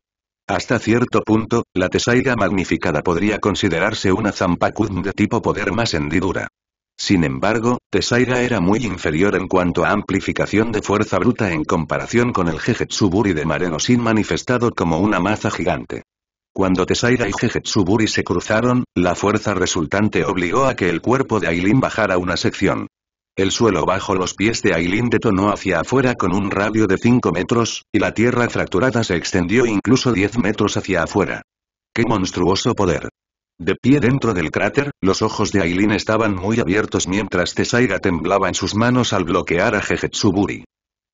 Hasta cierto punto, la Tesaira magnificada podría considerarse una Zampacud de tipo poder más hendidura. Sin embargo, Tesaira era muy inferior en cuanto a amplificación de fuerza bruta en comparación con el Jejetsuburi de Marenosin manifestado como una maza gigante. Cuando Tesaira y Jejetsuburi se cruzaron, la fuerza resultante obligó a que el cuerpo de Ailin bajara una sección. El suelo bajo los pies de Ailin detonó hacia afuera con un radio de 5 metros, y la tierra fracturada se extendió incluso 10 metros hacia afuera. ¡Qué monstruoso poder! De pie dentro del cráter, los ojos de Ailin estaban muy abiertos mientras Tesaira temblaba en sus manos al bloquear a Jejetsuburi.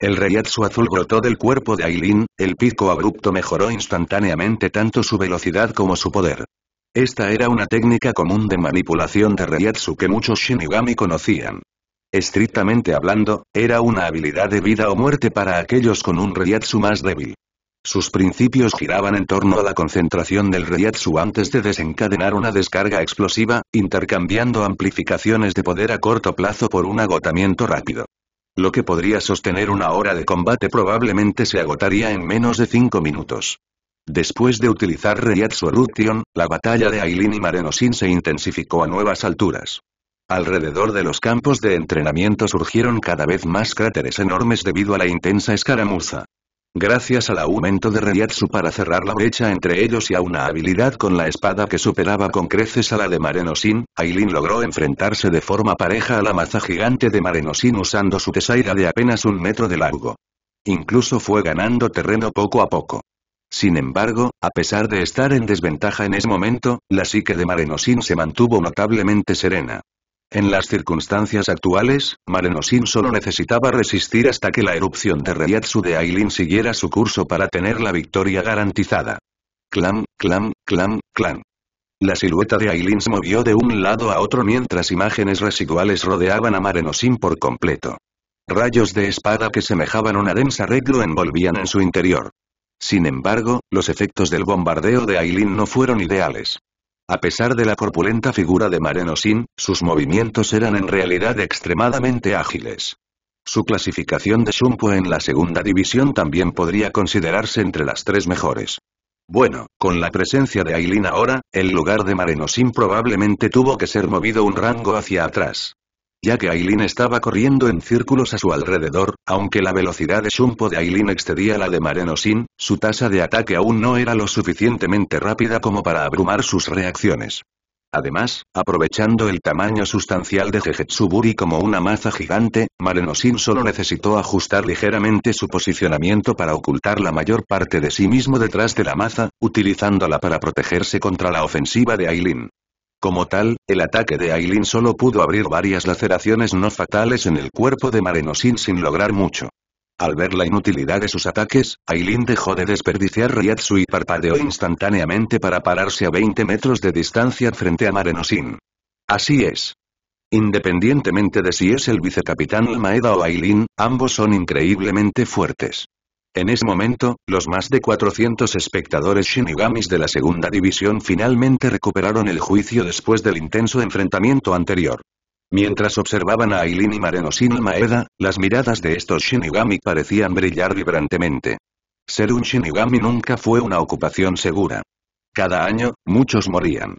El reyatsu azul brotó del cuerpo de Ailin. el pico abrupto mejoró instantáneamente tanto su velocidad como su poder. Esta era una técnica común de manipulación de reyatsu que muchos Shinigami conocían. Estrictamente hablando, era una habilidad de vida o muerte para aquellos con un reyatsu más débil. Sus principios giraban en torno a la concentración del Ryatsu antes de desencadenar una descarga explosiva, intercambiando amplificaciones de poder a corto plazo por un agotamiento rápido. Lo que podría sostener una hora de combate probablemente se agotaría en menos de cinco minutos. Después de utilizar su Eruption, la batalla de Ailin y Marenosin se intensificó a nuevas alturas. Alrededor de los campos de entrenamiento surgieron cada vez más cráteres enormes debido a la intensa escaramuza. Gracias al aumento de Rayatsu para cerrar la brecha entre ellos y a una habilidad con la espada que superaba con creces a la de Marenosin, Ailin logró enfrentarse de forma pareja a la maza gigante de Marenosin usando su tesaira de apenas un metro de largo. Incluso fue ganando terreno poco a poco. Sin embargo, a pesar de estar en desventaja en ese momento, la psique de Marenosin se mantuvo notablemente serena. En las circunstancias actuales, Marenosin solo necesitaba resistir hasta que la erupción de Reiatsu de Ailin siguiera su curso para tener la victoria garantizada. Clan, clan, clan, clan. La silueta de Ailin se movió de un lado a otro mientras imágenes residuales rodeaban a Marenosin por completo. Rayos de espada que semejaban una densa red lo envolvían en su interior. Sin embargo, los efectos del bombardeo de Ailin no fueron ideales. A pesar de la corpulenta figura de Mareno Sin, sus movimientos eran en realidad extremadamente ágiles. Su clasificación de Shumpo en la segunda división también podría considerarse entre las tres mejores. Bueno, con la presencia de Ailin ahora, el lugar de Mareno Sin probablemente tuvo que ser movido un rango hacia atrás ya que Ailin estaba corriendo en círculos a su alrededor, aunque la velocidad de Shumpo de Ailin excedía la de Marenosin, su tasa de ataque aún no era lo suficientemente rápida como para abrumar sus reacciones. Además, aprovechando el tamaño sustancial de Jejetsuburi como una maza gigante, Marenosin solo necesitó ajustar ligeramente su posicionamiento para ocultar la mayor parte de sí mismo detrás de la maza, utilizándola para protegerse contra la ofensiva de Ailin. Como tal, el ataque de Aileen solo pudo abrir varias laceraciones no fatales en el cuerpo de Marenosin sin lograr mucho. Al ver la inutilidad de sus ataques, Ailin dejó de desperdiciar Ryatsu y parpadeó instantáneamente para pararse a 20 metros de distancia frente a Marenosin. Así es. Independientemente de si es el vicecapitán Maeda o Ailin, ambos son increíblemente fuertes. En ese momento, los más de 400 espectadores shinigamis de la segunda división finalmente recuperaron el juicio después del intenso enfrentamiento anterior. Mientras observaban a Aileen y Marenosin Maeda, las miradas de estos shinigami parecían brillar vibrantemente. Ser un shinigami nunca fue una ocupación segura. Cada año, muchos morían.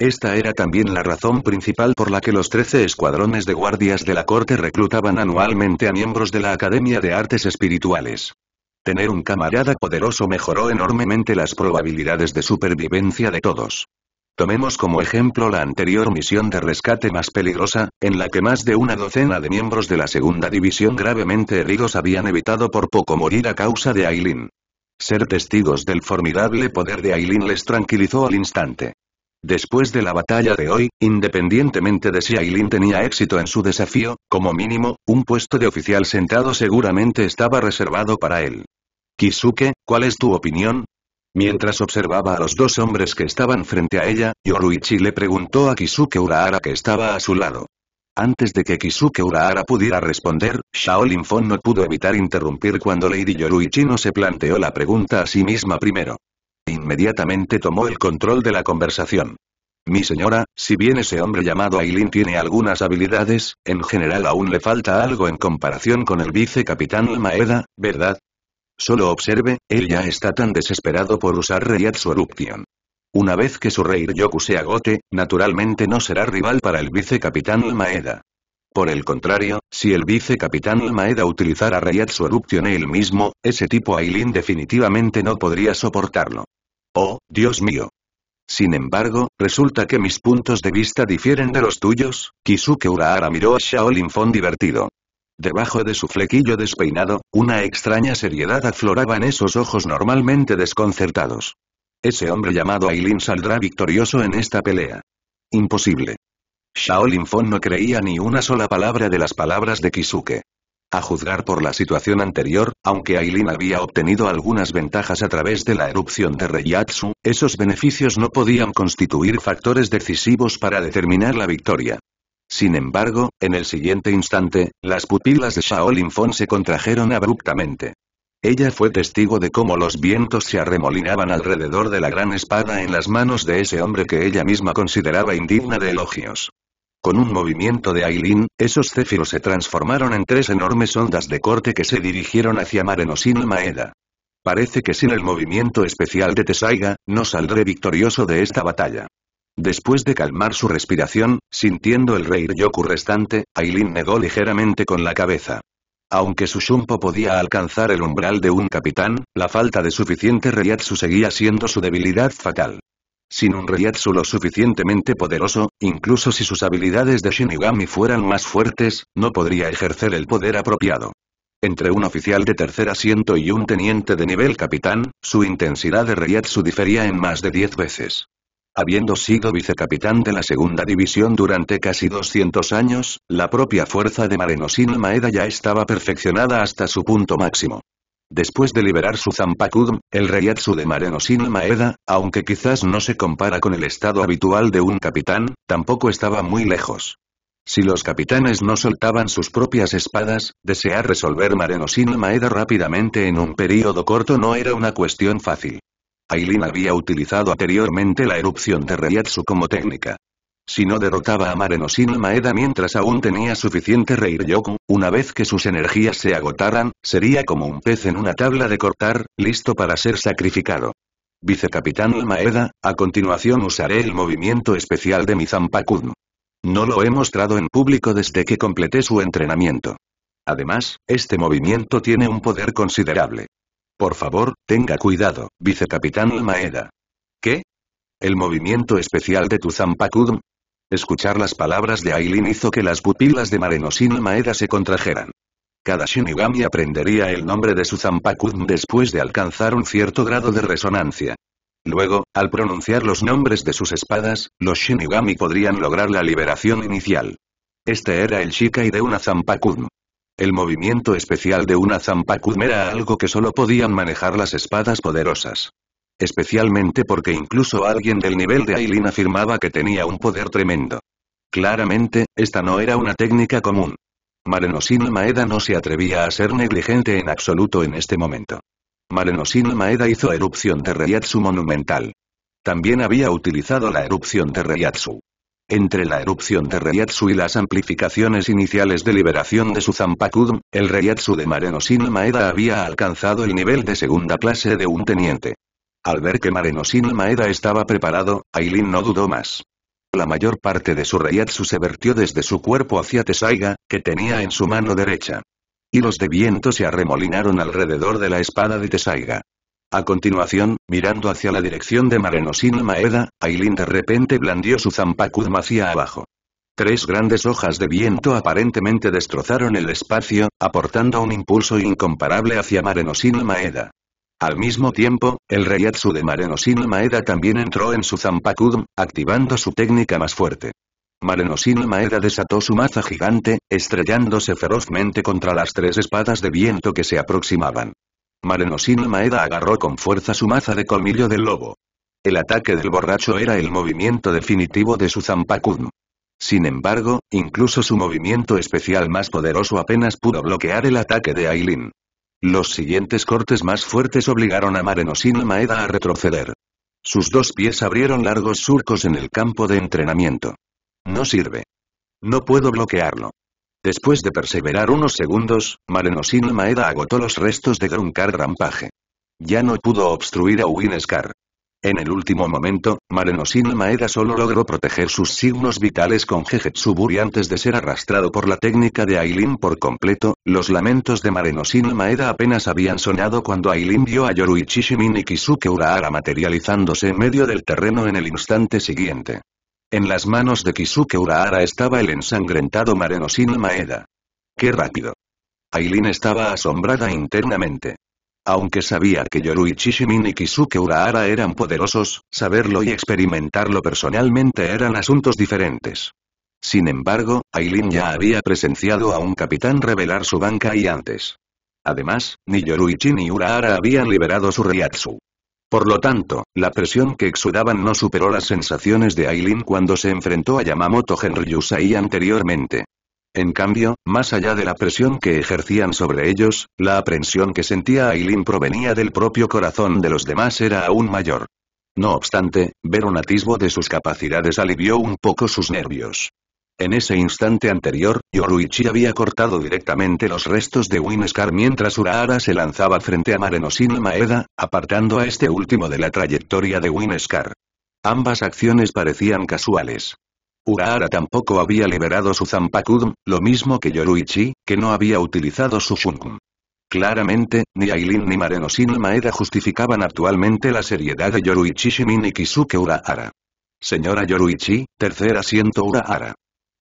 Esta era también la razón principal por la que los 13 escuadrones de guardias de la corte reclutaban anualmente a miembros de la Academia de Artes Espirituales. Tener un camarada poderoso mejoró enormemente las probabilidades de supervivencia de todos. Tomemos como ejemplo la anterior misión de rescate más peligrosa, en la que más de una docena de miembros de la segunda división gravemente heridos habían evitado por poco morir a causa de Aileen. Ser testigos del formidable poder de Aileen les tranquilizó al instante. Después de la batalla de hoy, independientemente de si Ailin tenía éxito en su desafío, como mínimo, un puesto de oficial sentado seguramente estaba reservado para él. Kisuke, ¿cuál es tu opinión? Mientras observaba a los dos hombres que estaban frente a ella, Yoruichi le preguntó a Kisuke Urahara que estaba a su lado. Antes de que Kisuke Urahara pudiera responder, Shaolin Fon no pudo evitar interrumpir cuando Lady Yoruichi no se planteó la pregunta a sí misma primero. Inmediatamente tomó el control de la conversación. Mi señora, si bien ese hombre llamado Ailin tiene algunas habilidades, en general aún le falta algo en comparación con el vicecapitán Maeda, ¿verdad? Solo observe, él ya está tan desesperado por usar Reiatsu Eruption. Una vez que su rey Yoku se agote, naturalmente no será rival para el vicecapitán Maeda. Por el contrario, si el vicecapitán Maeda utilizara su erupción él mismo, ese tipo Aileen definitivamente no podría soportarlo. Oh, Dios mío. Sin embargo, resulta que mis puntos de vista difieren de los tuyos, Kisuke Urahara miró a Shaolin Fon divertido. Debajo de su flequillo despeinado, una extraña seriedad afloraba en esos ojos normalmente desconcertados. Ese hombre llamado Aileen saldrá victorioso en esta pelea. Imposible. Shaolin Fon no creía ni una sola palabra de las palabras de Kisuke. A juzgar por la situación anterior, aunque Ailin había obtenido algunas ventajas a través de la erupción de Reyatsu, esos beneficios no podían constituir factores decisivos para determinar la victoria. Sin embargo, en el siguiente instante, las pupilas de Shaolin Fon se contrajeron abruptamente. Ella fue testigo de cómo los vientos se arremolinaban alrededor de la gran espada en las manos de ese hombre que ella misma consideraba indigna de elogios. Con un movimiento de Ailin, esos céfiros se transformaron en tres enormes ondas de corte que se dirigieron hacia Marenosin Maeda. Parece que sin el movimiento especial de Tesaiga, no saldré victorioso de esta batalla. Después de calmar su respiración, sintiendo el rey Yoku restante, Ailin negó ligeramente con la cabeza. Aunque su Shunpo podía alcanzar el umbral de un capitán, la falta de suficiente reyatsu seguía siendo su debilidad fatal sin un Reiatsu lo suficientemente poderoso, incluso si sus habilidades de Shinigami fueran más fuertes, no podría ejercer el poder apropiado. Entre un oficial de tercer asiento y un teniente de nivel capitán, su intensidad de Reiatsu difería en más de 10 veces. Habiendo sido vicecapitán de la segunda división durante casi 200 años, la propia fuerza de Marenosin Maeda ya estaba perfeccionada hasta su punto máximo. Después de liberar su Zampakudm, el reyatsu de Mareno Sin Maeda, aunque quizás no se compara con el estado habitual de un capitán, tampoco estaba muy lejos. Si los capitanes no soltaban sus propias espadas, desear resolver Mareno Sin Maeda rápidamente en un período corto no era una cuestión fácil. Ailin había utilizado anteriormente la erupción de reyatsu como técnica. Si no derrotaba a Marenosin Maeda mientras aún tenía suficiente reír Reiryoku, una vez que sus energías se agotaran, sería como un pez en una tabla de cortar, listo para ser sacrificado. Vicecapitán Maeda, a continuación usaré el movimiento especial de mi Zampakudm. No lo he mostrado en público desde que completé su entrenamiento. Además, este movimiento tiene un poder considerable. Por favor, tenga cuidado, vicecapitán Maeda. ¿Qué? ¿El movimiento especial de tu Zampakudm? Escuchar las palabras de Ailin hizo que las pupilas de Marenosin Maeda se contrajeran. Cada Shinigami aprendería el nombre de su Zampakun después de alcanzar un cierto grado de resonancia. Luego, al pronunciar los nombres de sus espadas, los Shinigami podrían lograr la liberación inicial. Este era el Shikai de una Zampakun. El movimiento especial de una Zampakun era algo que solo podían manejar las espadas poderosas. Especialmente porque incluso alguien del nivel de Ailin afirmaba que tenía un poder tremendo. Claramente, esta no era una técnica común. Marenosin Maeda no se atrevía a ser negligente en absoluto en este momento. Marenosin Maeda hizo erupción de reyatsu monumental. También había utilizado la erupción de reyatsu. Entre la erupción de reyatsu y las amplificaciones iniciales de liberación de su Zampakudm, el reyatsu de Marenosin Maeda había alcanzado el nivel de segunda clase de un teniente. Al ver que Marenosin Maeda estaba preparado, Ailin no dudó más. La mayor parte de su reyatsu se vertió desde su cuerpo hacia Tesaiga, que tenía en su mano derecha. Hilos de viento se arremolinaron alrededor de la espada de Tesaiga. A continuación, mirando hacia la dirección de Marenosin Maeda, Ailin de repente blandió su zampacudma hacia abajo. Tres grandes hojas de viento aparentemente destrozaron el espacio, aportando un impulso incomparable hacia Marenosin Maeda. Al mismo tiempo, el reyatsu de Marenosin Maeda también entró en su Zampakudum, activando su técnica más fuerte. Marenosin Maeda desató su maza gigante, estrellándose ferozmente contra las tres espadas de viento que se aproximaban. Marenosin Maeda agarró con fuerza su maza de colmillo del lobo. El ataque del borracho era el movimiento definitivo de su Zampakudum. Sin embargo, incluso su movimiento especial más poderoso apenas pudo bloquear el ataque de Ailin. Los siguientes cortes más fuertes obligaron a Marenosin Maeda a retroceder. Sus dos pies abrieron largos surcos en el campo de entrenamiento. No sirve. No puedo bloquearlo. Después de perseverar unos segundos, Marenosin Maeda agotó los restos de Grunkar rampaje. Ya no pudo obstruir a Win en el último momento, Marenosin Maeda solo logró proteger sus signos vitales con Tsuburi antes de ser arrastrado por la técnica de Ailin por completo. Los lamentos de Marenosin Maeda apenas habían sonado cuando Ailin vio a Yoruichi Shimin y Kisuke Urahara materializándose en medio del terreno en el instante siguiente. En las manos de Kisuke Urahara estaba el ensangrentado Marenosin Maeda. ¡Qué rápido! Ailin estaba asombrada internamente. Aunque sabía que Yoruichi Shimin y Kisuke Urahara eran poderosos, saberlo y experimentarlo personalmente eran asuntos diferentes. Sin embargo, Ailin ya había presenciado a un capitán revelar su banca y antes. Además, ni Yoruichi ni Urahara habían liberado su Ryatsu. Por lo tanto, la presión que exudaban no superó las sensaciones de Ailin cuando se enfrentó a Yamamoto Genryusai anteriormente. En cambio, más allá de la presión que ejercían sobre ellos, la aprensión que sentía Ailin provenía del propio corazón de los demás era aún mayor. No obstante, ver un atisbo de sus capacidades alivió un poco sus nervios. En ese instante anterior, Yoruichi había cortado directamente los restos de Winescar mientras Urahara se lanzaba frente a y Maeda, apartando a este último de la trayectoria de Winescar. Ambas acciones parecían casuales. Urahara tampoco había liberado su Zampakudum, lo mismo que Yoruichi, que no había utilizado su Shunkum. Claramente, ni Ailin ni sin Maeda justificaban actualmente la seriedad de Yoruichi Shimin Kisuke Urahara. Señora Yoruichi, tercer asiento Urahara.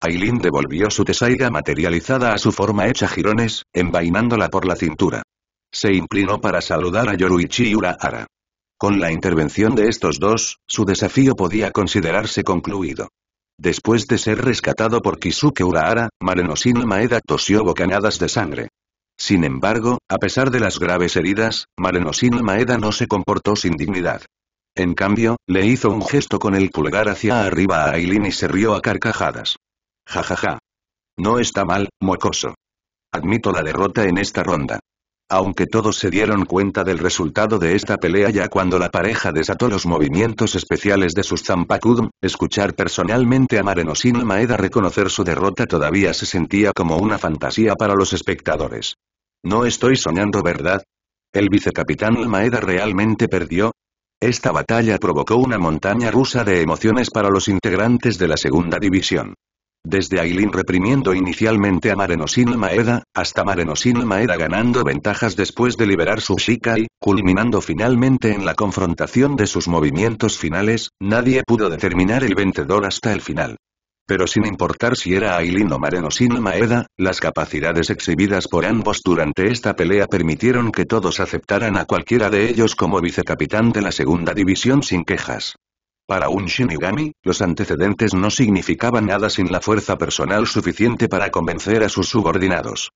Ailin devolvió su tesaiga materializada a su forma hecha jirones, envainándola por la cintura. Se inclinó para saludar a Yoruichi y Urahara. Con la intervención de estos dos, su desafío podía considerarse concluido. Después de ser rescatado por Kisuke Urahara, Marenosin Maeda tosió bocanadas de sangre. Sin embargo, a pesar de las graves heridas, Marenosin Maeda no se comportó sin dignidad. En cambio, le hizo un gesto con el pulgar hacia arriba a Ailin y se rió a carcajadas. Ja ja ja. No está mal, mocoso. Admito la derrota en esta ronda. Aunque todos se dieron cuenta del resultado de esta pelea ya cuando la pareja desató los movimientos especiales de sus Zampakudum, escuchar personalmente a Marenosin Maeda reconocer su derrota todavía se sentía como una fantasía para los espectadores. No estoy soñando verdad. El vicecapitán Maeda realmente perdió, esta batalla provocó una montaña rusa de emociones para los integrantes de la segunda división. Desde Ailin reprimiendo inicialmente a Marenosin Maeda, hasta Marenosin Maeda ganando ventajas después de liberar su Shikai, culminando finalmente en la confrontación de sus movimientos finales, nadie pudo determinar el vencedor hasta el final. Pero sin importar si era Ailin o Marenosin Maeda, las capacidades exhibidas por ambos durante esta pelea permitieron que todos aceptaran a cualquiera de ellos como vicecapitán de la segunda división sin quejas. Para un Shinigami, los antecedentes no significaban nada sin la fuerza personal suficiente para convencer a sus subordinados.